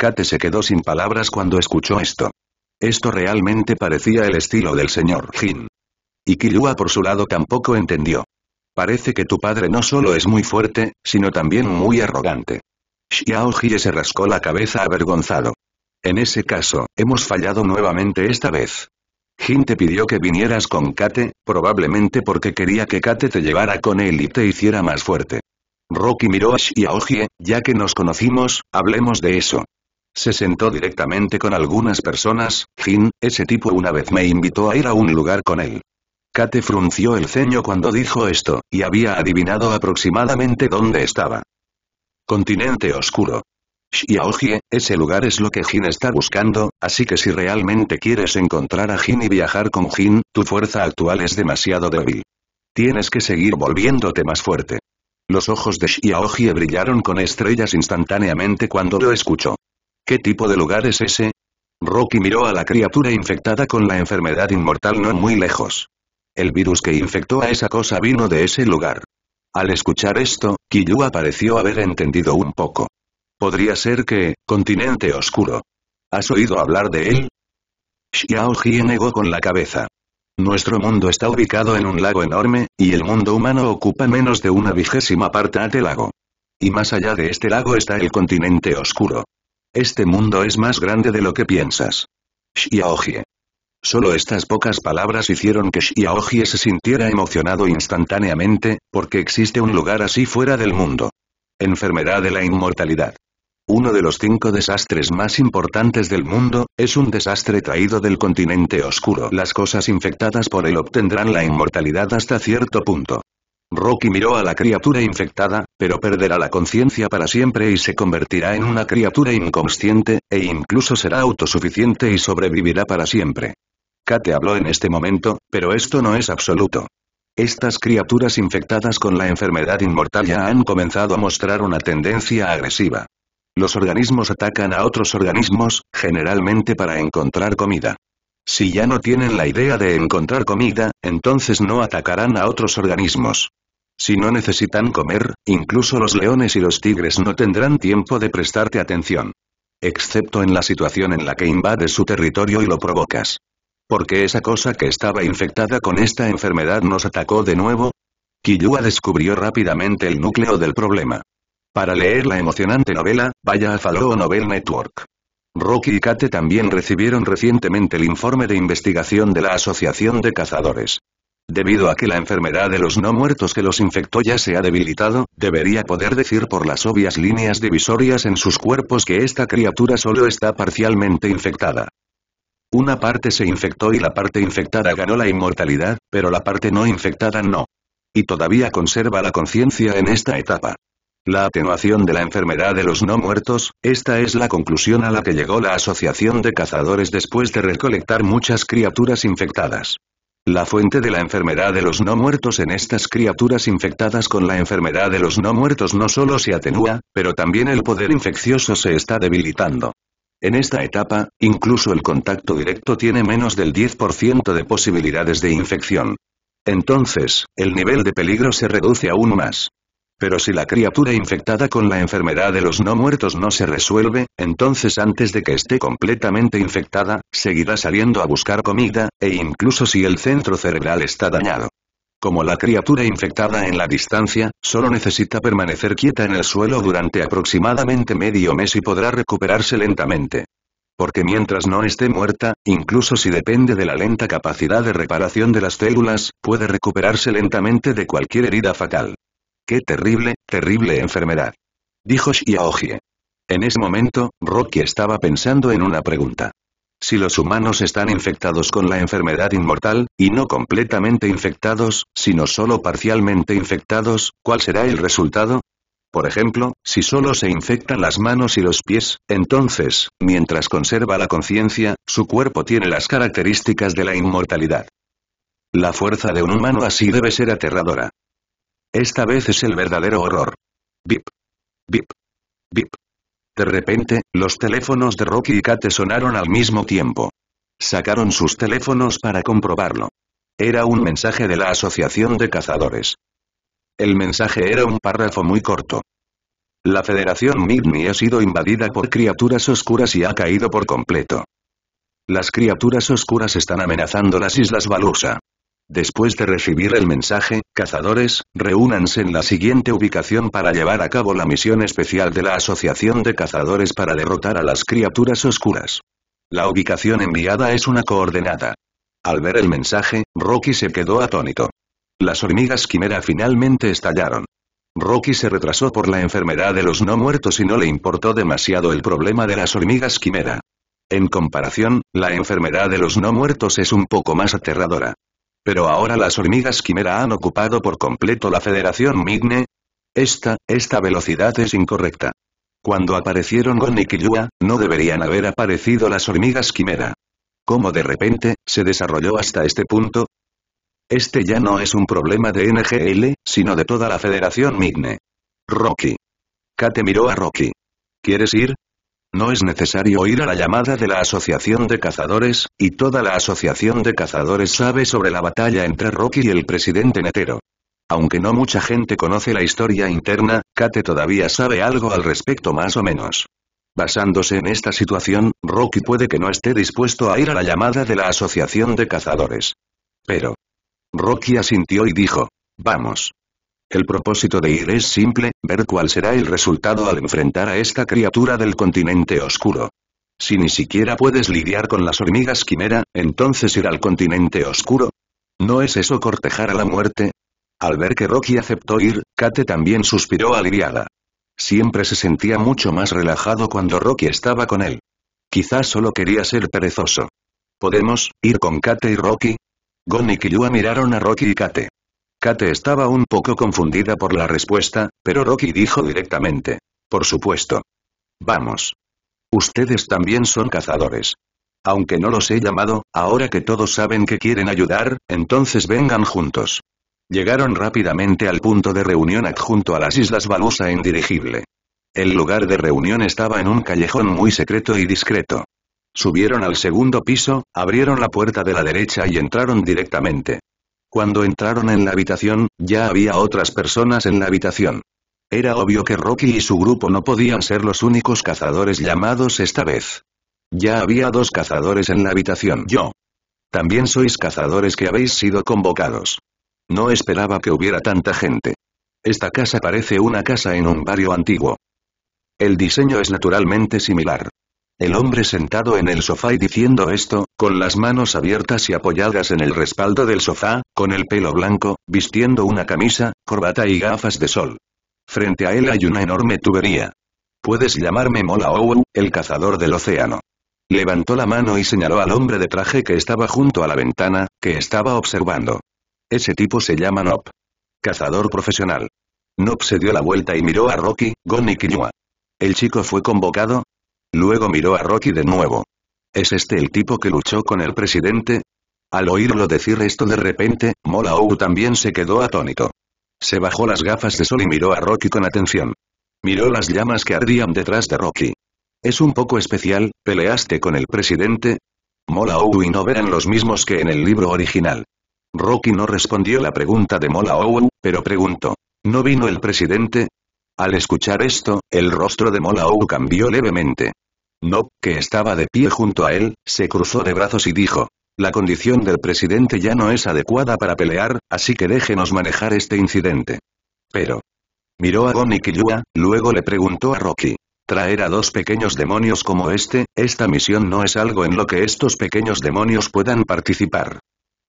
Kate se quedó sin palabras cuando escuchó esto. Esto realmente parecía el estilo del señor Jin. Y Kirua por su lado tampoco entendió. Parece que tu padre no solo es muy fuerte, sino también muy arrogante. Xiao Jie se rascó la cabeza avergonzado. En ese caso, hemos fallado nuevamente esta vez. Jin te pidió que vinieras con Kate, probablemente porque quería que Kate te llevara con él y te hiciera más fuerte. Rocky miró a Jie, ya que nos conocimos, hablemos de eso. Se sentó directamente con algunas personas, Jin, ese tipo una vez me invitó a ir a un lugar con él. Kate frunció el ceño cuando dijo esto, y había adivinado aproximadamente dónde estaba. Continente Oscuro. Xiaojie, ese lugar es lo que Jin está buscando, así que si realmente quieres encontrar a Jin y viajar con Jin, tu fuerza actual es demasiado débil. Tienes que seguir volviéndote más fuerte. Los ojos de Xiaojie brillaron con estrellas instantáneamente cuando lo escuchó. ¿Qué tipo de lugar es ese? Rocky miró a la criatura infectada con la enfermedad inmortal no muy lejos. El virus que infectó a esa cosa vino de ese lugar. Al escuchar esto, Kiyu pareció haber entendido un poco. Podría ser que, continente oscuro. ¿Has oído hablar de él? Xiao Jie negó con la cabeza. Nuestro mundo está ubicado en un lago enorme, y el mundo humano ocupa menos de una vigésima parte del lago. Y más allá de este lago está el continente oscuro. Este mundo es más grande de lo que piensas. Shiaoji. Solo estas pocas palabras hicieron que Shiaoji se sintiera emocionado instantáneamente, porque existe un lugar así fuera del mundo. Enfermedad de la inmortalidad. Uno de los cinco desastres más importantes del mundo, es un desastre traído del continente oscuro. Las cosas infectadas por él obtendrán la inmortalidad hasta cierto punto. Rocky miró a la criatura infectada, pero perderá la conciencia para siempre y se convertirá en una criatura inconsciente, e incluso será autosuficiente y sobrevivirá para siempre. Kate habló en este momento, pero esto no es absoluto. Estas criaturas infectadas con la enfermedad inmortal ya han comenzado a mostrar una tendencia agresiva. Los organismos atacan a otros organismos, generalmente para encontrar comida. Si ya no tienen la idea de encontrar comida, entonces no atacarán a otros organismos. Si no necesitan comer, incluso los leones y los tigres no tendrán tiempo de prestarte atención. Excepto en la situación en la que invades su territorio y lo provocas. Porque esa cosa que estaba infectada con esta enfermedad nos atacó de nuevo? Kiyua descubrió rápidamente el núcleo del problema. Para leer la emocionante novela, vaya a Faloo Novel Network. Rocky y Kate también recibieron recientemente el informe de investigación de la Asociación de Cazadores. Debido a que la enfermedad de los no muertos que los infectó ya se ha debilitado, debería poder decir por las obvias líneas divisorias en sus cuerpos que esta criatura solo está parcialmente infectada. Una parte se infectó y la parte infectada ganó la inmortalidad, pero la parte no infectada no. Y todavía conserva la conciencia en esta etapa. La atenuación de la enfermedad de los no muertos, esta es la conclusión a la que llegó la Asociación de Cazadores después de recolectar muchas criaturas infectadas. La fuente de la enfermedad de los no muertos en estas criaturas infectadas con la enfermedad de los no muertos no solo se atenúa, pero también el poder infeccioso se está debilitando. En esta etapa, incluso el contacto directo tiene menos del 10% de posibilidades de infección. Entonces, el nivel de peligro se reduce aún más. Pero si la criatura infectada con la enfermedad de los no muertos no se resuelve, entonces antes de que esté completamente infectada, seguirá saliendo a buscar comida, e incluso si el centro cerebral está dañado. Como la criatura infectada en la distancia, solo necesita permanecer quieta en el suelo durante aproximadamente medio mes y podrá recuperarse lentamente. Porque mientras no esté muerta, incluso si depende de la lenta capacidad de reparación de las células, puede recuperarse lentamente de cualquier herida fatal. ¡Qué terrible, terrible enfermedad! Dijo Xiaojie. En ese momento, Rocky estaba pensando en una pregunta. Si los humanos están infectados con la enfermedad inmortal, y no completamente infectados, sino solo parcialmente infectados, ¿cuál será el resultado? Por ejemplo, si solo se infectan las manos y los pies, entonces, mientras conserva la conciencia, su cuerpo tiene las características de la inmortalidad. La fuerza de un humano así debe ser aterradora. Esta vez es el verdadero horror. Bip. Bip. Bip. De repente, los teléfonos de Rocky y Kate sonaron al mismo tiempo. Sacaron sus teléfonos para comprobarlo. Era un mensaje de la Asociación de Cazadores. El mensaje era un párrafo muy corto. La Federación Midni ha sido invadida por criaturas oscuras y ha caído por completo. Las criaturas oscuras están amenazando las Islas Balusa. Después de recibir el mensaje, cazadores, reúnanse en la siguiente ubicación para llevar a cabo la misión especial de la Asociación de Cazadores para derrotar a las criaturas oscuras. La ubicación enviada es una coordenada. Al ver el mensaje, Rocky se quedó atónito. Las hormigas quimera finalmente estallaron. Rocky se retrasó por la enfermedad de los no muertos y no le importó demasiado el problema de las hormigas quimera. En comparación, la enfermedad de los no muertos es un poco más aterradora. Pero ahora las hormigas quimera han ocupado por completo la Federación Migne. Esta, esta velocidad es incorrecta. Cuando aparecieron Gon y no deberían haber aparecido las hormigas quimera. ¿Cómo de repente, se desarrolló hasta este punto? Este ya no es un problema de NGL, sino de toda la Federación Migne. Rocky. Kate miró a Rocky. ¿Quieres ir? No es necesario ir a la llamada de la Asociación de Cazadores, y toda la Asociación de Cazadores sabe sobre la batalla entre Rocky y el presidente Netero. Aunque no mucha gente conoce la historia interna, Kate todavía sabe algo al respecto más o menos. Basándose en esta situación, Rocky puede que no esté dispuesto a ir a la llamada de la Asociación de Cazadores. Pero. Rocky asintió y dijo. Vamos. El propósito de ir es simple, ver cuál será el resultado al enfrentar a esta criatura del continente oscuro. Si ni siquiera puedes lidiar con las hormigas quimera, entonces ir al continente oscuro. ¿No es eso cortejar a la muerte? Al ver que Rocky aceptó ir, Kate también suspiró aliviada. Siempre se sentía mucho más relajado cuando Rocky estaba con él. Quizás solo quería ser perezoso. ¿Podemos ir con Kate y Rocky? Gon y Killua miraron a Rocky y Kate. Kate estaba un poco confundida por la respuesta, pero Rocky dijo directamente. Por supuesto. Vamos. Ustedes también son cazadores. Aunque no los he llamado, ahora que todos saben que quieren ayudar, entonces vengan juntos. Llegaron rápidamente al punto de reunión adjunto a las Islas Balusa Indirigible. El lugar de reunión estaba en un callejón muy secreto y discreto. Subieron al segundo piso, abrieron la puerta de la derecha y entraron directamente. Cuando entraron en la habitación, ya había otras personas en la habitación. Era obvio que Rocky y su grupo no podían ser los únicos cazadores llamados esta vez. Ya había dos cazadores en la habitación. Yo. También sois cazadores que habéis sido convocados. No esperaba que hubiera tanta gente. Esta casa parece una casa en un barrio antiguo. El diseño es naturalmente similar el hombre sentado en el sofá y diciendo esto, con las manos abiertas y apoyadas en el respaldo del sofá, con el pelo blanco, vistiendo una camisa, corbata y gafas de sol. Frente a él hay una enorme tubería. Puedes llamarme Mola Owen, el cazador del océano. Levantó la mano y señaló al hombre de traje que estaba junto a la ventana, que estaba observando. Ese tipo se llama Nop. Cazador profesional. Nop se dio la vuelta y miró a Rocky, Gon y ¿El chico fue convocado? Luego miró a Rocky de nuevo. ¿Es este el tipo que luchó con el presidente? Al oírlo decir esto de repente, Molaou también se quedó atónito. Se bajó las gafas de sol y miró a Rocky con atención. Miró las llamas que ardían detrás de Rocky. Es un poco especial, ¿peleaste con el presidente? Molaou y no eran los mismos que en el libro original. Rocky no respondió la pregunta de Molaou, pero preguntó. ¿No vino el presidente? Al escuchar esto, el rostro de Molaou cambió levemente. No, que estaba de pie junto a él, se cruzó de brazos y dijo, la condición del presidente ya no es adecuada para pelear, así que déjenos manejar este incidente. Pero... Miró a Gon y Killua, luego le preguntó a Rocky. Traer a dos pequeños demonios como este, esta misión no es algo en lo que estos pequeños demonios puedan participar.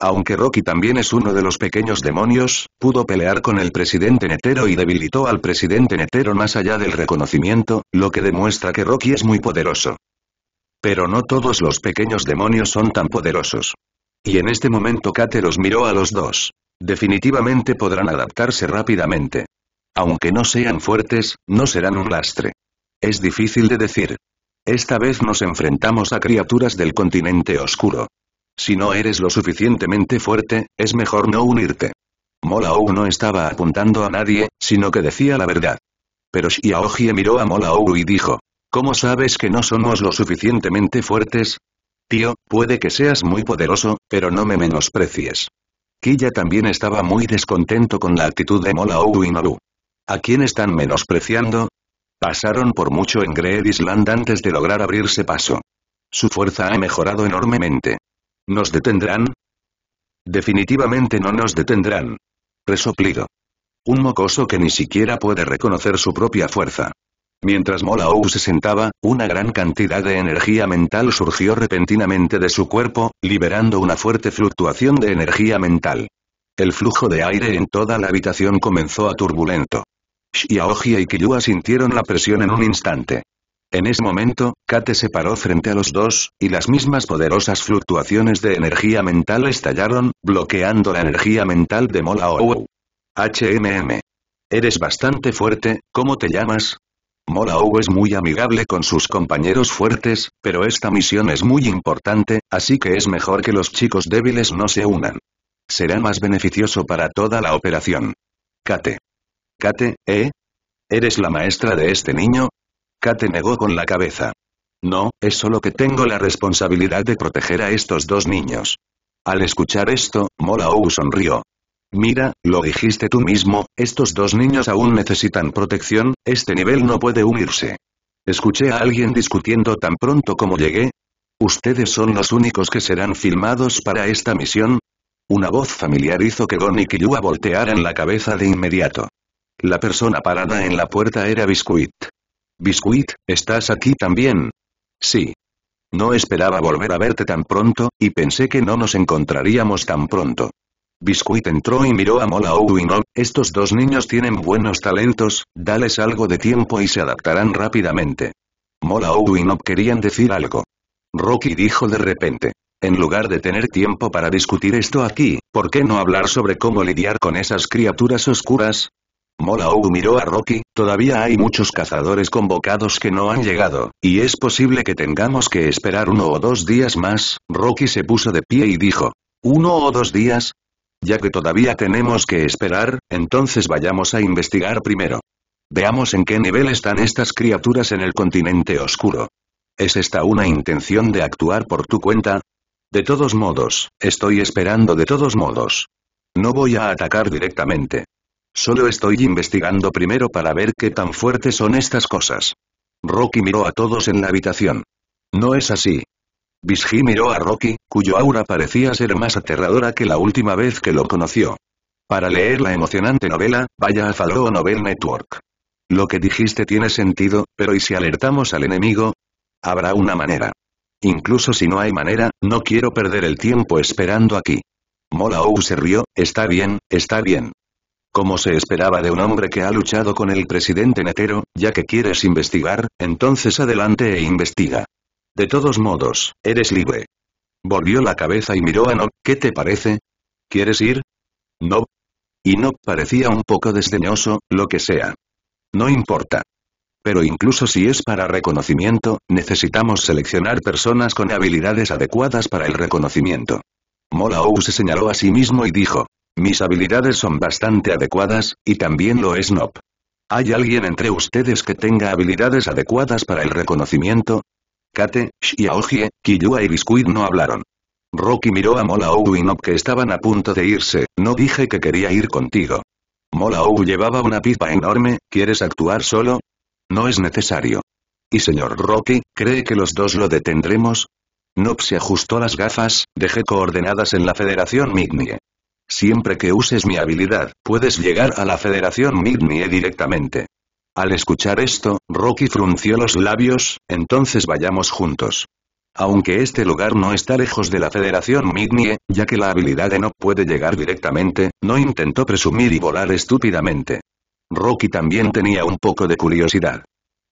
Aunque Rocky también es uno de los pequeños demonios, pudo pelear con el presidente Netero y debilitó al presidente Netero más allá del reconocimiento, lo que demuestra que Rocky es muy poderoso. Pero no todos los pequeños demonios son tan poderosos. Y en este momento Kate miró a los dos. Definitivamente podrán adaptarse rápidamente. Aunque no sean fuertes, no serán un lastre. Es difícil de decir. Esta vez nos enfrentamos a criaturas del continente oscuro. Si no eres lo suficientemente fuerte, es mejor no unirte. Molaou no estaba apuntando a nadie, sino que decía la verdad. Pero Xiaoji miró a Molaou y dijo, ¿Cómo sabes que no somos lo suficientemente fuertes? Tío, puede que seas muy poderoso, pero no me menosprecies. Kiya también estaba muy descontento con la actitud de Molaou y Maru. ¿A quién están menospreciando? Pasaron por mucho en Greer Island antes de lograr abrirse paso. Su fuerza ha mejorado enormemente. ¿Nos detendrán? Definitivamente no nos detendrán. Resoplido. Un mocoso que ni siquiera puede reconocer su propia fuerza. Mientras Molaou se sentaba, una gran cantidad de energía mental surgió repentinamente de su cuerpo, liberando una fuerte fluctuación de energía mental. El flujo de aire en toda la habitación comenzó a turbulento. Xiaoji y Killua sintieron la presión en un instante. En ese momento, Kate se paró frente a los dos, y las mismas poderosas fluctuaciones de energía mental estallaron, bloqueando la energía mental de Molaou. HMM. Eres bastante fuerte, ¿cómo te llamas? Molaou es muy amigable con sus compañeros fuertes, pero esta misión es muy importante, así que es mejor que los chicos débiles no se unan. Será más beneficioso para toda la operación. Kate. Kate, ¿eh? ¿Eres la maestra de este niño? Kate negó con la cabeza. No, es solo que tengo la responsabilidad de proteger a estos dos niños. Al escuchar esto, Molaou sonrió. Mira, lo dijiste tú mismo, estos dos niños aún necesitan protección, este nivel no puede unirse. Escuché a alguien discutiendo tan pronto como llegué. ¿Ustedes son los únicos que serán filmados para esta misión? Una voz familiar hizo que Gon y Killua voltearan la cabeza de inmediato. La persona parada en la puerta era Biscuit. Biscuit, ¿estás aquí también? Sí. No esperaba volver a verte tan pronto, y pensé que no nos encontraríamos tan pronto. Biscuit entró y miró a Mola Owinol, estos dos niños tienen buenos talentos, dales algo de tiempo y se adaptarán rápidamente. Mola Owinol querían decir algo. Rocky dijo de repente. En lugar de tener tiempo para discutir esto aquí, ¿por qué no hablar sobre cómo lidiar con esas criaturas oscuras? Molaou miró a Rocky, todavía hay muchos cazadores convocados que no han llegado, y es posible que tengamos que esperar uno o dos días más, Rocky se puso de pie y dijo. ¿Uno o dos días? Ya que todavía tenemos que esperar, entonces vayamos a investigar primero. Veamos en qué nivel están estas criaturas en el continente oscuro. ¿Es esta una intención de actuar por tu cuenta? De todos modos, estoy esperando de todos modos. No voy a atacar directamente. Solo estoy investigando primero para ver qué tan fuertes son estas cosas. Rocky miró a todos en la habitación. No es así. Bishi miró a Rocky, cuyo aura parecía ser más aterradora que la última vez que lo conoció. Para leer la emocionante novela, vaya a Fallo Novel Network. Lo que dijiste tiene sentido, pero ¿y si alertamos al enemigo? Habrá una manera. Incluso si no hay manera, no quiero perder el tiempo esperando aquí. Molaou se rió, está bien, está bien. Como se esperaba de un hombre que ha luchado con el presidente Netero, ya que quieres investigar, entonces adelante e investiga. De todos modos, eres libre. Volvió la cabeza y miró a Nob, ¿qué te parece? ¿Quieres ir? No. Y No parecía un poco desdeñoso, lo que sea. No importa. Pero incluso si es para reconocimiento, necesitamos seleccionar personas con habilidades adecuadas para el reconocimiento. Molaou se señaló a sí mismo y dijo, mis habilidades son bastante adecuadas, y también lo es Nop. ¿Hay alguien entre ustedes que tenga habilidades adecuadas para el reconocimiento? Kate, Xiaojie, Kiyua y Biscuit no hablaron. Rocky miró a Mola y Nop que estaban a punto de irse, no dije que quería ir contigo. Mola llevaba una pipa enorme, ¿quieres actuar solo? No es necesario. ¿Y señor Rocky, cree que los dos lo detendremos? Nop se ajustó las gafas, dejé coordenadas en la Federación Mignie. Siempre que uses mi habilidad, puedes llegar a la Federación Midnie directamente. Al escuchar esto, Rocky frunció los labios, entonces vayamos juntos. Aunque este lugar no está lejos de la Federación Midnie, ya que la habilidad de no puede llegar directamente, no intentó presumir y volar estúpidamente. Rocky también tenía un poco de curiosidad.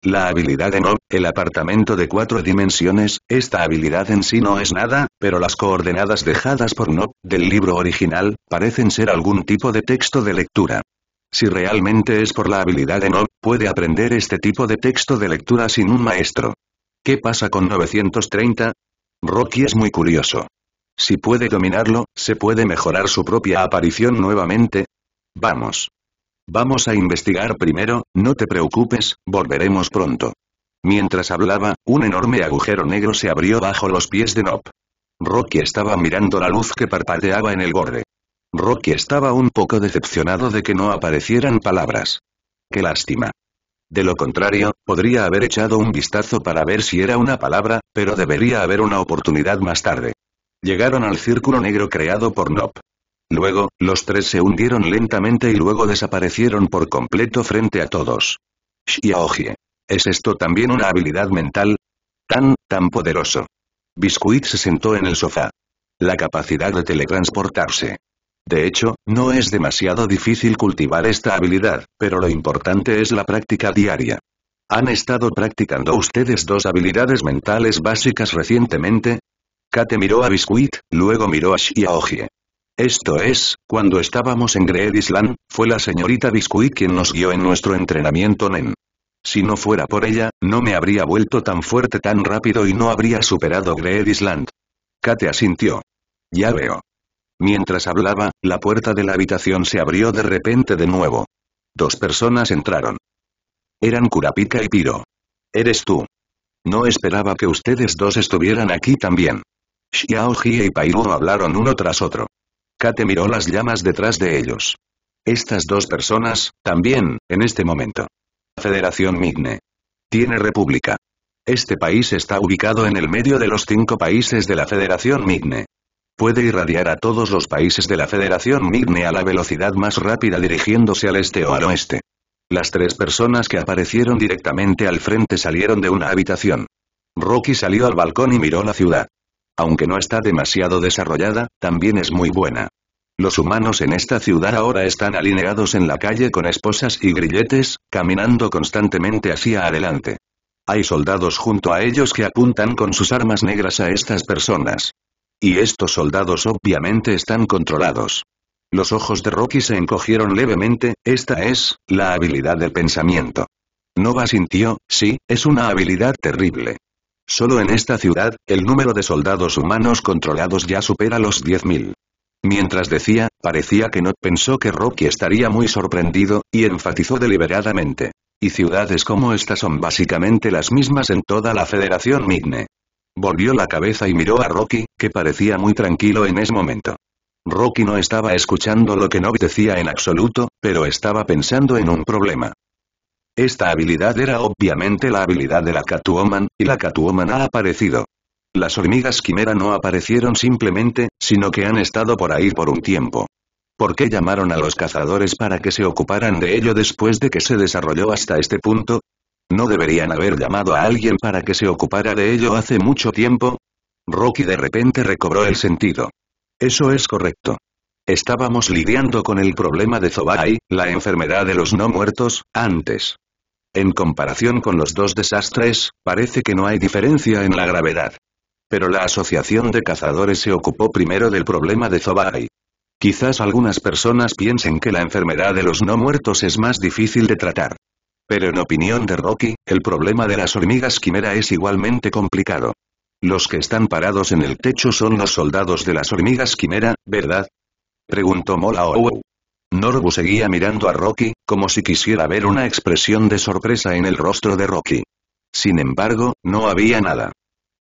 La habilidad de Nob, el apartamento de cuatro dimensiones, esta habilidad en sí no es nada, pero las coordenadas dejadas por Nob, del libro original, parecen ser algún tipo de texto de lectura. Si realmente es por la habilidad de Nob, puede aprender este tipo de texto de lectura sin un maestro. ¿Qué pasa con 930? Rocky es muy curioso. Si puede dominarlo, ¿se puede mejorar su propia aparición nuevamente? Vamos. Vamos a investigar primero, no te preocupes, volveremos pronto. Mientras hablaba, un enorme agujero negro se abrió bajo los pies de Nop. Rocky estaba mirando la luz que parpadeaba en el borde. Rocky estaba un poco decepcionado de que no aparecieran palabras. Qué lástima. De lo contrario, podría haber echado un vistazo para ver si era una palabra, pero debería haber una oportunidad más tarde. Llegaron al círculo negro creado por Nop. Luego, los tres se hundieron lentamente y luego desaparecieron por completo frente a todos. Shiaogie, ¿Es esto también una habilidad mental? Tan, tan poderoso. Biscuit se sentó en el sofá. La capacidad de teletransportarse. De hecho, no es demasiado difícil cultivar esta habilidad, pero lo importante es la práctica diaria. ¿Han estado practicando ustedes dos habilidades mentales básicas recientemente? Kate miró a Biscuit, luego miró a Shiaogie. Esto es, cuando estábamos en Greed Island, fue la señorita Biscuit quien nos guió en nuestro entrenamiento NEN. Si no fuera por ella, no me habría vuelto tan fuerte tan rápido y no habría superado Greed Island. Kate asintió. Ya veo. Mientras hablaba, la puerta de la habitación se abrió de repente de nuevo. Dos personas entraron. Eran Kurapika y Piro. Eres tú. No esperaba que ustedes dos estuvieran aquí también. Xiao y Pairo hablaron uno tras otro. Kate miró las llamas detrás de ellos. Estas dos personas, también, en este momento. Federación Migne. Tiene república. Este país está ubicado en el medio de los cinco países de la Federación Migne. Puede irradiar a todos los países de la Federación Migne a la velocidad más rápida dirigiéndose al este o al oeste. Las tres personas que aparecieron directamente al frente salieron de una habitación. Rocky salió al balcón y miró la ciudad aunque no está demasiado desarrollada, también es muy buena. Los humanos en esta ciudad ahora están alineados en la calle con esposas y grilletes, caminando constantemente hacia adelante. Hay soldados junto a ellos que apuntan con sus armas negras a estas personas. Y estos soldados obviamente están controlados. Los ojos de Rocky se encogieron levemente, esta es, la habilidad del pensamiento. Nova sintió, sí, es una habilidad terrible. Solo en esta ciudad, el número de soldados humanos controlados ya supera los 10.000. Mientras decía, parecía que no pensó que Rocky estaría muy sorprendido, y enfatizó deliberadamente. Y ciudades como esta son básicamente las mismas en toda la Federación Migne. Volvió la cabeza y miró a Rocky, que parecía muy tranquilo en ese momento. Rocky no estaba escuchando lo que Nob decía en absoluto, pero estaba pensando en un problema. Esta habilidad era obviamente la habilidad de la Catwoman, y la Catwoman ha aparecido. Las hormigas quimera no aparecieron simplemente, sino que han estado por ahí por un tiempo. ¿Por qué llamaron a los cazadores para que se ocuparan de ello después de que se desarrolló hasta este punto? ¿No deberían haber llamado a alguien para que se ocupara de ello hace mucho tiempo? Rocky de repente recobró el sentido. Eso es correcto. Estábamos lidiando con el problema de Zobai, la enfermedad de los no muertos, antes. En comparación con los dos desastres, parece que no hay diferencia en la gravedad. Pero la Asociación de Cazadores se ocupó primero del problema de Zobai. Quizás algunas personas piensen que la enfermedad de los no muertos es más difícil de tratar. Pero en opinión de Rocky, el problema de las hormigas quimera es igualmente complicado. Los que están parados en el techo son los soldados de las hormigas quimera, ¿verdad? Preguntó Mola Norbu seguía mirando a Rocky, como si quisiera ver una expresión de sorpresa en el rostro de Rocky. Sin embargo, no había nada.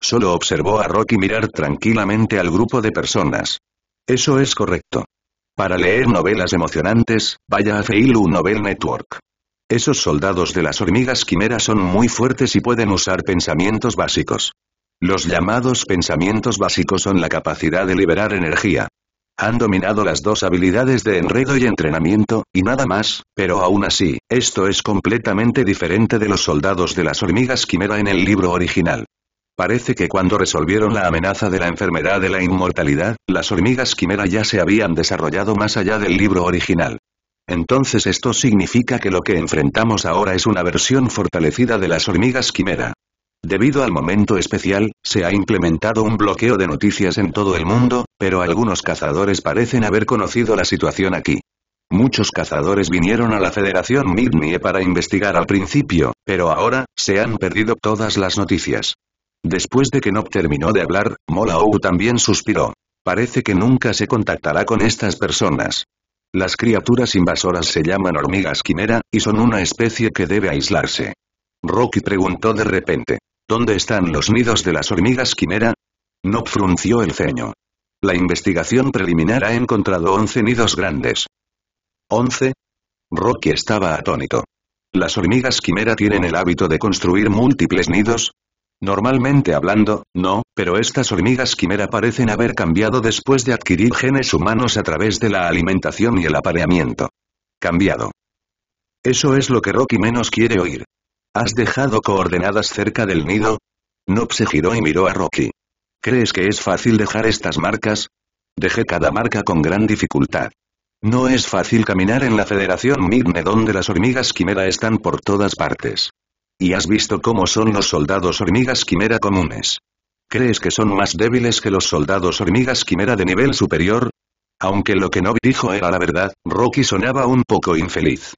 Solo observó a Rocky mirar tranquilamente al grupo de personas. Eso es correcto. Para leer novelas emocionantes, vaya a Feilu Novel Network. Esos soldados de las hormigas quimera son muy fuertes y pueden usar pensamientos básicos. Los llamados pensamientos básicos son la capacidad de liberar energía. Han dominado las dos habilidades de enredo y entrenamiento, y nada más, pero aún así, esto es completamente diferente de los soldados de las hormigas quimera en el libro original. Parece que cuando resolvieron la amenaza de la enfermedad de la inmortalidad, las hormigas quimera ya se habían desarrollado más allá del libro original. Entonces esto significa que lo que enfrentamos ahora es una versión fortalecida de las hormigas quimera. Debido al momento especial, se ha implementado un bloqueo de noticias en todo el mundo, pero algunos cazadores parecen haber conocido la situación aquí. Muchos cazadores vinieron a la Federación Midnie para investigar al principio, pero ahora, se han perdido todas las noticias. Después de que Nob terminó de hablar, Molaou también suspiró. Parece que nunca se contactará con estas personas. Las criaturas invasoras se llaman hormigas quimera, y son una especie que debe aislarse. Rocky preguntó de repente. ¿Dónde están los nidos de las hormigas quimera? No frunció el ceño. La investigación preliminar ha encontrado 11 nidos grandes. ¿11? Rocky estaba atónito. Las hormigas quimera tienen el hábito de construir múltiples nidos, Normalmente hablando, no, pero estas hormigas quimera parecen haber cambiado después de adquirir genes humanos a través de la alimentación y el apareamiento. Cambiado. Eso es lo que Rocky menos quiere oír. ¿Has dejado coordenadas cerca del nido? Nob se giró y miró a Rocky. ¿Crees que es fácil dejar estas marcas? Dejé cada marca con gran dificultad. No es fácil caminar en la Federación Migne donde las hormigas quimera están por todas partes. Y has visto cómo son los soldados hormigas quimera comunes. ¿Crees que son más débiles que los soldados hormigas quimera de nivel superior? Aunque lo que Nob dijo era la verdad, Rocky sonaba un poco infeliz.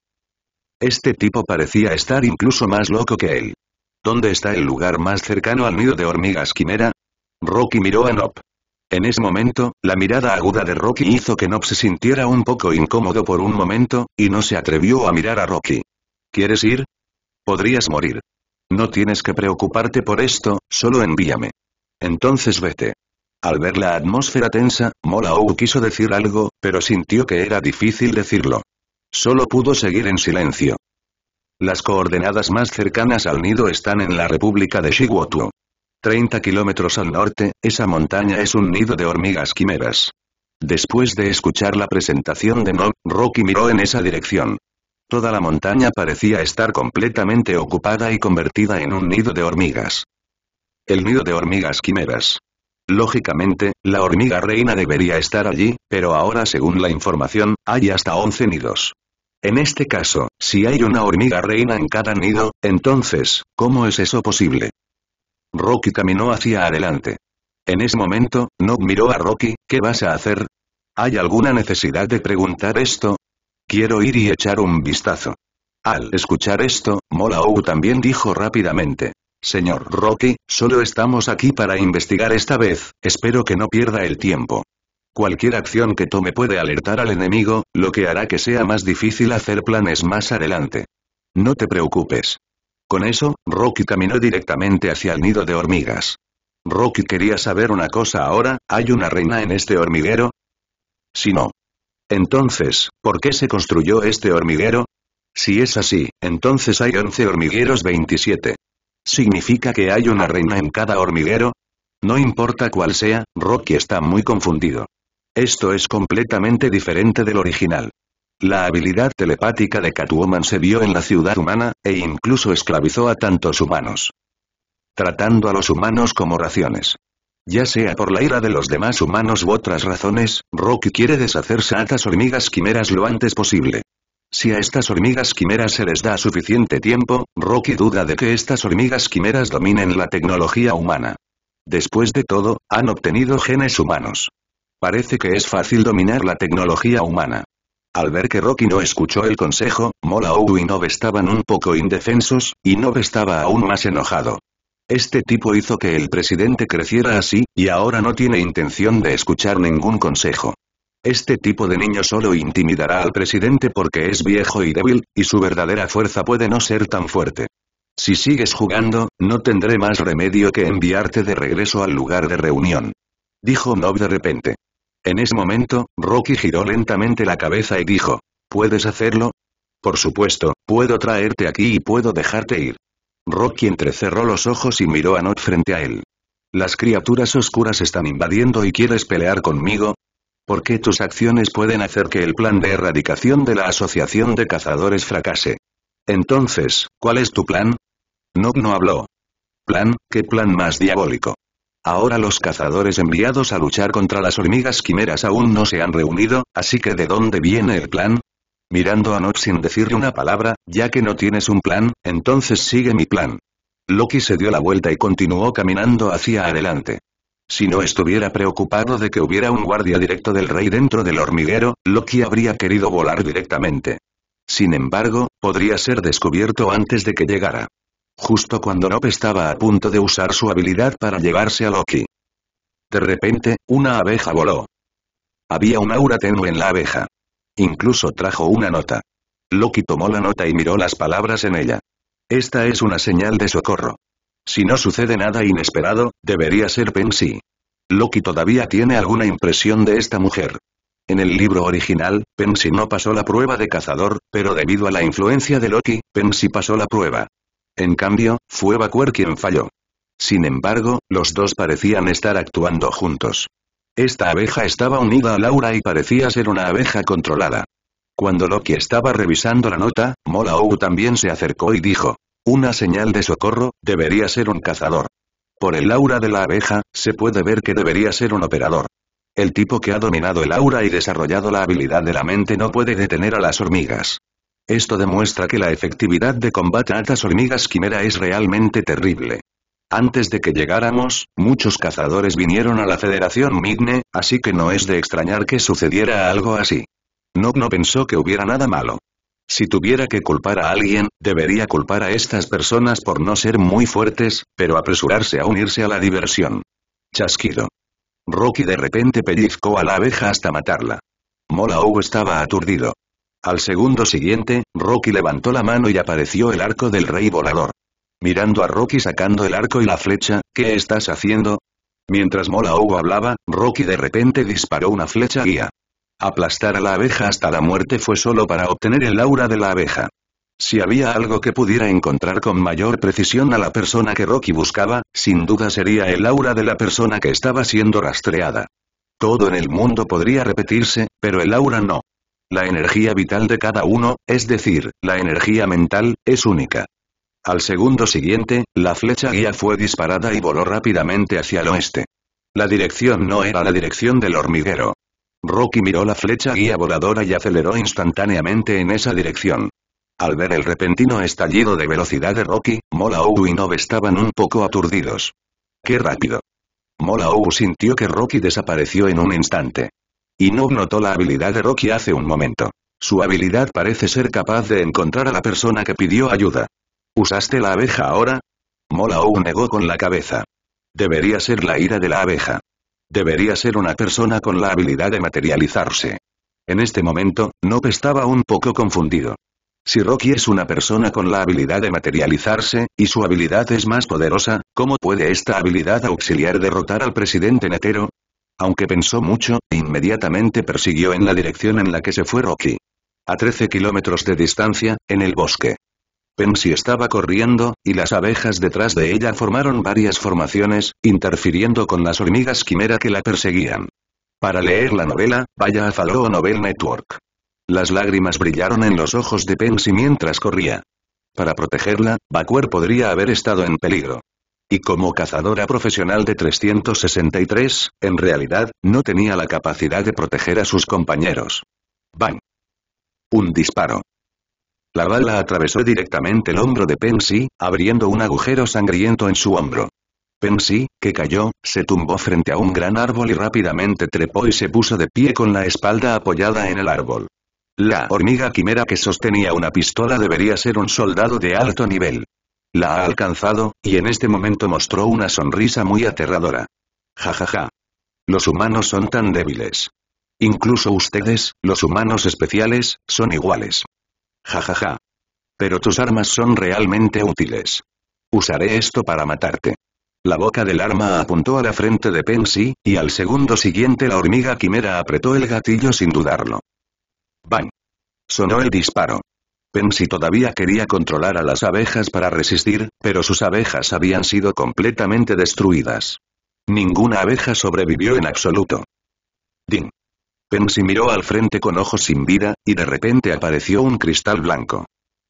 Este tipo parecía estar incluso más loco que él. ¿Dónde está el lugar más cercano al nido de hormigas quimera? Rocky miró a Nob. En ese momento, la mirada aguda de Rocky hizo que Nob se sintiera un poco incómodo por un momento, y no se atrevió a mirar a Rocky. ¿Quieres ir? Podrías morir. No tienes que preocuparte por esto, solo envíame. Entonces vete. Al ver la atmósfera tensa, Molaou quiso decir algo, pero sintió que era difícil decirlo. Solo pudo seguir en silencio. Las coordenadas más cercanas al nido están en la República de Shiwotu. 30 kilómetros al norte, esa montaña es un nido de hormigas quimeras. Después de escuchar la presentación de Nob, Rocky miró en esa dirección. Toda la montaña parecía estar completamente ocupada y convertida en un nido de hormigas. El nido de hormigas quimeras. Lógicamente, la hormiga reina debería estar allí, pero ahora según la información, hay hasta 11 nidos. En este caso, si hay una hormiga reina en cada nido, entonces, ¿cómo es eso posible? Rocky caminó hacia adelante. En ese momento, Nob miró a Rocky, ¿qué vas a hacer? ¿Hay alguna necesidad de preguntar esto? Quiero ir y echar un vistazo. Al escuchar esto, Molaou también dijo rápidamente. Señor Rocky, solo estamos aquí para investigar esta vez, espero que no pierda el tiempo. Cualquier acción que tome puede alertar al enemigo, lo que hará que sea más difícil hacer planes más adelante. No te preocupes. Con eso, Rocky caminó directamente hacia el nido de hormigas. Rocky quería saber una cosa ahora, ¿hay una reina en este hormiguero? Si no. Entonces, ¿por qué se construyó este hormiguero? Si es así, entonces hay 11 hormigueros 27. ¿Significa que hay una reina en cada hormiguero? No importa cuál sea, Rocky está muy confundido. Esto es completamente diferente del original. La habilidad telepática de Catwoman se vio en la ciudad humana, e incluso esclavizó a tantos humanos. Tratando a los humanos como raciones. Ya sea por la ira de los demás humanos u otras razones, Rocky quiere deshacerse a estas hormigas quimeras lo antes posible. Si a estas hormigas quimeras se les da suficiente tiempo, Rocky duda de que estas hormigas quimeras dominen la tecnología humana. Después de todo, han obtenido genes humanos. Parece que es fácil dominar la tecnología humana. Al ver que Rocky no escuchó el consejo, Molaou y Nob estaban un poco indefensos, y Nob estaba aún más enojado. Este tipo hizo que el presidente creciera así, y ahora no tiene intención de escuchar ningún consejo. Este tipo de niño solo intimidará al presidente porque es viejo y débil, y su verdadera fuerza puede no ser tan fuerte. Si sigues jugando, no tendré más remedio que enviarte de regreso al lugar de reunión. Dijo Nob de repente. En ese momento, Rocky giró lentamente la cabeza y dijo, ¿puedes hacerlo? Por supuesto, puedo traerte aquí y puedo dejarte ir. Rocky entrecerró los ojos y miró a Not frente a él. Las criaturas oscuras están invadiendo y quieres pelear conmigo, ¿Por qué tus acciones pueden hacer que el plan de erradicación de la Asociación de Cazadores fracase? Entonces, ¿cuál es tu plan? Nob no habló. ¿Plan? ¿Qué plan más diabólico? Ahora los cazadores enviados a luchar contra las hormigas quimeras aún no se han reunido, así que ¿de dónde viene el plan? Mirando a Nox sin decirle una palabra, ya que no tienes un plan, entonces sigue mi plan. Loki se dio la vuelta y continuó caminando hacia adelante. Si no estuviera preocupado de que hubiera un guardia directo del rey dentro del hormiguero, Loki habría querido volar directamente. Sin embargo, podría ser descubierto antes de que llegara. Justo cuando Nob estaba a punto de usar su habilidad para llevarse a Loki. De repente, una abeja voló. Había un aura tenue en la abeja. Incluso trajo una nota. Loki tomó la nota y miró las palabras en ella. Esta es una señal de socorro. Si no sucede nada inesperado, debería ser Pensi. Loki todavía tiene alguna impresión de esta mujer. En el libro original, Pensi no pasó la prueba de cazador, pero debido a la influencia de Loki, Pensi pasó la prueba. En cambio, fue Vacuer quien falló. Sin embargo, los dos parecían estar actuando juntos. Esta abeja estaba unida a Laura y parecía ser una abeja controlada. Cuando Loki estaba revisando la nota, Molaou también se acercó y dijo. Una señal de socorro, debería ser un cazador. Por el aura de la abeja, se puede ver que debería ser un operador. El tipo que ha dominado el aura y desarrollado la habilidad de la mente no puede detener a las hormigas. Esto demuestra que la efectividad de combate a las hormigas quimera es realmente terrible. Antes de que llegáramos, muchos cazadores vinieron a la Federación Migne, así que no es de extrañar que sucediera algo así. No, no pensó que hubiera nada malo. Si tuviera que culpar a alguien, debería culpar a estas personas por no ser muy fuertes, pero apresurarse a unirse a la diversión. Chasquido. Rocky de repente pellizcó a la abeja hasta matarla. o estaba aturdido. Al segundo siguiente, Rocky levantó la mano y apareció el arco del rey volador. Mirando a Rocky sacando el arco y la flecha, ¿qué estás haciendo? Mientras Hugo hablaba, Rocky de repente disparó una flecha guía. Aplastar a la abeja hasta la muerte fue solo para obtener el aura de la abeja. Si había algo que pudiera encontrar con mayor precisión a la persona que Rocky buscaba, sin duda sería el aura de la persona que estaba siendo rastreada. Todo en el mundo podría repetirse, pero el aura no. La energía vital de cada uno, es decir, la energía mental, es única. Al segundo siguiente, la flecha guía fue disparada y voló rápidamente hacia el oeste. La dirección no era la dirección del hormiguero. Rocky miró la flecha guía voladora y aceleró instantáneamente en esa dirección. Al ver el repentino estallido de velocidad de Rocky, Molaou y Nob estaban un poco aturdidos. ¡Qué rápido! Molaou sintió que Rocky desapareció en un instante. Y Nob notó la habilidad de Rocky hace un momento. Su habilidad parece ser capaz de encontrar a la persona que pidió ayuda. ¿Usaste la abeja ahora? Molao negó con la cabeza. Debería ser la ira de la abeja. Debería ser una persona con la habilidad de materializarse. En este momento, Nob estaba un poco confundido. Si Rocky es una persona con la habilidad de materializarse, y su habilidad es más poderosa, ¿cómo puede esta habilidad auxiliar derrotar al presidente Netero? Aunque pensó mucho, inmediatamente persiguió en la dirección en la que se fue Rocky. A 13 kilómetros de distancia, en el bosque. Pensy estaba corriendo, y las abejas detrás de ella formaron varias formaciones, interfiriendo con las hormigas quimera que la perseguían. Para leer la novela, vaya a Faloo Novel Network. Las lágrimas brillaron en los ojos de Pensy mientras corría. Para protegerla, Bacuer podría haber estado en peligro. Y como cazadora profesional de 363, en realidad, no tenía la capacidad de proteger a sus compañeros. ¡Bang! Un disparo. La bala atravesó directamente el hombro de Pensy, abriendo un agujero sangriento en su hombro. Pensy, que cayó, se tumbó frente a un gran árbol y rápidamente trepó y se puso de pie con la espalda apoyada en el árbol. La hormiga quimera que sostenía una pistola debería ser un soldado de alto nivel. La ha alcanzado, y en este momento mostró una sonrisa muy aterradora. Ja ja ja. Los humanos son tan débiles. Incluso ustedes, los humanos especiales, son iguales. Ja ja Pero tus armas son realmente útiles. Usaré esto para matarte. La boca del arma apuntó a la frente de Pensy, y al segundo siguiente la hormiga quimera apretó el gatillo sin dudarlo. ¡Bang! Sonó el disparo. Pensi todavía quería controlar a las abejas para resistir, pero sus abejas habían sido completamente destruidas. Ninguna abeja sobrevivió en absoluto. Din. Pensi miró al frente con ojos sin vida, y de repente apareció un cristal blanco.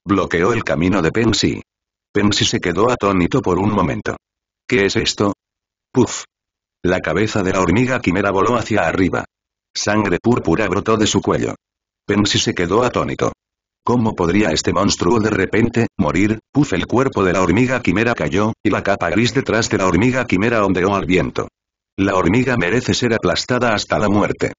Bloqueó el camino de pensi pensi se quedó atónito por un momento. ¿Qué es esto? Puf. La cabeza de la hormiga quimera voló hacia arriba. Sangre púrpura brotó de su cuello. pensi se quedó atónito. ¿Cómo podría este monstruo de repente, morir? Puf el cuerpo de la hormiga quimera cayó, y la capa gris detrás de la hormiga quimera ondeó al viento. La hormiga merece ser aplastada hasta la muerte.